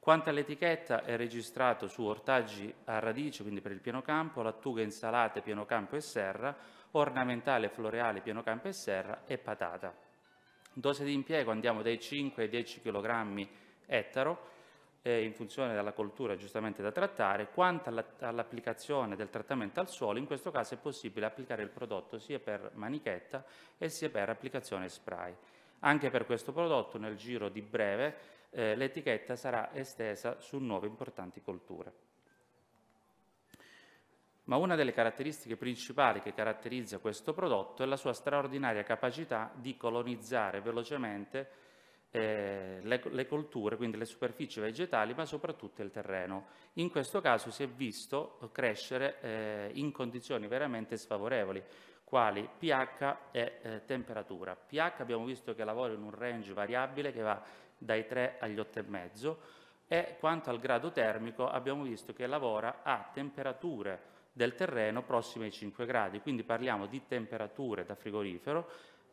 Quanto all'etichetta è registrato su ortaggi a radice, quindi per il campo, lattuga, insalate, campo e serra, ornamentale, floreale, campo e serra e patata. Dose di impiego andiamo dai 5 ai 10 kg ettaro, eh, in funzione della coltura giustamente da trattare, quanto all'applicazione all del trattamento al suolo, in questo caso è possibile applicare il prodotto sia per manichetta e sia per applicazione spray. Anche per questo prodotto nel giro di breve eh, l'etichetta sarà estesa su nuove importanti colture. Ma una delle caratteristiche principali che caratterizza questo prodotto è la sua straordinaria capacità di colonizzare velocemente eh, le, le, colture, quindi le superfici vegetali, ma soprattutto il terreno. In questo caso si è visto crescere eh, in condizioni veramente sfavorevoli, quali pH e eh, temperatura. pH abbiamo visto che lavora in un range variabile che va dai 3 agli 8,5 e quanto al grado termico abbiamo visto che lavora a temperature del terreno prossime ai 5 gradi, quindi parliamo di temperature da frigorifero,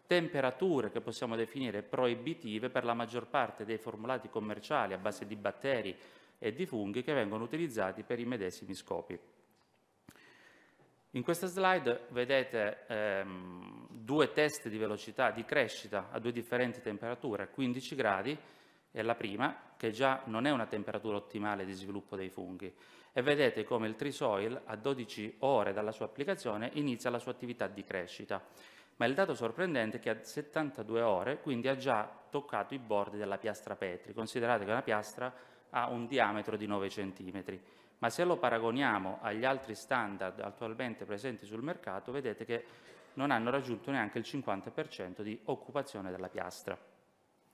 temperature che possiamo definire proibitive per la maggior parte dei formulati commerciali a base di batteri e di funghi che vengono utilizzati per i medesimi scopi. In questa slide vedete ehm, due test di velocità di crescita a due differenti temperature, 15 gradi è la prima, che già non è una temperatura ottimale di sviluppo dei funghi. E vedete come il trisoil a 12 ore dalla sua applicazione inizia la sua attività di crescita. Ma il dato sorprendente è che a 72 ore, quindi ha già toccato i bordi della piastra Petri. Considerate che una piastra ha un diametro di 9 cm. Ma se lo paragoniamo agli altri standard attualmente presenti sul mercato, vedete che non hanno raggiunto neanche il 50% di occupazione della piastra.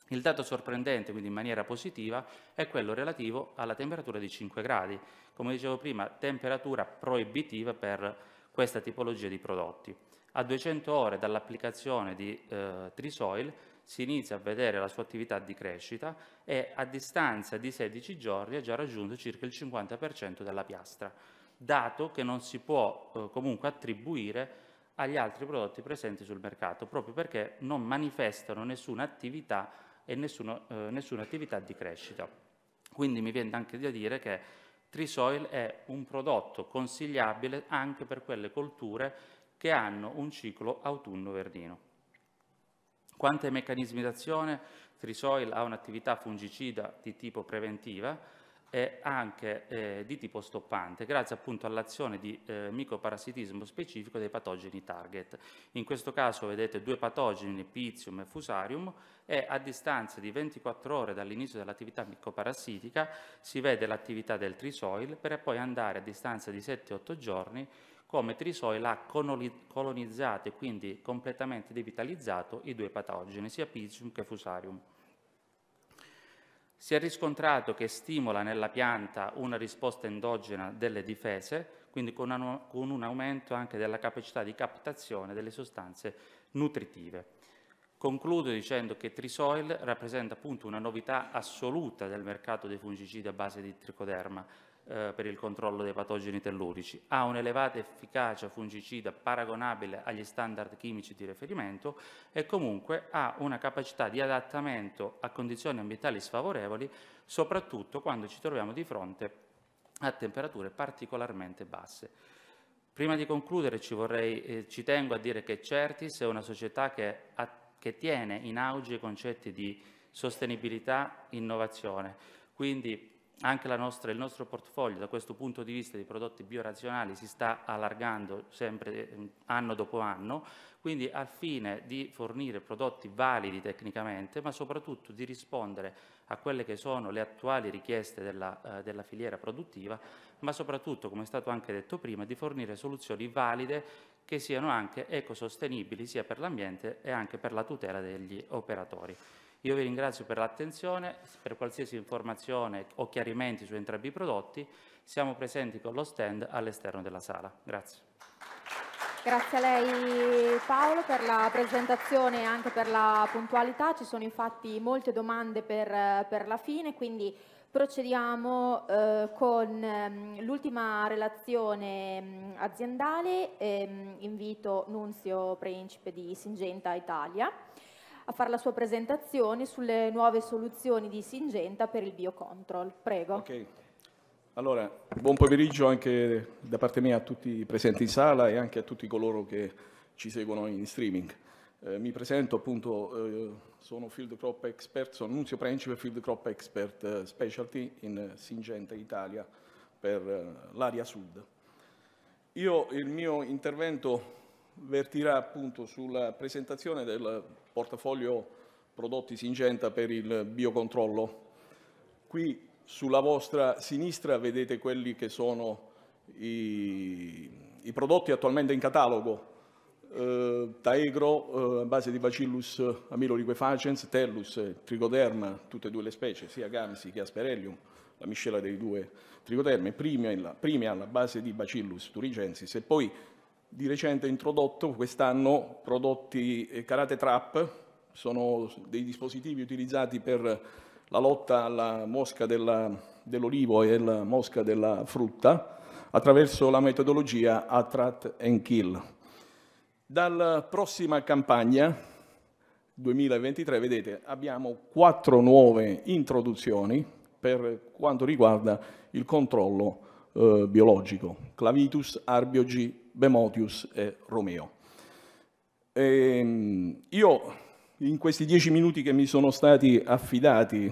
Il dato sorprendente, quindi in maniera positiva, è quello relativo alla temperatura di 5 gradi. Come dicevo prima, temperatura proibitiva per questa tipologia di prodotti. A 200 ore dall'applicazione di eh, Trisoil si inizia a vedere la sua attività di crescita e a distanza di 16 giorni ha già raggiunto circa il 50% della piastra, dato che non si può eh, comunque attribuire agli altri prodotti presenti sul mercato, proprio perché non manifestano nessuna attività e nessuno, eh, nessuna attività di crescita. Quindi mi viene anche da dire che Trisoil è un prodotto consigliabile anche per quelle colture che hanno un ciclo autunno-verdino. Quanto ai meccanismi d'azione, Trisoil ha un'attività fungicida di tipo preventiva, e anche eh, di tipo stoppante, grazie appunto all'azione di eh, microparasitismo specifico dei patogeni target. In questo caso vedete due patogeni, Pizium e Fusarium, e a distanza di 24 ore dall'inizio dell'attività micoparassitica si vede l'attività del trisoil per poi andare a distanza di 7-8 giorni come Trisoil ha colonizzato e quindi completamente devitalizzato i due patogeni, sia Pizium che Fusarium. Si è riscontrato che stimola nella pianta una risposta endogena delle difese, quindi con, un, aumento anche della capacità di captazione delle sostanze nutritive. Concludo dicendo che Trisoil rappresenta appunto una novità assoluta del mercato dei fungicidi a base di tricoderma, eh, per il controllo dei patogeni tellurici, ha un'elevata efficacia fungicida paragonabile agli standard chimici di riferimento e comunque ha una capacità di adattamento a condizioni ambientali sfavorevoli, soprattutto quando ci troviamo di fronte a temperature particolarmente basse. Prima di concludere ci, vorrei, eh, ci tengo a dire che Certis è una società che, a, che tiene in auge i concetti di sostenibilità, e innovazione. Quindi anche nostra, il nostro portfolio da questo punto di vista di prodotti biorazionali si sta allargando sempre ehm, anno dopo anno, quindi al fine di fornire prodotti validi tecnicamente, ma soprattutto di rispondere a quelle che sono le attuali richieste della, eh, della filiera produttiva, ma soprattutto, come è stato anche detto prima, di fornire soluzioni valide che siano anche ecosostenibili sia per l'ambiente e anche per la tutela degli operatori. Io vi ringrazio per l'attenzione, per qualsiasi informazione o chiarimenti su entrambi i prodotti siamo presenti con lo stand all'esterno della sala. Grazie. Grazie a lei Paolo per la presentazione e anche per la puntualità, ci sono infatti molte domande per, per la fine, quindi procediamo eh, con ehm, l'ultima relazione mm, aziendale, eh, invito Nunzio Principe di Singenta Italia a fare la sua presentazione sulle nuove soluzioni di Singenta per il biocontrol. Prego. Okay. Allora, buon pomeriggio anche da parte mia a tutti i presenti in sala e anche a tutti coloro che ci seguono in streaming. Eh, mi presento appunto, eh, sono Field Crop Expert, sono Nunzio Principe, Field Crop Expert eh, Specialty in Singenta Italia per eh, l'area sud. Io il mio intervento vertirà appunto sulla presentazione del portafoglio prodotti Singenta per il biocontrollo. Qui sulla vostra sinistra vedete quelli che sono i, i prodotti attualmente in catalogo. Eh, Taegro, eh, base di Bacillus amiloliquefacens, Tellus, Trigoderma, tutte e due le specie, sia Gamsi che Asperellium, la miscela dei due trigodermi, prime alla base di Bacillus turigensis e poi di recente introdotto quest'anno prodotti eh, Karate Trap, sono dei dispositivi utilizzati per la lotta alla mosca dell'olivo e alla mosca della frutta attraverso la metodologia Attract and Kill. Dalla prossima campagna 2023, vedete, abbiamo quattro nuove introduzioni per quanto riguarda il controllo eh, biologico. Clavitus, Arbiogi, Bemotius e Romeo. E, ehm, io in questi dieci minuti che mi sono stati affidati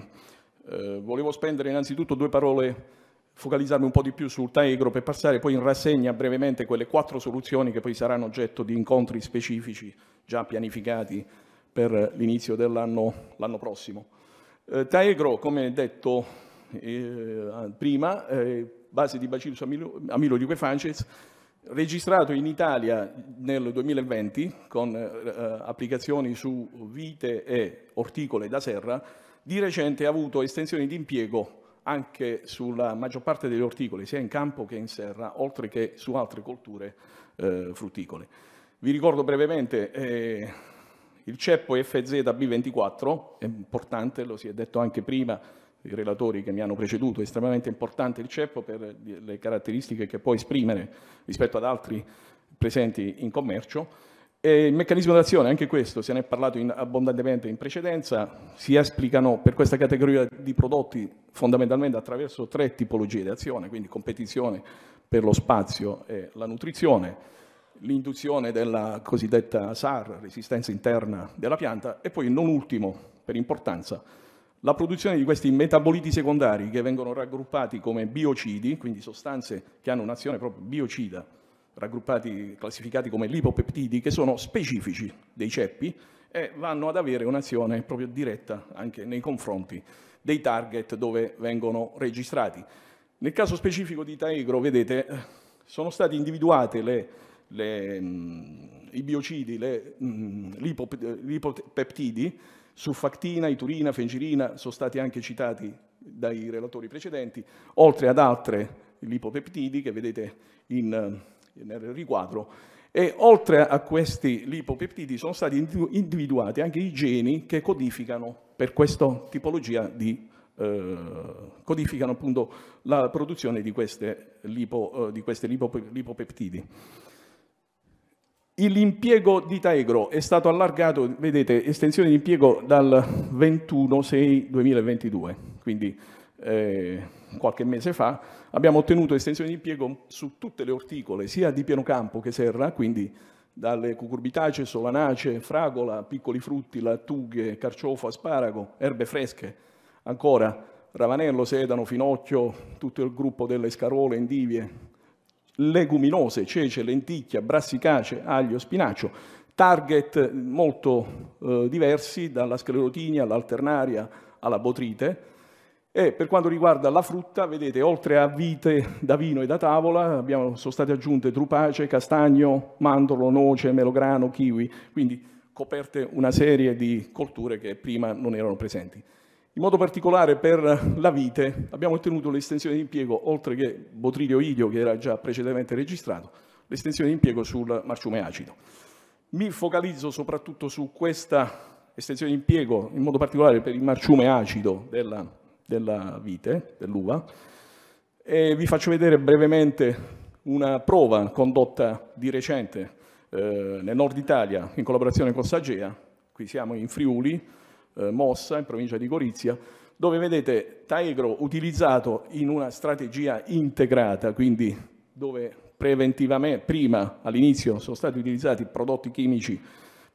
eh, volevo spendere innanzitutto due parole, focalizzarmi un po' di più sul Taegro per passare poi in rassegna brevemente quelle quattro soluzioni che poi saranno oggetto di incontri specifici già pianificati per l'inizio dell'anno prossimo. Eh, Taegro, come detto eh, prima, eh, base di Bacillus amilo, di facies, registrato in Italia nel 2020 con eh, eh, applicazioni su vite e orticole da serra, di recente ha avuto estensioni di impiego anche sulla maggior parte degli orticoli, sia in campo che in serra, oltre che su altre colture eh, frutticole. Vi ricordo brevemente eh, il ceppo FZB24, è importante, lo si è detto anche prima, i relatori che mi hanno preceduto, è estremamente importante il CEPO per le caratteristiche che può esprimere rispetto ad altri presenti in commercio. E il meccanismo d'azione, anche questo, se ne è parlato in, abbondantemente in precedenza, si esplicano per questa categoria di prodotti fondamentalmente attraverso tre tipologie di azione, quindi competizione per lo spazio e la nutrizione, l'induzione della cosiddetta SAR, resistenza interna della pianta, e poi non ultimo, per importanza, la produzione di questi metaboliti secondari che vengono raggruppati come biocidi, quindi sostanze che hanno un'azione proprio biocida, raggruppati, classificati come lipopeptidi, che sono specifici dei ceppi e vanno ad avere un'azione proprio diretta anche nei confronti dei target dove vengono registrati. Nel caso specifico di Taegro, vedete, eh, sono stati individuati le, le, mm, i biocidi, le, mh, mm, lipopeptidi, Sulfactina, iturina, fengirina sono stati anche citati dai relatori precedenti, oltre ad altre lipopeptidi che vedete in, nel riquadro. E oltre a questi lipopeptidi sono stati individuati anche i geni che codificano per questa tipologia di eh, codificano appunto la produzione di queste, lipo, eh, di queste lipo, lipopeptidi. L'impiego di Taegro è stato allargato, vedete, estensione di impiego dal 21-6-2022, quindi eh, qualche mese fa abbiamo ottenuto estensione di impiego su tutte le orticole, sia di pieno campo che serra, quindi dalle cucurbitacee, solanacee, fragola, piccoli frutti, lattughe, carciofo, asparago, erbe fresche, ancora ravanello, sedano, finocchio, tutto il gruppo delle scarole, endivie, leguminose, cece, lenticchia, brassicace, aglio, spinacio, target molto eh, diversi dalla sclerotinia all'alternaria alla botrite e per quanto riguarda la frutta, vedete, oltre a vite da vino e da tavola, abbiamo, sono state aggiunte drupace, castagno, mandorlo, noce, melograno, kiwi, quindi coperte una serie di colture che prima non erano presenti. In modo particolare per la vite abbiamo ottenuto l'estensione di impiego, oltre che botrilio idio che era già precedentemente registrato, l'estensione di impiego sul marciume acido. Mi focalizzo soprattutto su questa estensione di impiego, in modo particolare per il marciume acido della, della vite, dell'uva, e vi faccio vedere brevemente una prova condotta di recente eh, nel nord Italia in collaborazione con Sagea, qui siamo in Friuli, eh, Mossa, in provincia di Gorizia, dove vedete Taegro utilizzato in una strategia integrata, quindi dove preventivamente, prima all'inizio sono stati utilizzati prodotti chimici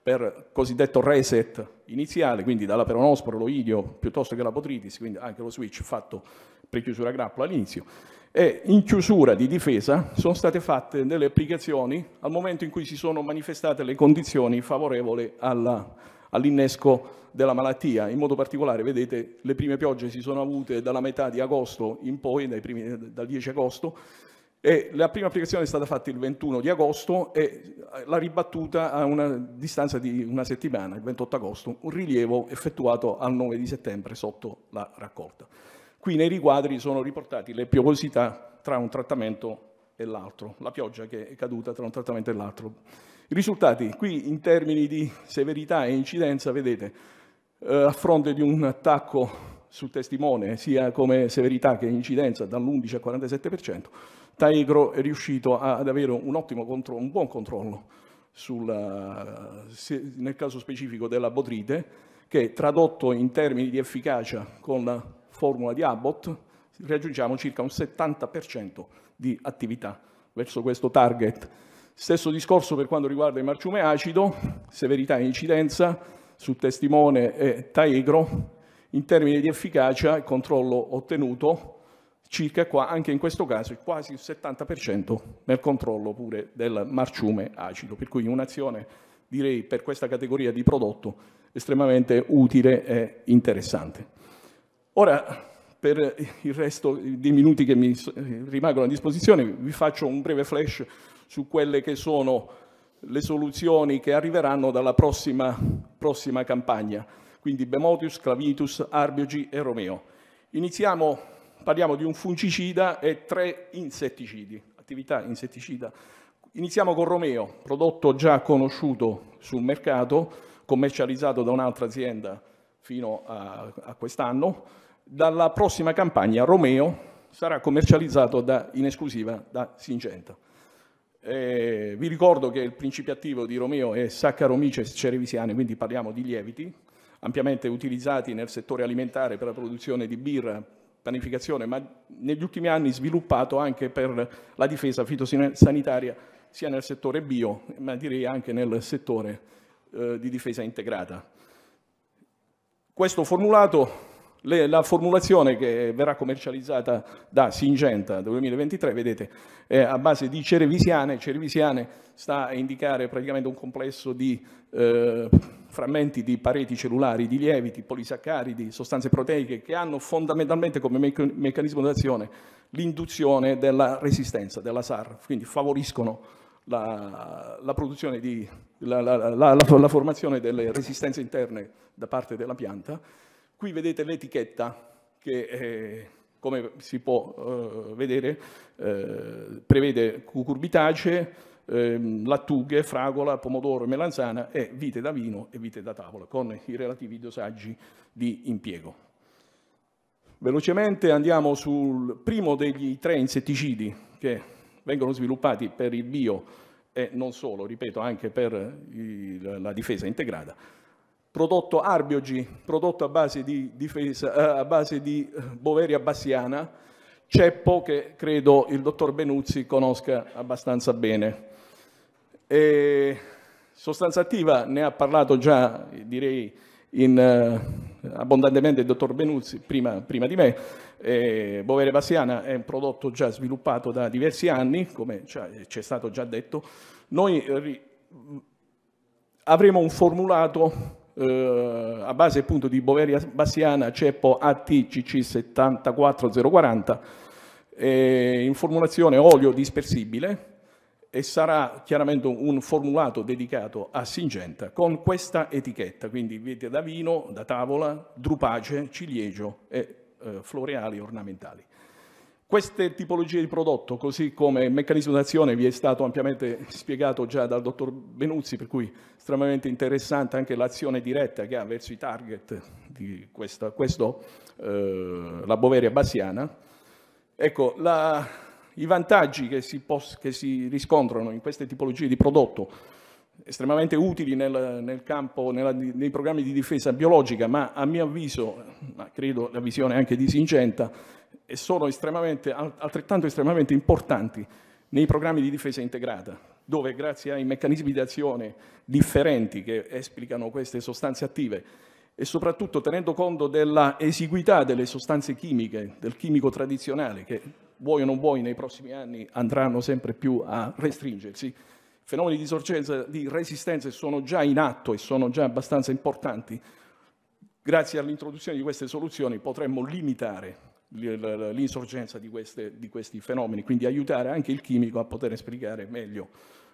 per cosiddetto reset iniziale, quindi dalla peronospora, idio, piuttosto che la potritis, quindi anche lo switch fatto prechiusura grappola all'inizio, e in chiusura di difesa sono state fatte delle applicazioni al momento in cui si sono manifestate le condizioni favorevoli alla all'innesco della malattia. In modo particolare, vedete, le prime piogge si sono avute dalla metà di agosto in poi, primi, dal 10 agosto, e la prima applicazione è stata fatta il 21 di agosto e la ribattuta a una distanza di una settimana, il 28 agosto, un rilievo effettuato al 9 di settembre sotto la raccolta. Qui nei riquadri sono riportati le piovosità tra un trattamento e l'altro, la pioggia che è caduta tra un trattamento e l'altro. I risultati qui in termini di severità e incidenza, vedete, eh, a fronte di un attacco sul testimone, sia come severità che incidenza, dall'11 al 47%, Taegro è riuscito ad avere un, ottimo controllo, un buon controllo sulla, nel caso specifico della botrite, che tradotto in termini di efficacia con la formula di Abbott, raggiungiamo circa un 70% di attività verso questo target Stesso discorso per quanto riguarda il marciume acido, severità e incidenza su testimone e taegro, in termini di efficacia e controllo ottenuto, circa qua, anche in questo caso quasi il 70% nel controllo pure del marciume acido, per cui un'azione direi per questa categoria di prodotto estremamente utile e interessante. Ora, per il resto dei minuti che mi rimangono a disposizione, vi faccio un breve flash su quelle che sono le soluzioni che arriveranno dalla prossima, prossima campagna, quindi Bemotius, Clavitus, Arbiogi e Romeo. Iniziamo, parliamo di un fungicida e tre insetticidi, attività insetticida. Iniziamo con Romeo, prodotto già conosciuto sul mercato, commercializzato da un'altra azienda fino a, a quest'anno. Dalla prossima campagna Romeo sarà commercializzato da, in esclusiva da Singenta. Eh, vi ricordo che il principio attivo di Romeo è Saccharomyces cerevisiane, quindi parliamo di lieviti, ampiamente utilizzati nel settore alimentare per la produzione di birra, panificazione, ma negli ultimi anni sviluppato anche per la difesa fitosanitaria sia nel settore bio, ma direi anche nel settore eh, di difesa integrata. Questo formulato le, la formulazione che verrà commercializzata da Singenta nel 2023, vedete, è a base di cerevisiane. Cerevisiane sta a indicare praticamente un complesso di eh, frammenti di pareti cellulari, di lieviti, polisaccaridi, sostanze proteiche che hanno fondamentalmente come meca meccanismo d'azione l'induzione della resistenza, della SAR, quindi favoriscono la, la, produzione di, la, la, la formazione delle resistenze interne da parte della pianta Qui vedete l'etichetta che, eh, come si può eh, vedere, eh, prevede cucurbitacee, ehm, lattughe, fragola, pomodoro, e melanzana e vite da vino e vite da tavola, con i relativi dosaggi di impiego. Velocemente andiamo sul primo degli tre insetticidi che vengono sviluppati per il bio e non solo, ripeto, anche per la difesa integrata prodotto Arbiogi, prodotto a base di, difesa, eh, a base di eh, Boveria bassiana, ceppo che credo il dottor Benuzzi conosca abbastanza bene. E sostanza attiva ne ha parlato già, direi, in, eh, abbondantemente il dottor Benuzzi prima, prima di me. Eh, Bovere Bassiana è un prodotto già sviluppato da diversi anni, come ci è stato già detto. Noi avremo un formulato eh, a base appunto di Boveria Bassiana CEPO ATCC 74040 eh, in formulazione olio dispersibile e sarà chiaramente un formulato dedicato a Singenta con questa etichetta, quindi vite da vino, da tavola, drupace, ciliegio e eh, floreali ornamentali. Queste tipologie di prodotto, così come meccanismo d'azione, vi è stato ampiamente spiegato già dal dottor Benuzzi, per cui estremamente interessante anche l'azione diretta che ha verso i target di questa, questo, eh, la Boveria bassiana. Ecco, la, i vantaggi che si, poss- che si, riscontrano in queste tipologie di prodotto, estremamente utili nel, nel campo, nella, nei programmi di difesa biologica, ma a mio avviso, ma credo la visione anche di Singenta, e sono estremamente, altrettanto estremamente importanti nei programmi di difesa integrata, dove grazie ai meccanismi di azione differenti che esplicano queste sostanze attive e soprattutto tenendo conto della esiguità delle sostanze chimiche, del chimico tradizionale, che vuoi o non vuoi nei prossimi anni andranno sempre più a restringersi, fenomeni di, sorgenza, di resistenze sono già in atto e sono già abbastanza importanti, grazie all'introduzione di queste soluzioni potremmo limitare l'insorgenza di, di, questi fenomeni, quindi aiutare anche il chimico a poter spiegare meglio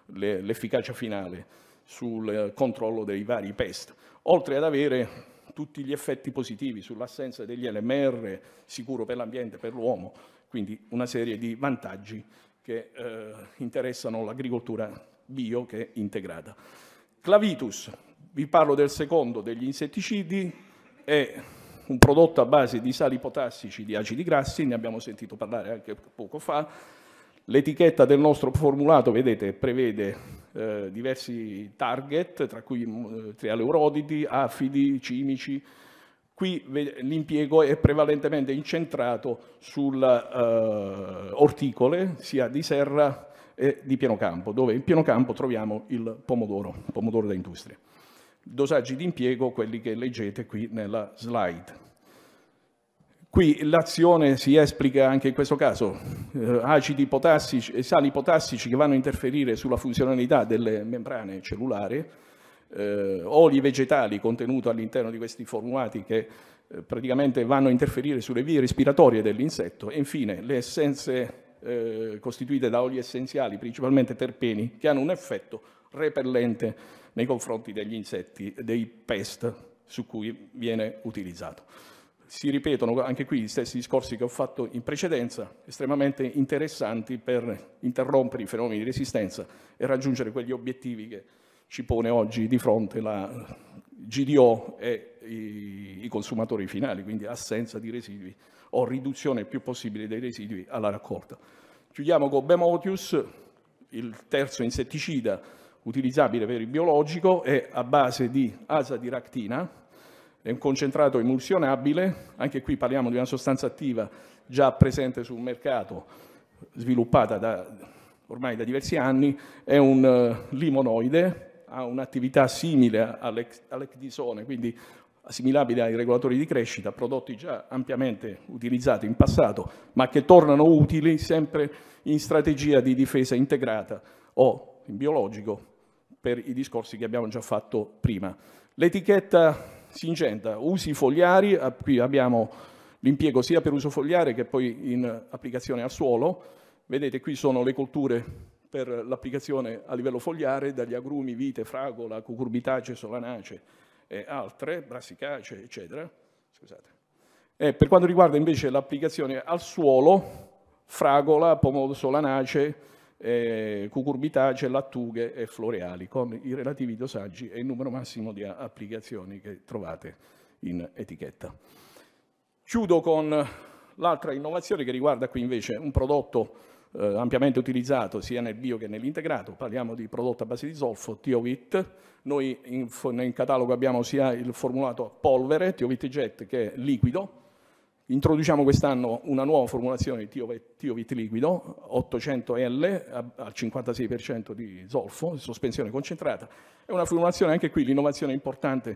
l'efficacia finale sul controllo dei vari pest, oltre ad avere tutti gli effetti positivi sull'assenza degli LMR, sicuro per l'ambiente, per l'uomo, quindi una serie di vantaggi che eh, interessano l'agricoltura bio che è integrata. Clavitus, vi parlo del secondo degli insetticidi e un prodotto a base di sali potassici, di acidi grassi, ne abbiamo sentito parlare anche poco fa. L'etichetta del nostro formulato, vedete, prevede eh, diversi target, tra cui eh, mm, trialeurodidi, afidi, cimici. Qui l'impiego è prevalentemente incentrato su eh, orticole, sia di serra e di pieno campo, dove in pieno campo troviamo il pomodoro, pomodoro da industria dosaggi di impiego, quelli che leggete qui nella slide. Qui l'azione si esplica anche in questo caso, eh, acidi potassici e eh, sali potassici che vanno a interferire sulla funzionalità delle membrane cellulari, eh, oli vegetali contenuti all'interno di questi formulati che eh, praticamente vanno a interferire sulle vie respiratorie dell'insetto e infine le essenze eh, costituite da oli essenziali, principalmente terpeni, che hanno un effetto repellente nei confronti degli insetti, dei pest su cui viene utilizzato. Si ripetono anche qui gli stessi discorsi che ho fatto in precedenza, estremamente interessanti per interrompere i fenomeni di resistenza e raggiungere quegli obiettivi che ci pone oggi di fronte la GDO e i, consumatori finali, quindi assenza di residui o riduzione il più possibile dei residui alla raccolta. Chiudiamo con Bemotius, il terzo insetticida utilizzabile per il biologico, è a base di asadiractina, è un concentrato emulsionabile, anche qui parliamo di una sostanza attiva già presente sul mercato, sviluppata da, ormai da diversi anni, è un eh, limonoide, ha un'attività simile all'ecdisone, quindi assimilabile ai regolatori di crescita, prodotti già ampiamente utilizzati in passato, ma che tornano utili sempre in strategia di difesa integrata o in biologico per i discorsi che abbiamo già fatto prima. L'etichetta Singenta, usi fogliari, qui abbiamo l'impiego sia per uso fogliare che poi in applicazione al suolo. Vedete qui sono le colture per l'applicazione a livello fogliare, dagli agrumi, vite, fragola, cucurbitace, solanace e altre, brassicace, eccetera. Scusate. E per quanto riguarda invece l'applicazione al suolo, fragola, pomodoro solanacee, eh, cucurbitacee, cioè lattughe e floreali, con i relativi dosaggi e il numero massimo di applicazioni che trovate in etichetta. Chiudo con l'altra innovazione che riguarda qui invece un prodotto eh, ampiamente utilizzato sia nel bio che nell'integrato, parliamo di prodotto a base di zolfo, Tiovit, noi in, in catalogo abbiamo sia il formulato polvere, Tiovit Jet, che liquido, Introduciamo quest'anno una nuova formulazione di tiovit liquido, 800L al 56% di zolfo, sospensione concentrata. È una formulazione, anche qui l'innovazione è importante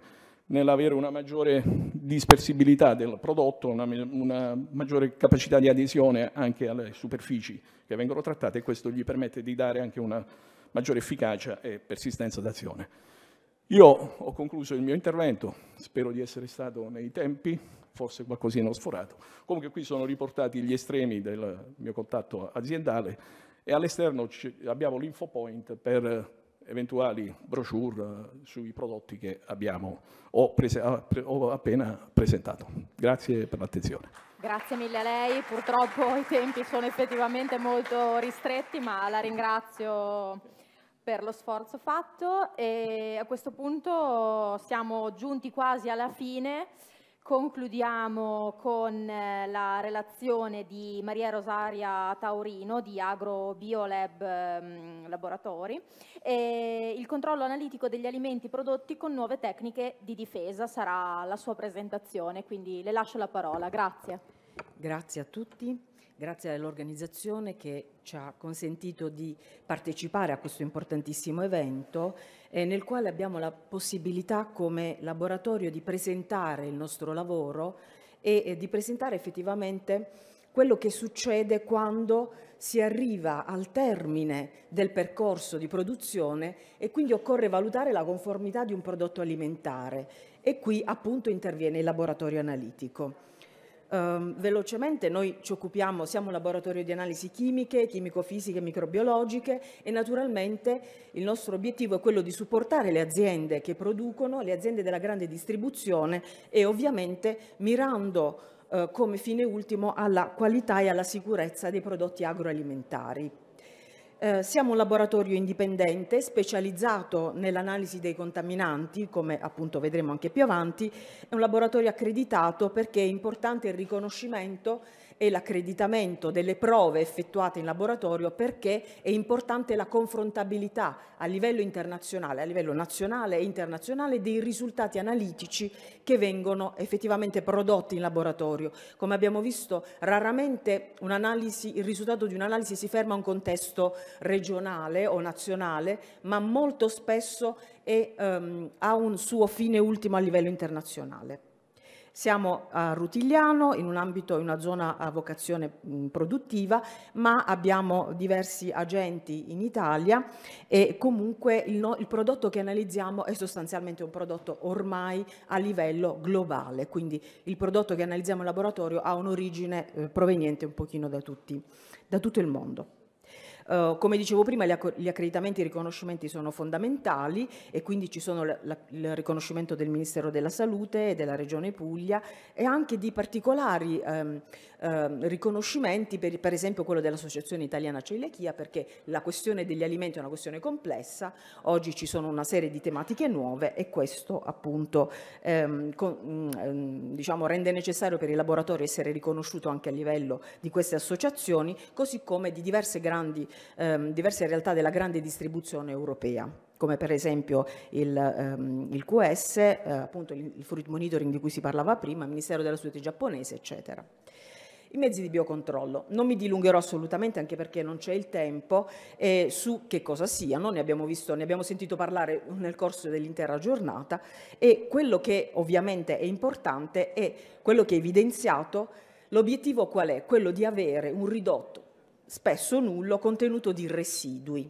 nell'avere una maggiore dispersibilità del prodotto, una, una, maggiore capacità di adesione anche alle superfici che vengono trattate e questo gli permette di dare anche una maggiore efficacia e persistenza d'azione. Io ho concluso il mio intervento, spero di essere stato nei tempi forse qualcosina ho sforato. Comunque qui sono riportati gli estremi del mio contatto aziendale e all'esterno abbiamo l'infopoint per eventuali brochure sui prodotti che abbiamo ho, prese, ho appena presentato. Grazie per l'attenzione. Grazie mille a lei, purtroppo i tempi sono effettivamente molto ristretti, ma la ringrazio per lo sforzo fatto e a questo punto siamo giunti quasi alla fine. Concludiamo con eh, la relazione di Maria Rosaria Taurino di AgroBioLab ehm, Laboratori. E il controllo analitico degli alimenti prodotti con nuove tecniche di difesa sarà la sua presentazione, quindi le lascio la parola. Grazie. Grazie a tutti grazie all'organizzazione che ci ha consentito di partecipare a questo importantissimo evento eh, nel quale abbiamo la possibilità come laboratorio di presentare il nostro lavoro e eh, di presentare effettivamente quello che succede quando si arriva al termine del percorso di produzione e quindi occorre valutare la conformità di un prodotto alimentare e qui appunto interviene il laboratorio analitico. Um, velocemente noi ci occupiamo, siamo un laboratorio di analisi chimiche, chimico-fisiche, microbiologiche e naturalmente il nostro obiettivo è quello di supportare le aziende che producono, le aziende della grande distribuzione e ovviamente mirando uh, come fine ultimo alla qualità e alla sicurezza dei prodotti agroalimentari. Eh, siamo un laboratorio indipendente specializzato nell'analisi dei contaminanti, come appunto vedremo anche più avanti, è un laboratorio accreditato perché è importante il riconoscimento e l'accreditamento delle prove effettuate in laboratorio perché è importante la confrontabilità a livello internazionale, a livello nazionale e internazionale dei risultati analitici che vengono effettivamente prodotti in laboratorio. Come abbiamo visto, raramente il risultato di un'analisi si ferma a un contesto regionale o nazionale, ma molto spesso è, um, ha un suo fine ultimo a livello internazionale. Siamo a Rutigliano, in un ambito, in una zona a vocazione produttiva, ma abbiamo diversi agenti in Italia e comunque il, no, il, prodotto che analizziamo è sostanzialmente un prodotto ormai a livello globale, quindi il prodotto che analizziamo in laboratorio ha un'origine eh, proveniente un pochino da, tutti, da tutto il mondo. Eh, come dicevo prima, gli, gli accreditamenti e i riconoscimenti sono fondamentali e quindi ci sono il riconoscimento del Ministero della Salute e della Regione Puglia e anche di particolari ehm, Ehm, riconoscimenti, per, per, esempio quello dell'Associazione Italiana Celiachia, perché la questione degli alimenti è una questione complessa, oggi ci sono una serie di tematiche nuove e questo appunto ehm, con, ehm, diciamo, rende necessario per i laboratori essere riconosciuto anche a livello di queste associazioni, così come di diverse, grandi, ehm, diverse realtà della grande distribuzione europea come per esempio il, ehm, il QS, eh, appunto il, il fruit monitoring di cui si parlava prima, il Ministero della Salute giapponese, eccetera i mezzi di biocontrollo. Non mi dilungherò assolutamente anche perché non c'è il tempo eh, su che cosa siano, ne abbiamo, visto, ne abbiamo sentito parlare nel corso dell'intera giornata e quello che ovviamente è importante è quello che è evidenziato, l'obiettivo qual è? Quello di avere un ridotto, spesso nullo, contenuto di residui.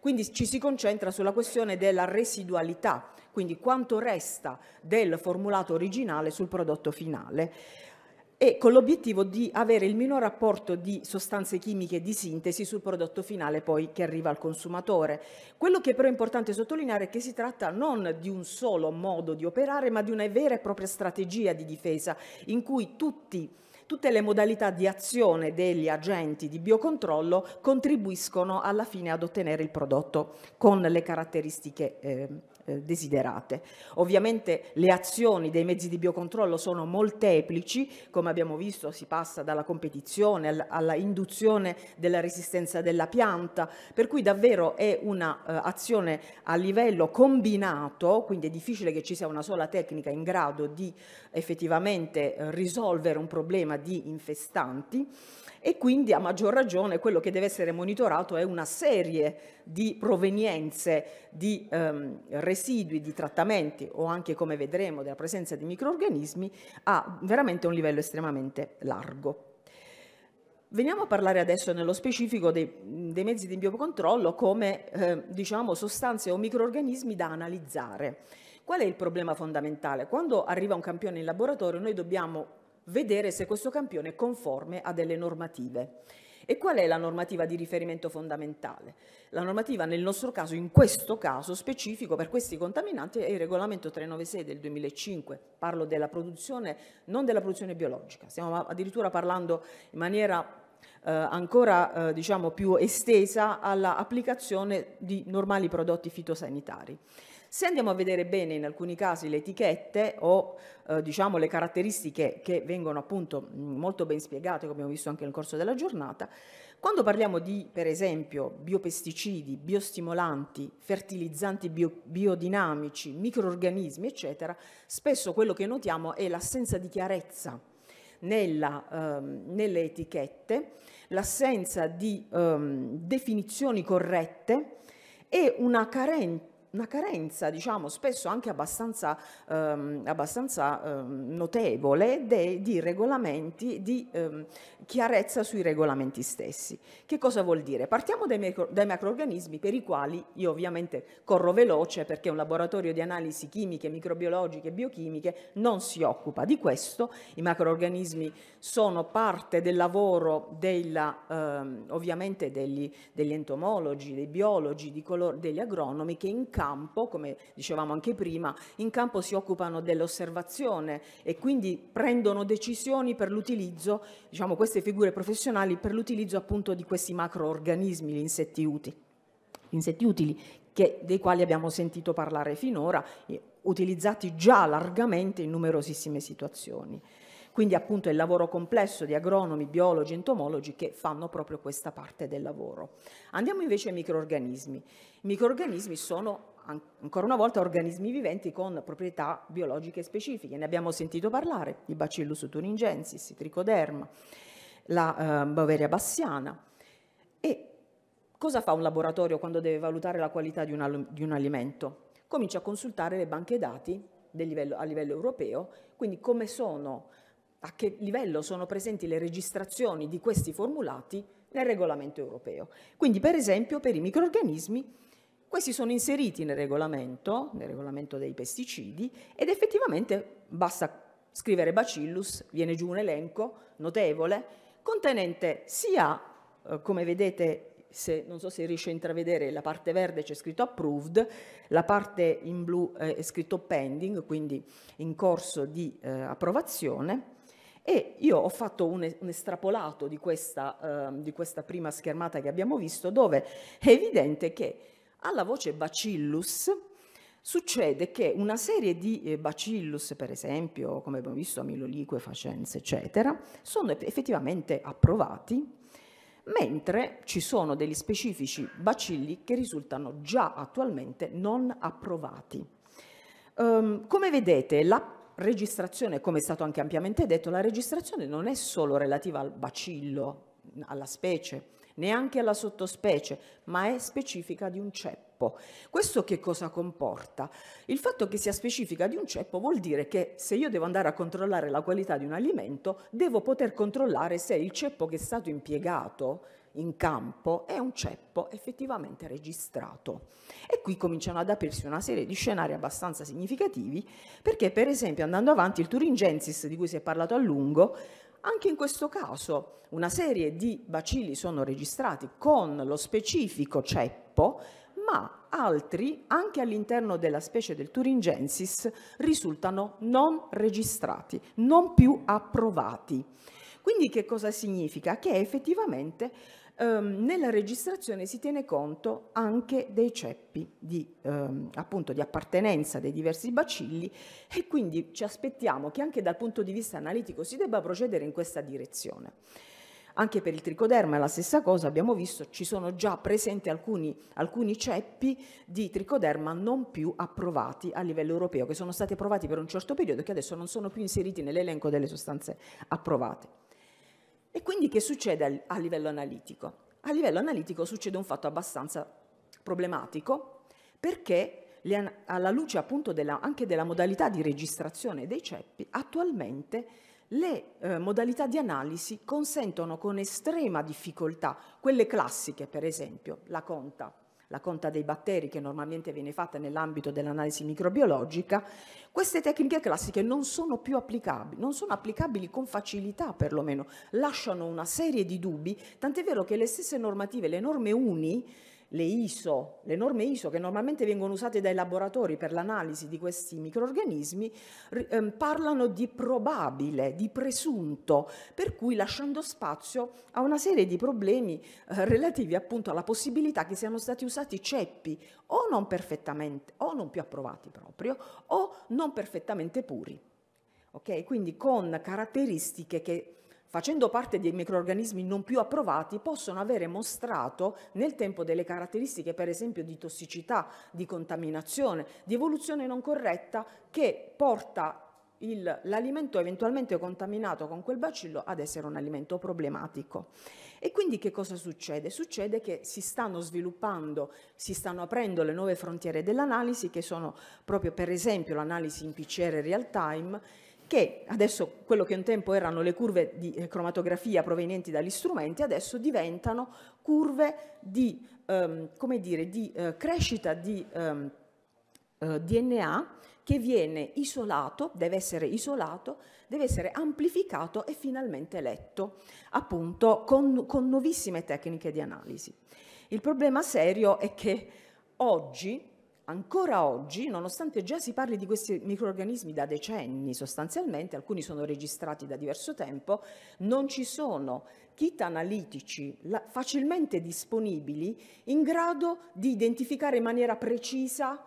Quindi ci si concentra sulla questione della residualità, quindi quanto resta del formulato originale sul prodotto finale e con l'obiettivo di avere il minor rapporto di sostanze chimiche di sintesi sul prodotto finale poi che arriva al consumatore. Quello che però è importante sottolineare è che si tratta non di un solo modo di operare, ma di una vera e propria strategia di difesa in cui tutti tutte le modalità di azione degli agenti di biocontrollo contribuiscono alla fine ad ottenere il prodotto con le caratteristiche eh, eh, desiderate. Ovviamente le azioni dei mezzi di biocontrollo sono molteplici, come abbiamo visto si passa dalla competizione alla induzione della resistenza della pianta, per cui davvero è un'azione eh, a livello combinato, quindi è difficile che ci sia una sola tecnica in grado di effettivamente eh, risolvere un problema di infestanti e quindi a maggior ragione quello che deve essere monitorato è una serie di provenienze di ehm, residui, di trattamenti o anche come vedremo della presenza di microorganismi a veramente un livello estremamente largo. Veniamo a parlare adesso nello specifico dei, dei mezzi di biocontrollo come eh, diciamo, sostanze o microorganismi da analizzare. Qual è il problema fondamentale? Quando arriva un campione in laboratorio noi dobbiamo vedere se questo campione è conforme a delle normative. E qual è la normativa di riferimento fondamentale? La normativa nel nostro caso, in questo caso specifico per questi contaminanti, è il regolamento 396 del 2005. Parlo della produzione, non della produzione biologica. Stiamo addirittura parlando in maniera eh, ancora eh, diciamo, più estesa all'applicazione di normali prodotti fitosanitari. Se andiamo a vedere bene in alcuni casi le etichette o eh, diciamo le caratteristiche che vengono appunto mm, molto ben spiegate, come abbiamo visto anche nel corso della giornata, quando parliamo di, per esempio, biopesticidi, biostimolanti, fertilizzanti bio biodinamici, microorganismi, eccetera, spesso quello che notiamo è l'assenza di chiarezza nella, ehm, nelle etichette, l'assenza di ehm, definizioni corrette e una carente una carenza, diciamo, spesso anche abbastanza, ehm, abbastanza ehm, notevole de, di regolamenti, di ehm, chiarezza sui regolamenti stessi. Che cosa vuol dire? Partiamo dai, micro, dai macroorganismi per i quali io ovviamente corro veloce perché un laboratorio di analisi chimiche, microbiologiche e biochimiche non si occupa di questo. I macroorganismi sono parte del lavoro della, ehm, ovviamente degli, degli entomologi, dei biologi, color, degli agronomi che in campo, come dicevamo anche prima, in campo si occupano dell'osservazione e quindi prendono decisioni per l'utilizzo, diciamo queste figure professionali, per l'utilizzo appunto di questi macroorganismi, gli insetti utili. Insetti utili che, dei quali abbiamo sentito parlare finora, eh, utilizzati già largamente in numerosissime situazioni. Quindi appunto è il lavoro complesso di agronomi, biologi, entomologi che fanno proprio questa parte del lavoro. Andiamo invece ai microorganismi. I microorganismi sono ancora una volta organismi viventi con proprietà biologiche specifiche. Ne abbiamo sentito parlare, i Bacillus thuringiensis, i Tricoderma, la eh, Bavaria bassiana. E cosa fa un laboratorio quando deve valutare la qualità di un, di un alimento? Comincia a consultare le banche dati livello, a livello europeo, quindi come sono a che livello sono presenti le registrazioni di questi formulati nel regolamento europeo. Quindi per esempio per i microrganismi questi sono inseriti nel regolamento, nel regolamento dei pesticidi ed effettivamente basta scrivere bacillus, viene giù un elenco notevole contenente sia, eh, come vedete, se, non so se riesce a intravedere, la parte verde c'è scritto approved, la parte in blu eh, è scritto pending, quindi in corso di eh, approvazione, e io ho fatto un, un estrapolato di questa, eh, di questa prima schermata che abbiamo visto, dove è evidente che alla voce bacillus succede che una serie di eh, bacillus, per esempio, come abbiamo visto, amilolique, facenze, eccetera, sono effettivamente approvati, mentre ci sono degli specifici bacilli che risultano già attualmente non approvati. Um, come vedete, la registrazione, come è stato anche ampiamente detto, la registrazione non è solo relativa al bacillo, alla specie, neanche alla sottospecie, ma è specifica di un ceppo. Questo che cosa comporta? Il fatto che sia specifica di un ceppo vuol dire che se io devo andare a controllare la qualità di un alimento, devo poter controllare se il ceppo che è stato impiegato in campo è un ceppo effettivamente registrato. E qui cominciano ad aprirsi una serie di scenari abbastanza significativi, perché per esempio andando avanti il Turingensis di cui si è parlato a lungo anche in questo caso una serie di bacilli sono registrati con lo specifico ceppo, ma altri, anche all'interno della specie del Turingensis, risultano non registrati, non più approvati. Quindi che cosa significa? Che effettivamente ehm, nella registrazione si tiene conto anche dei ceppi di, ehm, appunto, di appartenenza dei diversi bacilli e quindi ci aspettiamo che anche dal punto di vista analitico si debba procedere in questa direzione. Anche per il tricoderma è la stessa cosa, abbiamo visto ci sono già presenti alcuni, alcuni, ceppi di tricoderma non più approvati a livello europeo, che sono stati approvati per un certo periodo e che adesso non sono più inseriti nell'elenco delle sostanze approvate. E quindi che succede a livello analitico? A livello analitico succede un fatto abbastanza problematico perché alla luce appunto della, anche della modalità di registrazione dei ceppi, attualmente le eh, modalità di analisi consentono con estrema difficoltà, quelle classiche per esempio, la conta la conta dei batteri che normalmente viene fatta nell'ambito dell'analisi microbiologica, queste tecniche classiche non sono più applicabili, non sono applicabili con facilità perlomeno, lasciano una serie di dubbi, tant'è vero che le stesse normative, le norme UNI, le ISO, le norme ISO che normalmente vengono usate dai laboratori per l'analisi di questi microorganismi, ehm, parlano di probabile, di presunto, per cui lasciando spazio a una serie di problemi eh, relativi appunto alla possibilità che siano stati usati ceppi o non perfettamente, o non più approvati proprio, o non perfettamente puri. Ok? Quindi con caratteristiche che facendo parte dei microorganismi non più approvati, possono avere mostrato nel tempo delle caratteristiche, per esempio, di tossicità, di contaminazione, di evoluzione non corretta che porta l'alimento eventualmente contaminato con quel bacillo ad essere un alimento problematico. E quindi che cosa succede? Succede che si stanno sviluppando, si stanno aprendo le nuove frontiere dell'analisi che sono proprio per esempio l'analisi in PCR real time che adesso quello che un tempo erano le curve di eh, cromatografia provenienti dagli strumenti, adesso diventano curve di, ehm, dire, di eh, crescita di ehm, eh, DNA che viene isolato, deve essere isolato, deve essere amplificato e finalmente letto, appunto con, con nuovissime tecniche di analisi. Il problema serio è che oggi ancora oggi, nonostante già si parli di questi microorganismi da decenni sostanzialmente, alcuni sono registrati da diverso tempo, non ci sono kit analitici facilmente disponibili in grado di identificare in maniera precisa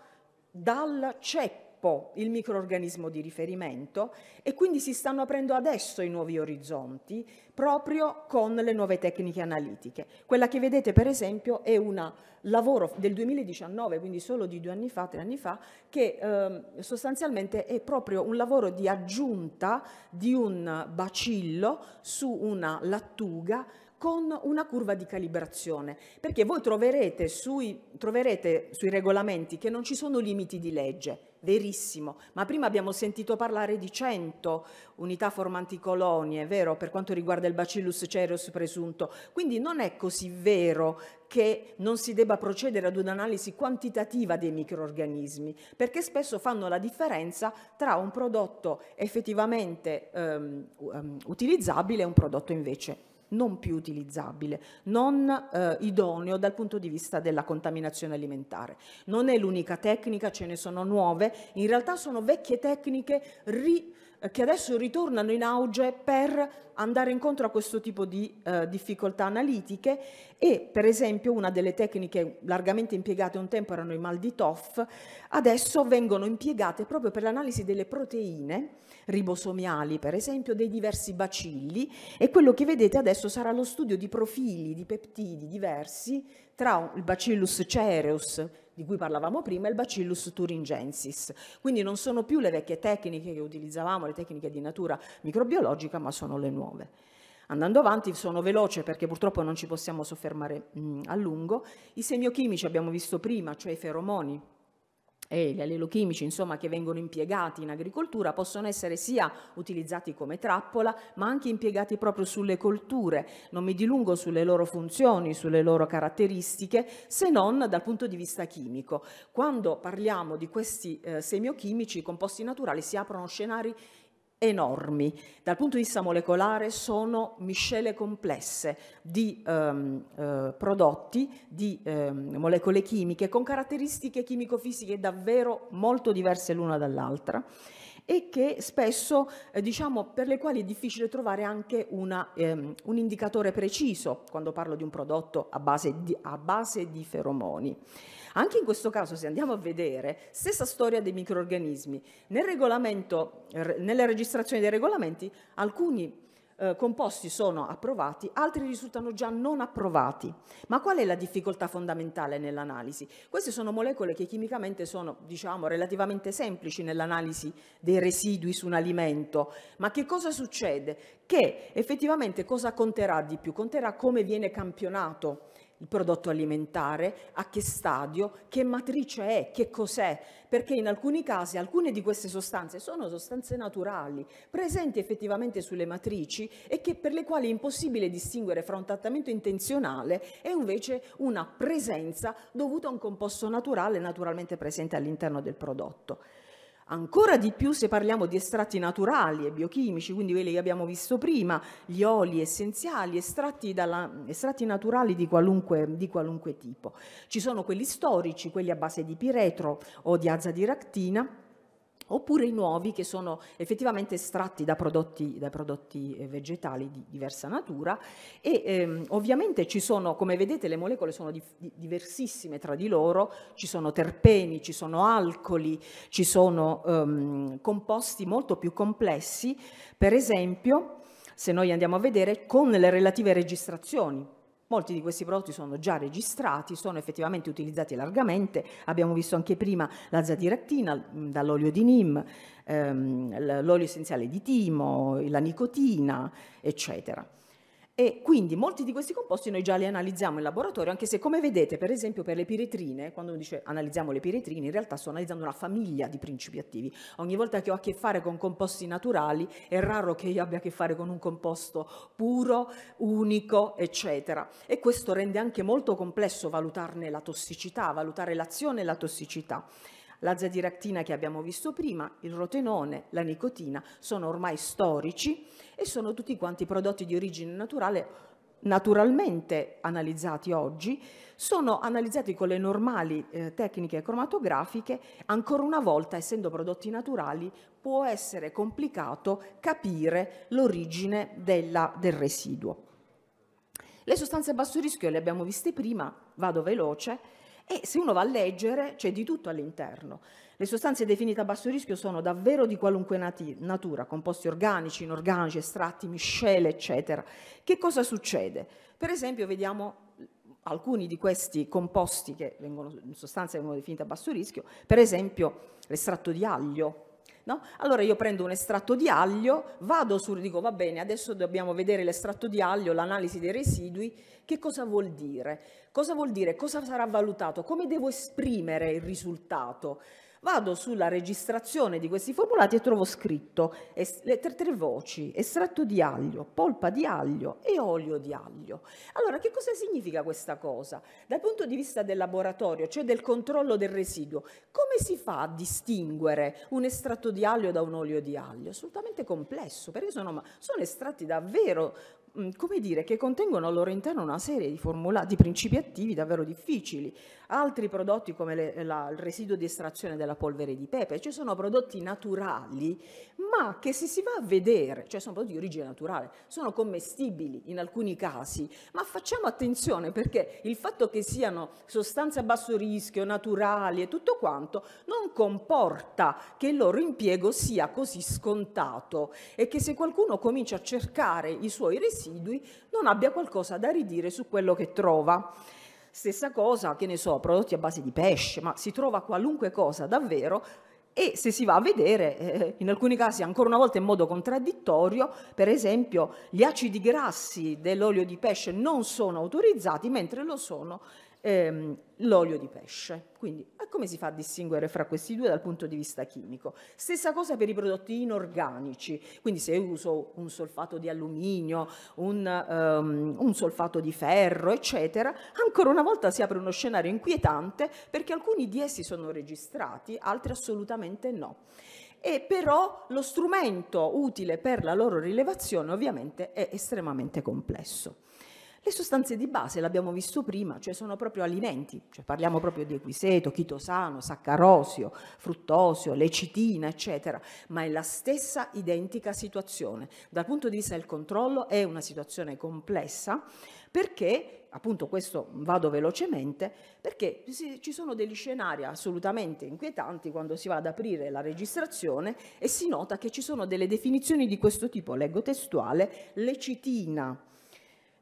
dal ceppo troppo il microorganismo di riferimento e quindi si stanno aprendo adesso i nuovi orizzonti proprio con le nuove tecniche analitiche. Quella che vedete per esempio è un lavoro del 2019, quindi solo di due anni fa, tre anni fa, che eh, sostanzialmente è proprio un lavoro di aggiunta di un bacillo su una lattuga con una curva di calibrazione, perché voi troverete sui, troverete sui, regolamenti che non ci sono limiti di legge, verissimo, ma prima abbiamo sentito parlare di 100 unità formanti colonie, vero, per quanto riguarda il Bacillus cereus presunto. Quindi non è così vero che non si debba procedere ad un'analisi quantitativa dei microorganismi, perché spesso fanno la differenza tra un prodotto effettivamente ehm, ehm utilizzabile e un prodotto invece non più utilizzabile, non eh, idoneo dal punto di vista della contaminazione alimentare. Non è l'unica tecnica, ce ne sono nuove, in realtà sono vecchie tecniche ri, eh, che adesso ritornano in auge per andare incontro a questo tipo di eh, difficoltà analitiche e per esempio una delle tecniche largamente impiegate un tempo erano i mal di TOF, adesso vengono impiegate proprio per l'analisi delle proteine ribosomiali, per esempio, dei diversi bacilli e quello che vedete adesso sarà lo studio di profili di peptidi diversi tra il Bacillus cereus, di cui parlavamo prima, e il Bacillus thuringiensis. Quindi non sono più le vecchie tecniche che utilizzavamo, le tecniche di natura microbiologica, ma sono le nuove. Andando avanti, sono veloce perché purtroppo non ci possiamo soffermare mh, a lungo, i semiochimici abbiamo visto prima, cioè i feromoni, e gli allelochimici insomma, che vengono impiegati in agricoltura possono essere sia utilizzati come trappola ma anche impiegati proprio sulle colture. Non mi dilungo sulle loro funzioni, sulle loro caratteristiche, se non dal punto di vista chimico. Quando parliamo di questi eh, semiochimici, i composti naturali, si aprono scenari enormi. Dal punto di vista molecolare sono miscele complesse di ehm, eh, prodotti, di ehm, molecole chimiche con caratteristiche chimico-fisiche davvero molto diverse l'una dall'altra e che spesso eh, diciamo per le quali è difficile trovare anche una, ehm, un indicatore preciso quando parlo di un prodotto a base di, a base di feromoni. Anche in questo caso, se andiamo a vedere, stessa storia dei microorganismi. Nel nelle registrazioni dei regolamenti, alcuni eh, composti sono approvati, altri risultano già non approvati. Ma qual è la difficoltà fondamentale nell'analisi? Queste sono molecole che chimicamente sono, diciamo, relativamente semplici nell'analisi dei residui su un alimento, ma che cosa succede? Che effettivamente cosa conterà di più? Conterà come viene campionato il prodotto alimentare, a che stadio, che matrice è, che cos'è, perché in alcuni casi alcune di queste sostanze sono sostanze naturali, presenti effettivamente sulle matrici e che, per le quali è impossibile distinguere fra un trattamento intenzionale e invece una presenza dovuta a un composto naturale naturalmente presente all'interno del prodotto ancora di più se parliamo di estratti naturali e biochimici, quindi quelli che abbiamo visto prima, gli oli essenziali, estratti, dalla, estratti naturali di qualunque, di qualunque tipo. Ci sono quelli storici, quelli a base di piretro o di azadiractina, oppure i nuovi che sono effettivamente estratti da prodotti, da prodotti eh, vegetali di diversa natura e ehm, ovviamente ci sono, come vedete le molecole sono di, di, diversissime tra di loro, ci sono terpeni, ci sono alcoli, ci sono ehm, composti molto più complessi, per esempio se noi andiamo a vedere con le relative registrazioni Molti di questi prodotti sono già registrati, sono effettivamente utilizzati largamente, abbiamo visto anche prima la zadirettina dall'olio di Nim, ehm, l'olio essenziale di timo, la nicotina, eccetera. E quindi molti di questi composti noi già li analizziamo in laboratorio, anche se come vedete, per esempio per le piretrine, quando uno dice analizziamo le piretrine, in realtà sto analizzando una famiglia di principi attivi. Ogni volta che ho a che fare con composti naturali, è raro che io abbia a che fare con un composto puro, unico, eccetera. E questo rende anche molto complesso valutarne la tossicità, valutare l'azione e la tossicità. La zadiractina che abbiamo visto prima, il rotenone, la nicotina sono ormai storici e sono tutti quanti prodotti di origine naturale naturalmente analizzati oggi, sono analizzati con le normali eh, tecniche cromatografiche, ancora una volta essendo prodotti naturali può essere complicato capire l'origine del residuo. Le sostanze a basso rischio le abbiamo viste prima, vado veloce, e se uno va a leggere c'è di tutto all'interno. Le sostanze definite a basso rischio sono davvero di qualunque nati- natura, composti organici, inorganici, estratti, miscele, eccetera. Che cosa succede? Per esempio vediamo alcuni di questi composti che vengono, in sostanza vengono definiti a basso rischio, per esempio l'estratto di aglio, No? Allora io prendo un estratto di aglio, vado su, dico va bene, adesso dobbiamo vedere l'estratto di aglio, l'analisi dei residui, che cosa vuol dire? Cosa vuol dire? Cosa sarà valutato? Come devo esprimere il risultato? Vado sulla registrazione di questi formulati e trovo scritto es- le tre, tre voci, estratto di aglio, polpa di aglio e olio di aglio. Allora, che cosa significa questa cosa? Dal punto di vista del laboratorio, cioè del controllo del residuo, come si fa a distinguere un estratto di aglio da un olio di aglio? Assolutamente complesso, perché sono, sono estratti davvero come dire, che contengono al loro interno una serie di, formula, di principi attivi davvero difficili. Altri prodotti come le, la, il residuo di estrazione della polvere di pepe, cioè sono prodotti naturali, ma che se si va a vedere, cioè sono prodotti di origine naturale, sono commestibili in alcuni casi, ma facciamo attenzione perché il fatto che siano sostanze a basso rischio, naturali e tutto quanto, non comporta che il loro impiego sia così scontato e che se qualcuno comincia a cercare i suoi residui, residui, non abbia qualcosa da ridire su quello che trova. Stessa cosa, che ne so, prodotti a base di pesce, ma si trova qualunque cosa davvero e se si va a vedere, eh, in alcuni casi ancora una volta in modo contraddittorio, per esempio gli acidi grassi dell'olio di pesce non sono autorizzati, mentre lo sono ehm, l'olio di pesce. Quindi come si fa a distinguere fra questi due dal punto di vista chimico? Stessa cosa per i prodotti inorganici, quindi se uso un solfato di alluminio, un, um, un solfato di ferro, eccetera, ancora una volta si apre uno scenario inquietante perché alcuni di essi sono registrati, altri assolutamente no e però lo strumento utile per la loro rilevazione ovviamente è estremamente complesso. Le sostanze di base, l'abbiamo visto prima, cioè sono proprio alimenti, cioè parliamo proprio di equiseto, chitosano, saccarosio, fruttosio, lecitina, eccetera, ma è la stessa identica situazione. Dal punto di vista del controllo è una situazione complessa perché, appunto questo vado velocemente, perché ci sono degli scenari assolutamente inquietanti quando si va ad aprire la registrazione e si nota che ci sono delle definizioni di questo tipo, leggo testuale, lecitina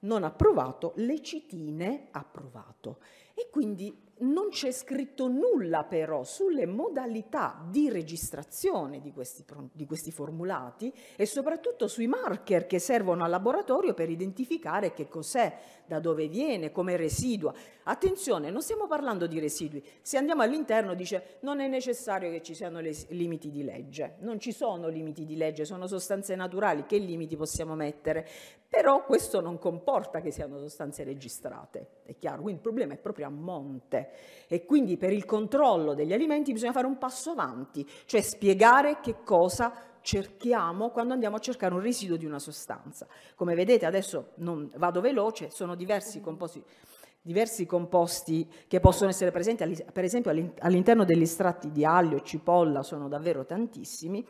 non approvato, lecitine approvato. E quindi non c'è scritto nulla però sulle modalità di registrazione di questi, di questi, formulati e soprattutto sui marker che servono al laboratorio per identificare che cos'è, da dove viene, come residua. Attenzione, non stiamo parlando di residui. Se andiamo all'interno dice non è necessario che ci siano limiti di legge. Non ci sono limiti di legge, sono sostanze naturali. Che limiti possiamo mettere? però questo non comporta che siano sostanze registrate, è chiaro, quindi il problema è proprio a monte e quindi per il controllo degli alimenti bisogna fare un passo avanti, cioè spiegare che cosa cerchiamo quando andiamo a cercare un residuo di una sostanza. Come vedete adesso non, vado veloce, sono diversi composti, diversi composti che possono essere presenti per esempio all'interno degli estratti di aglio, e cipolla, sono davvero tantissimi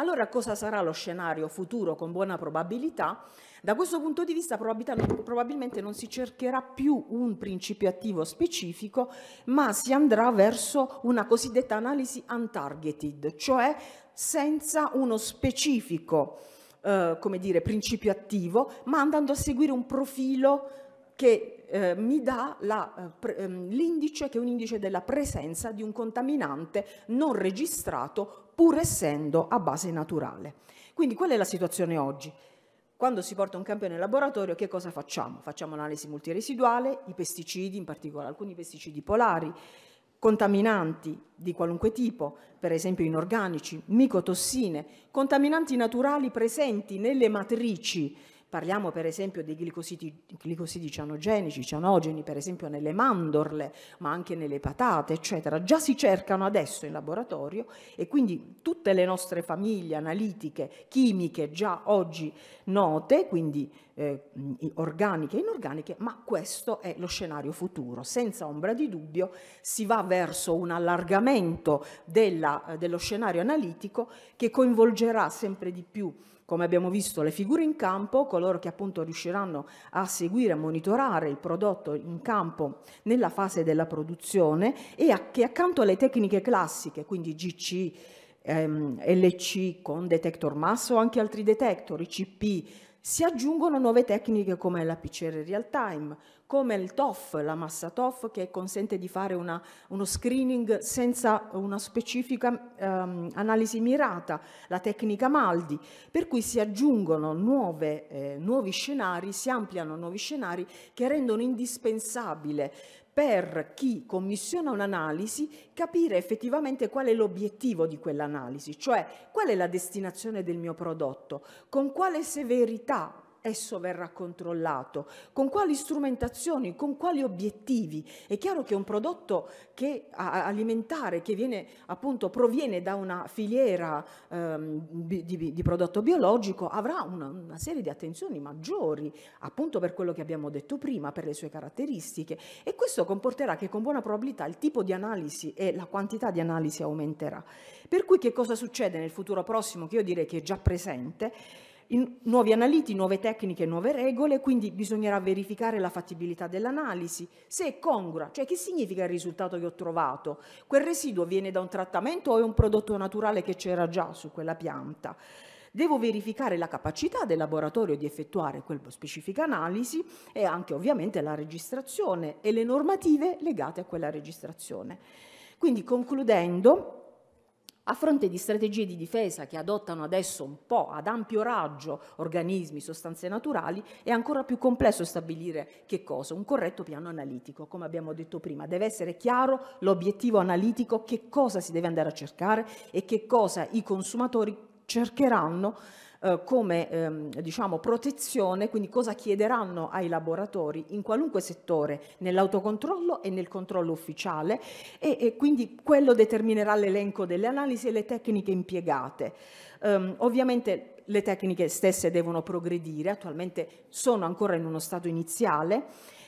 allora cosa sarà lo scenario futuro con buona probabilità? Da questo punto di vista probabilmente non si cercherà più un principio attivo specifico, ma si andrà verso una cosiddetta analisi untargeted, cioè senza uno specifico eh, come dire, principio attivo, ma andando a seguire un profilo che eh, mi dà eh, ehm, l'indice, che è un indice della presenza di un contaminante non registrato pur essendo a base naturale. Quindi qual è la situazione oggi. Quando si porta un campione in laboratorio, che cosa facciamo? Facciamo un'analisi multiresiduale, i pesticidi, in particolare alcuni pesticidi polari, contaminanti di qualunque tipo, per esempio inorganici, micotossine, contaminanti naturali presenti nelle matrici Parliamo per esempio dei glicosidi, glicosidi cianogenici, cianogeni per esempio nelle mandorle, ma anche nelle patate, eccetera. Già si cercano adesso in laboratorio e quindi tutte le nostre famiglie analitiche, chimiche già oggi note, quindi eh, organiche e inorganiche, ma questo è lo scenario futuro. Senza ombra di dubbio si va verso un allargamento della, dello scenario analitico che coinvolgerà sempre di più come abbiamo visto le figure in campo, coloro che appunto riusciranno a seguire, a monitorare il prodotto in campo nella fase della produzione e a, che accanto alle tecniche classiche, quindi GC, ehm, LC con detector mass o anche altri detector, ICP, si aggiungono nuove tecniche come la PCR real time, come il TOF, la massa TOF, che consente di fare una, uno screening senza una specifica ehm, analisi mirata, la tecnica MALDI, per cui si aggiungono nuove, eh, nuovi scenari, si ampliano nuovi scenari che rendono indispensabile per chi commissiona un'analisi capire effettivamente qual è l'obiettivo di quell'analisi, cioè qual è la destinazione del mio prodotto, con quale severità esso verrà controllato, con quali strumentazioni, con quali obiettivi. È chiaro che un prodotto che alimentare che viene, appunto, proviene da una filiera ehm, di, di, prodotto biologico avrà una, una serie di attenzioni maggiori, appunto per quello che abbiamo detto prima, per le sue caratteristiche e questo comporterà che con buona probabilità il tipo di analisi e la quantità di analisi aumenterà. Per cui che cosa succede nel futuro prossimo, che io direi che è già presente? In, nuovi analiti, nuove tecniche, nuove regole, quindi bisognerà verificare la fattibilità dell'analisi, se è congrua, cioè che significa il risultato che ho trovato? Quel residuo viene da un trattamento o è un prodotto naturale che c'era già su quella pianta? Devo verificare la capacità del laboratorio di effettuare quella specifica analisi e anche ovviamente la registrazione e le normative legate a quella registrazione. Quindi concludendo, a fronte di strategie di difesa che adottano adesso un po' ad ampio raggio organismi, sostanze naturali, è ancora più complesso stabilire che cosa? Un corretto piano analitico, come abbiamo detto prima. Deve essere chiaro l'obiettivo analitico, che cosa si deve andare a cercare e che cosa i consumatori cercheranno eh, come ehm, diciamo, protezione, quindi cosa chiederanno ai laboratori in qualunque settore, nell'autocontrollo e nel controllo ufficiale e, e quindi quello determinerà l'elenco delle analisi e le tecniche impiegate. Um, ovviamente le tecniche stesse devono progredire, attualmente sono ancora in uno stato iniziale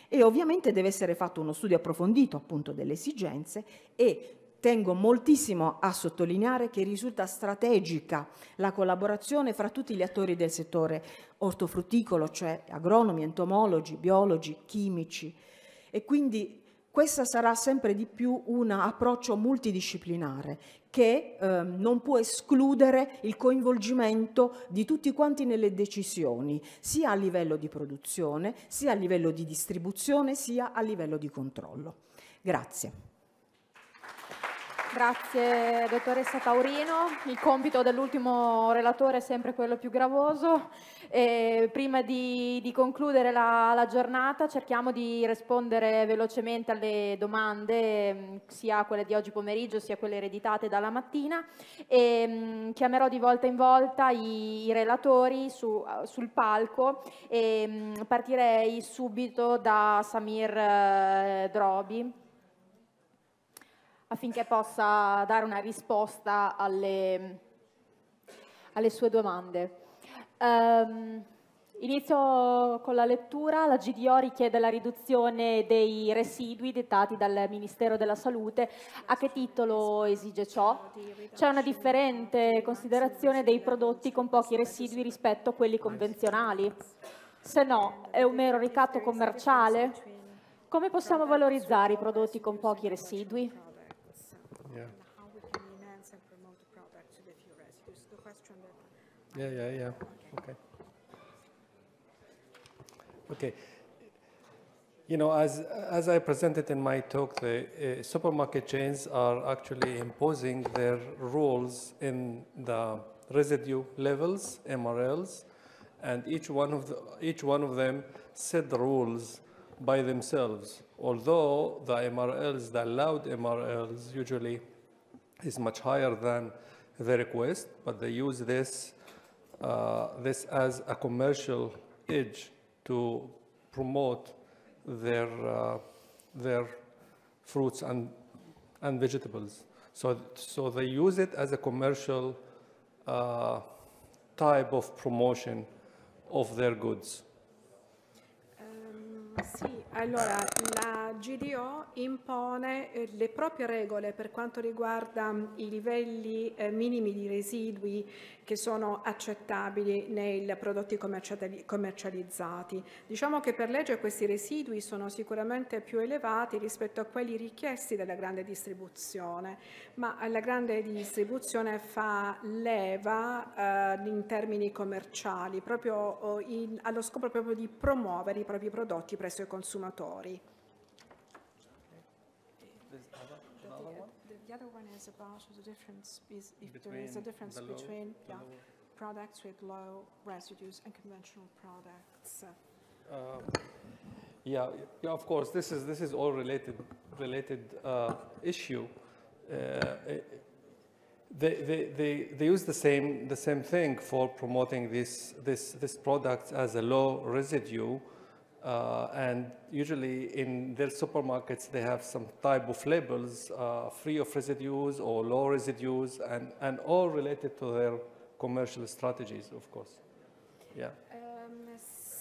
e ovviamente deve essere fatto uno studio approfondito appunto delle esigenze e Tengo moltissimo a sottolineare che risulta strategica la collaborazione fra tutti gli attori del settore ortofrutticolo, cioè agronomi, entomologi, biologi, chimici e quindi questa sarà sempre di più un approccio multidisciplinare che eh, non può escludere il coinvolgimento di tutti quanti nelle decisioni, sia a livello di produzione, sia a livello di distribuzione, sia a livello di controllo. Grazie. Grazie dottoressa Taurino. Il compito dell'ultimo relatore è sempre quello più gravoso. E prima di, di concludere la, la, giornata cerchiamo di rispondere velocemente alle domande, sia quelle di oggi pomeriggio sia quelle ereditate dalla mattina. E, mh, chiamerò di volta in volta i, i relatori su, sul palco e mh, partirei subito da Samir eh, Drobi affinché possa dare una risposta alle, alle sue domande. Um, inizio con la lettura. La GDO richiede la riduzione dei residui dettati dal Ministero della Salute. A che titolo esige ciò? C'è una differente considerazione dei prodotti con pochi residui rispetto a quelli convenzionali? Se no, è un mero ricatto commerciale? Come possiamo valorizzare i prodotti con pochi residui? Yeah, yeah, yeah. Okay. Okay. You know, as, as I presented in my talk, the uh, supermarket chains are actually imposing their rules in the residue levels, MRLs, and each one of, the, each one of them set the rules by themselves, although the MRLs, the allowed MRLs usually is much higher than the request, but they use this uh, this as a commercial edge to promote their, uh, their fruits and, and vegetables. So, so they use it as a commercial uh, type of promotion of their goods. Sì, allora la GDO impone eh, le proprie regole per quanto riguarda i livelli eh, minimi di residui che sono accettabili nei prodotti commercializzati. Diciamo che per legge questi residui sono sicuramente più elevati rispetto a quelli richiesti dalla grande distribuzione, ma la grande distribuzione fa leva eh, in termini commerciali, proprio oh, in, allo scopo proprio di promuovere i propri prodotti presso i consumatori. The, other one is about the difference is if between there is a difference low, between yeah, products with low residues and conventional products. Uh, yeah, yeah, of course. This is this is all related related uh, issue. Uh, they, they, they, they use the same the same thing for promoting this this this product as a low residue uh, and usually in their supermarkets, they have some type of labels uh, free of residues or low residues and, and all related to their commercial strategies, of course. Yeah.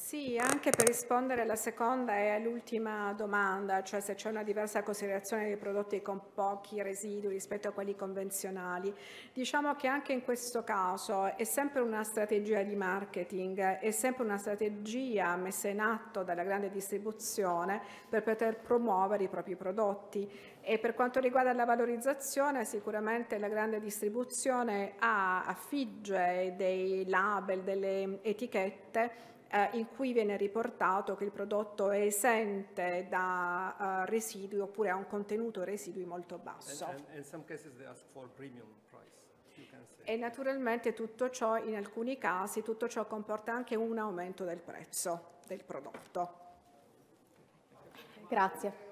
Sì, anche per rispondere alla seconda e all'ultima domanda, cioè se c'è una diversa considerazione dei prodotti con pochi residui rispetto a quelli convenzionali. Diciamo che anche in questo caso è sempre una strategia di marketing, è sempre una strategia messa in atto dalla grande distribuzione per poter promuovere i propri prodotti. E per quanto riguarda la valorizzazione, sicuramente la grande distribuzione ha affigge dei label, delle etichette eh, in cui viene riportato che il prodotto è esente da eh, residui oppure ha un contenuto residui molto basso. And, and, and e naturalmente tutto ciò, in alcuni casi, tutto ciò comporta anche un aumento del prezzo del prodotto. Grazie.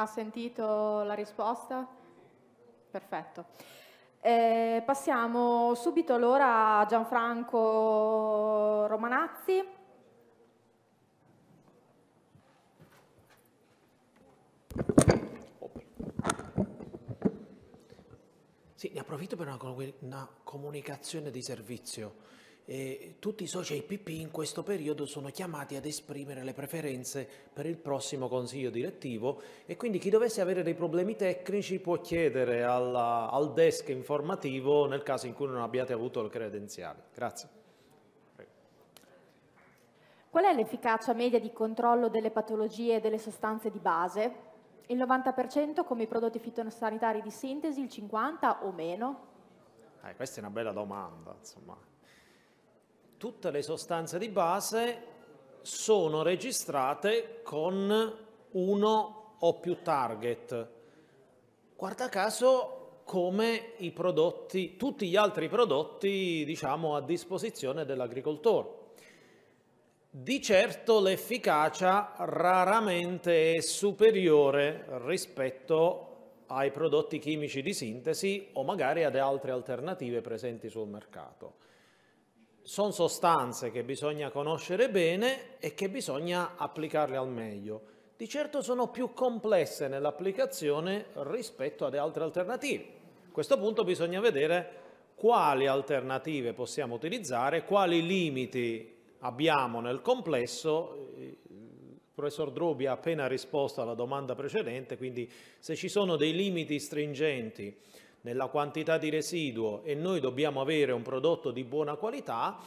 Ha sentito la risposta? Perfetto. Eh, passiamo subito allora a Gianfranco Romanazzi. Sì, ne approfitto per una, una comunicazione di servizio eh, tutti i soci IPP in questo periodo sono chiamati ad esprimere le preferenze per il prossimo consiglio direttivo e quindi chi dovesse avere dei problemi tecnici può chiedere alla, al desk informativo nel caso in cui non abbiate avuto le credenziali. Grazie. Qual è l'efficacia media di controllo delle patologie e delle sostanze di base? Il 90% come i prodotti fitosanitari di sintesi, il 50% o meno? Eh, questa è una bella domanda, insomma tutte le sostanze di base sono registrate con uno o più target. Guarda caso come i prodotti, tutti gli altri prodotti diciamo, a disposizione dell'agricoltore. Di certo l'efficacia raramente è superiore rispetto ai prodotti chimici di sintesi o magari ad altre alternative presenti sul mercato sono sostanze che bisogna conoscere bene e che bisogna applicarle al meglio. Di certo sono più complesse nell'applicazione rispetto ad altre alternative. A questo punto bisogna vedere quali alternative possiamo utilizzare, quali limiti abbiamo nel complesso. Il professor Drubi ha appena risposto alla domanda precedente, quindi se ci sono dei limiti stringenti nella quantità di residuo e noi dobbiamo avere un prodotto di buona qualità,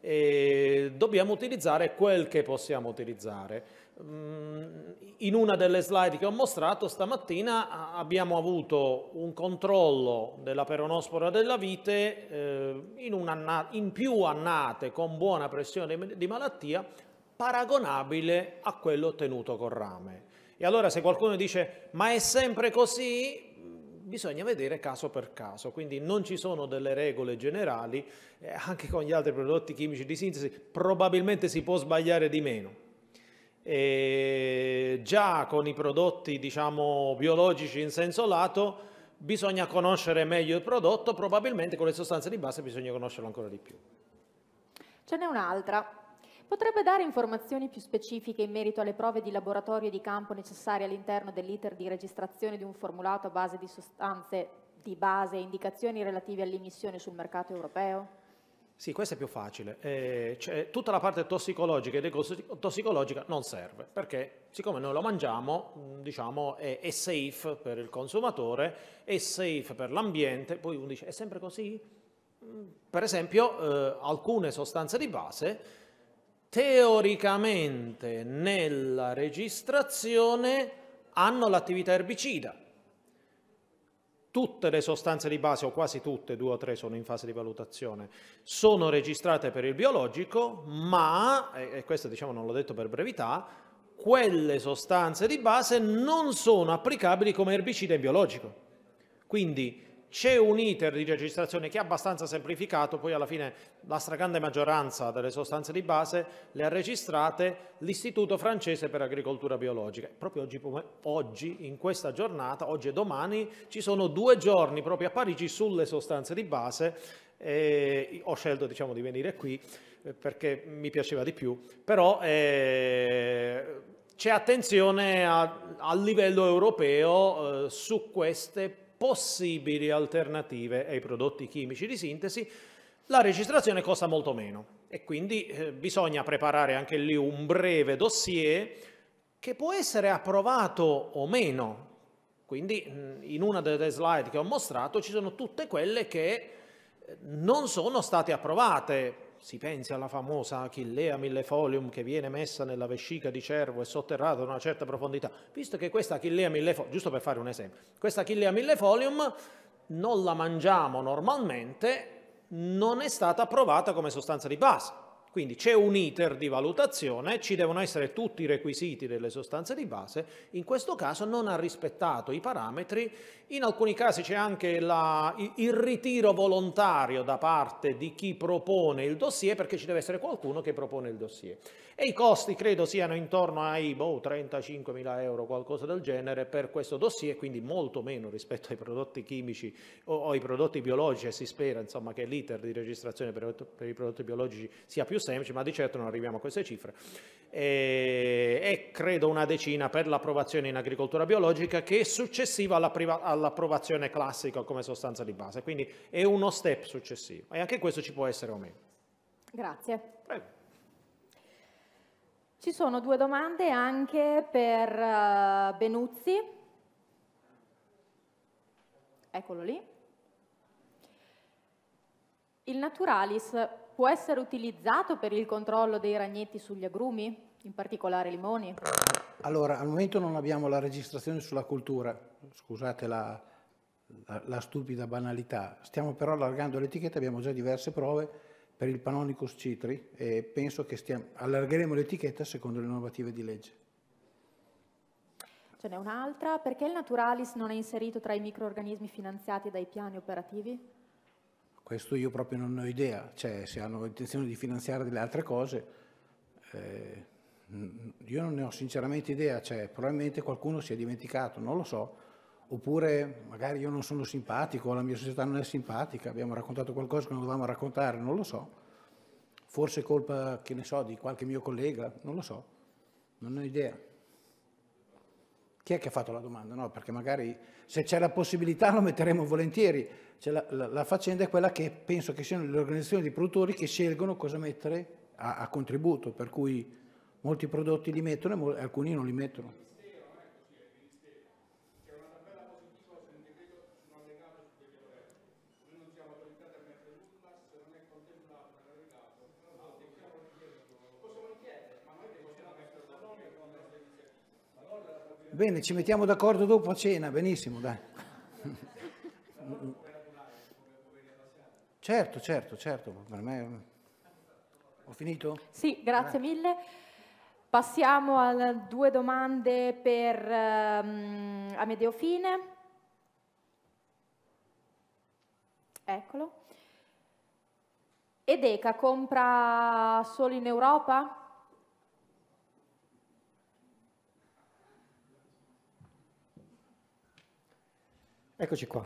dobbiamo utilizzare quel che possiamo utilizzare. Mm, in una delle slide che ho mostrato stamattina abbiamo avuto un controllo della peronospora della vite eh, in, una, in più annate con buona pressione di malattia paragonabile a quello ottenuto con rame. E allora se qualcuno dice ma è sempre così, bisogna vedere caso per caso, quindi non ci sono delle regole generali, eh, anche con gli altri prodotti chimici di sintesi probabilmente si può sbagliare di meno. E già con i prodotti diciamo, biologici in senso lato bisogna conoscere meglio il prodotto, probabilmente con le sostanze di base bisogna conoscerlo ancora di più. Ce n'è un'altra Potrebbe dare informazioni più specifiche in merito alle prove di laboratorio e di campo necessarie all'interno dell'iter di registrazione di un formulato a base di sostanze di base e indicazioni relative all'emissione sul mercato europeo? Sì, questo è più facile. Eh, cioè, tutta la parte tossicologica ed ecotossicologica non serve, perché siccome noi lo mangiamo, mm, diciamo, è, è safe per il consumatore, è safe per l'ambiente, poi uno dice, è sempre così? Mm, per esempio, eh, alcune sostanze di base teoricamente nella registrazione hanno l'attività erbicida. Tutte le sostanze di base, o quasi tutte, due o tre sono in fase di valutazione, sono registrate per il biologico, ma, e questo diciamo non l'ho detto per brevità, quelle sostanze di base non sono applicabili come erbicida in biologico. Quindi c'è un iter di registrazione che è abbastanza semplificato, poi alla fine la stragrande maggioranza delle sostanze di base le ha registrate l'Istituto francese per agricoltura biologica. Proprio oggi, oggi, in questa giornata, oggi e domani, ci sono due giorni proprio a Parigi sulle sostanze di base. E ho scelto diciamo, di venire qui eh, perché mi piaceva di più, però eh, c'è attenzione a, a, livello europeo eh, su queste possibili alternative ai prodotti chimici di sintesi, la registrazione costa molto meno e quindi eh, bisogna preparare anche lì un breve dossier che può essere approvato o meno. Quindi mm, in una delle slide che ho mostrato ci sono tutte quelle che eh, non sono state approvate si pensi alla famosa Achillea millefolium che viene messa nella vescica di cervo e sotterrata a una certa profondità. Visto che questa Achillea millefolium, giusto per fare un esempio, questa Achillea millefolium non la mangiamo normalmente, non è stata approvata come sostanza di base. Quindi c'è un iter di valutazione, ci devono essere tutti i requisiti delle sostanze di base, in questo caso non ha rispettato i parametri, in alcuni casi c'è anche la, il ritiro volontario da parte di chi propone il dossier perché ci deve essere qualcuno che propone il dossier e i costi credo siano intorno ai boh, 35 mila euro, qualcosa del genere, per questo dossier, quindi molto meno rispetto ai prodotti chimici o, o ai prodotti biologici e si spera insomma, che l'iter di registrazione per, per, i prodotti biologici sia più semplice, ma di certo non arriviamo a queste cifre. E, e credo una decina per l'approvazione in agricoltura biologica che è successiva all'approvazione classica come sostanza di base, quindi è uno step successivo e anche questo ci può essere o meno. Grazie. Prego. Ci sono due domande anche per eh, Benuzzi. Eccolo lì. Il naturalis può essere utilizzato per il controllo dei ragnetti sugli agrumi, in particolare limoni? Allora, al momento non abbiamo la registrazione sulla cultura, scusate la, la, la stupida banalità, stiamo però allargando l'etichetta, abbiamo già diverse prove per il Panonicus Citri e penso che stiamo, allargheremo l'etichetta secondo le normative di legge. Ce n'è un'altra, perché il Naturalis non è inserito tra i microorganismi finanziati dai piani operativi? Questo io proprio non ho idea, cioè se hanno intenzione di finanziare delle altre cose, eh, io non ne ho sinceramente idea, cioè probabilmente qualcuno si è dimenticato, non lo so, oppure magari io non sono simpatico, la mia società non è simpatica, abbiamo raccontato qualcosa che non dovevamo raccontare, non lo so, forse è colpa, che ne so, di qualche mio collega, non lo so, non ho idea. Chi è che ha fatto la domanda? No, perché magari se c'è la possibilità lo metteremo volentieri. La, la, la, faccenda è quella che penso che siano le organizzazioni di produttori che scelgono cosa mettere a, a contributo, per cui molti prodotti li mettono e alcuni non li mettono. Bene, ci mettiamo d'accordo dopo a cena, benissimo, dai. certo, certo, certo, per me... Ho finito? Sì, grazie Beh. mille. Passiamo a due domande per um, ehm, Amedeo Fine. Eccolo. Edeca compra solo in Europa? Eccoci qua.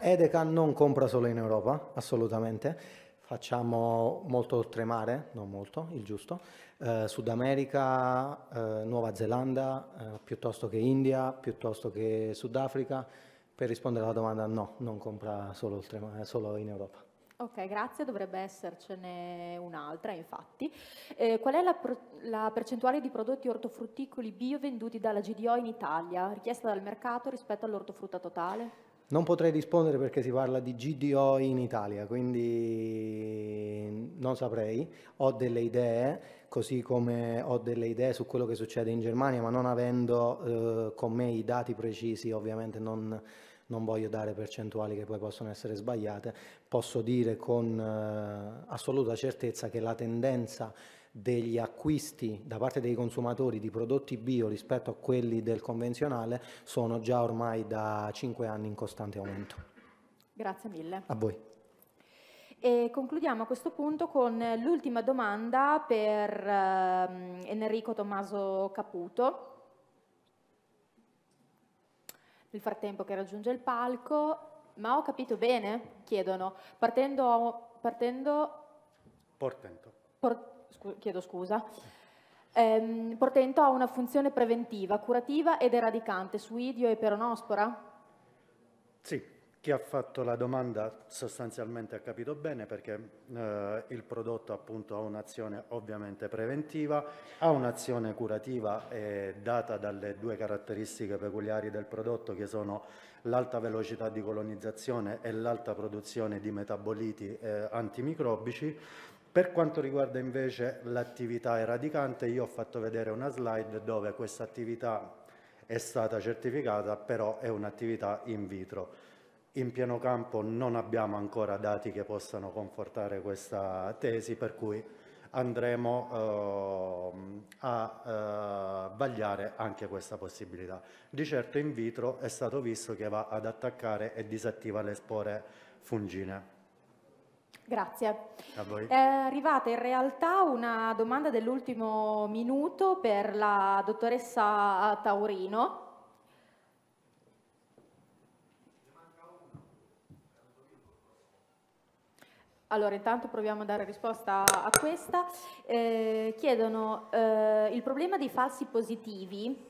Edeca non compra solo in Europa, assolutamente. Facciamo molto oltremare, non molto, il giusto. Eh, Sud America, eh, Nuova Zelanda, eh, piuttosto che India, piuttosto che Sudafrica. Per rispondere alla domanda, no, non compra solo, eh, solo in Europa. Ok, grazie. Dovrebbe essercene un'altra, infatti. Eh, qual è la, la, percentuale di prodotti ortofrutticoli bio venduti dalla GDO in Italia, richiesta dal mercato rispetto all'ortofrutta totale? Non potrei rispondere perché si parla di GDO in Italia, quindi non saprei. Ho delle idee, così come ho delle idee su quello che succede in Germania, ma non avendo eh, con me i dati precisi, ovviamente non, non, voglio dare percentuali che poi possono essere sbagliate, posso dire con eh, assoluta certezza che la tendenza degli acquisti da parte dei consumatori di prodotti bio rispetto a quelli del convenzionale sono già ormai da 5 anni in costante aumento. Grazie mille. A voi. E concludiamo a questo punto con l'ultima domanda per ehm, Enrico Tommaso Caputo. Nel frattempo che raggiunge il palco, ma ho capito bene? Chiedono, partendo, partendo portento. Por, scu chiedo scusa, ehm, Portento ha una funzione preventiva, curativa ed eradicante su idio e peronospora? Sì, chi ha fatto la domanda sostanzialmente ha capito bene perché eh, il prodotto appunto ha un'azione ovviamente preventiva, ha un'azione curativa eh, data dalle due caratteristiche peculiari del prodotto che sono l'alta velocità di colonizzazione e l'alta produzione di metaboliti eh, antimicrobici per quanto riguarda invece l'attività eradicante, io ho fatto vedere una slide dove questa attività è stata certificata, però è un'attività in vitro. In pieno campo non abbiamo ancora dati che possano confortare questa tesi, per cui andremo eh, a eh, vagliare anche questa possibilità. Di certo in vitro è stato visto che va ad attaccare e disattiva le spore fungine. Grazie. È eh, arrivata in realtà una domanda dell'ultimo minuto per la dottoressa Taurino. Allora, intanto proviamo a dare risposta a questa. Eh, chiedono eh, il problema dei falsi positivi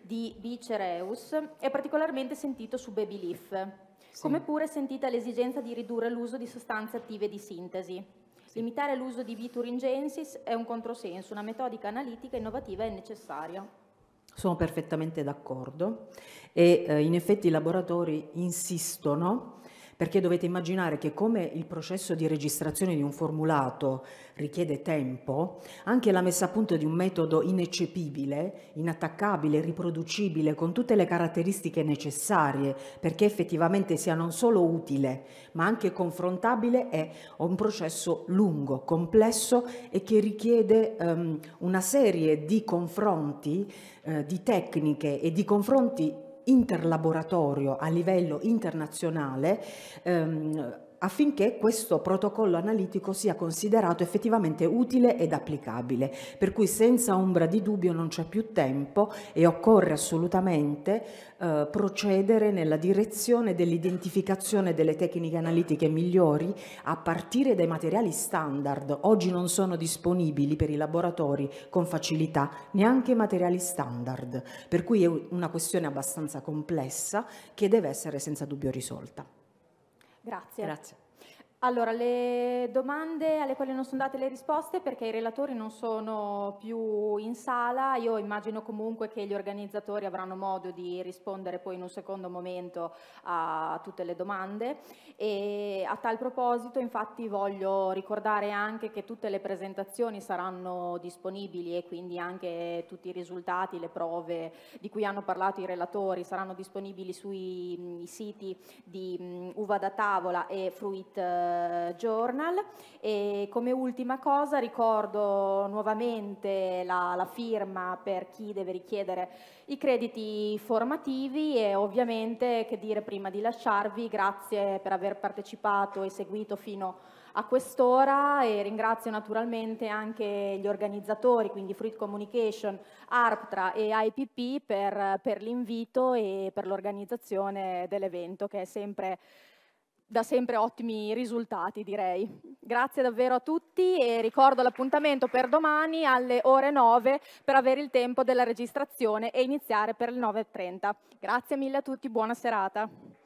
di Bicereus è particolarmente sentito su Baby Leaf. Come pure sentita l'esigenza di ridurre l'uso di sostanze attive di sintesi. Sì. Limitare l'uso di vituringensis è un controsenso, una metodica analitica innovativa è necessaria. Sono perfettamente d'accordo e eh, in effetti i laboratori insistono perché dovete immaginare che come il processo di registrazione di un formulato richiede tempo, anche la messa a punto di un metodo ineccepibile, inattaccabile, riproducibile, con tutte le caratteristiche necessarie perché effettivamente sia non solo utile, ma anche confrontabile, è un processo lungo, complesso e che richiede um, una serie di confronti, eh, di tecniche e di confronti interlaboratorio a livello internazionale ehm, affinché questo protocollo analitico sia considerato effettivamente utile ed applicabile, per cui senza ombra di dubbio non c'è più tempo e occorre assolutamente eh, procedere nella direzione dell'identificazione delle tecniche analitiche migliori a partire dai materiali standard. Oggi non sono disponibili per i laboratori con facilità neanche i materiali standard, per cui è una questione abbastanza complessa che deve essere senza dubbio risolta. Grazie. Grazie. Allora, le domande alle quali non sono date le risposte perché i relatori non sono più in sala, io immagino comunque che gli organizzatori avranno modo di rispondere poi in un secondo momento a tutte le domande e a tal proposito infatti voglio ricordare anche che tutte le presentazioni saranno disponibili e quindi anche tutti i risultati, le prove di cui hanno parlato i relatori saranno disponibili sui mm, siti di mm, Uva da tavola e Fruit eh, eh, journal e come ultima cosa ricordo nuovamente la, la firma per chi deve richiedere i crediti formativi e ovviamente che dire prima di lasciarvi grazie per aver partecipato e seguito fino a quest'ora e ringrazio naturalmente anche gli organizzatori, quindi Fruit Communication, ARPTRA e IPP per, per l'invito e per l'organizzazione dell'evento che è sempre da sempre ottimi risultati, direi. Grazie davvero a tutti e ricordo l'appuntamento per domani alle ore 9 per avere il tempo della registrazione e iniziare per le 9.30. Grazie mille a tutti, buona serata.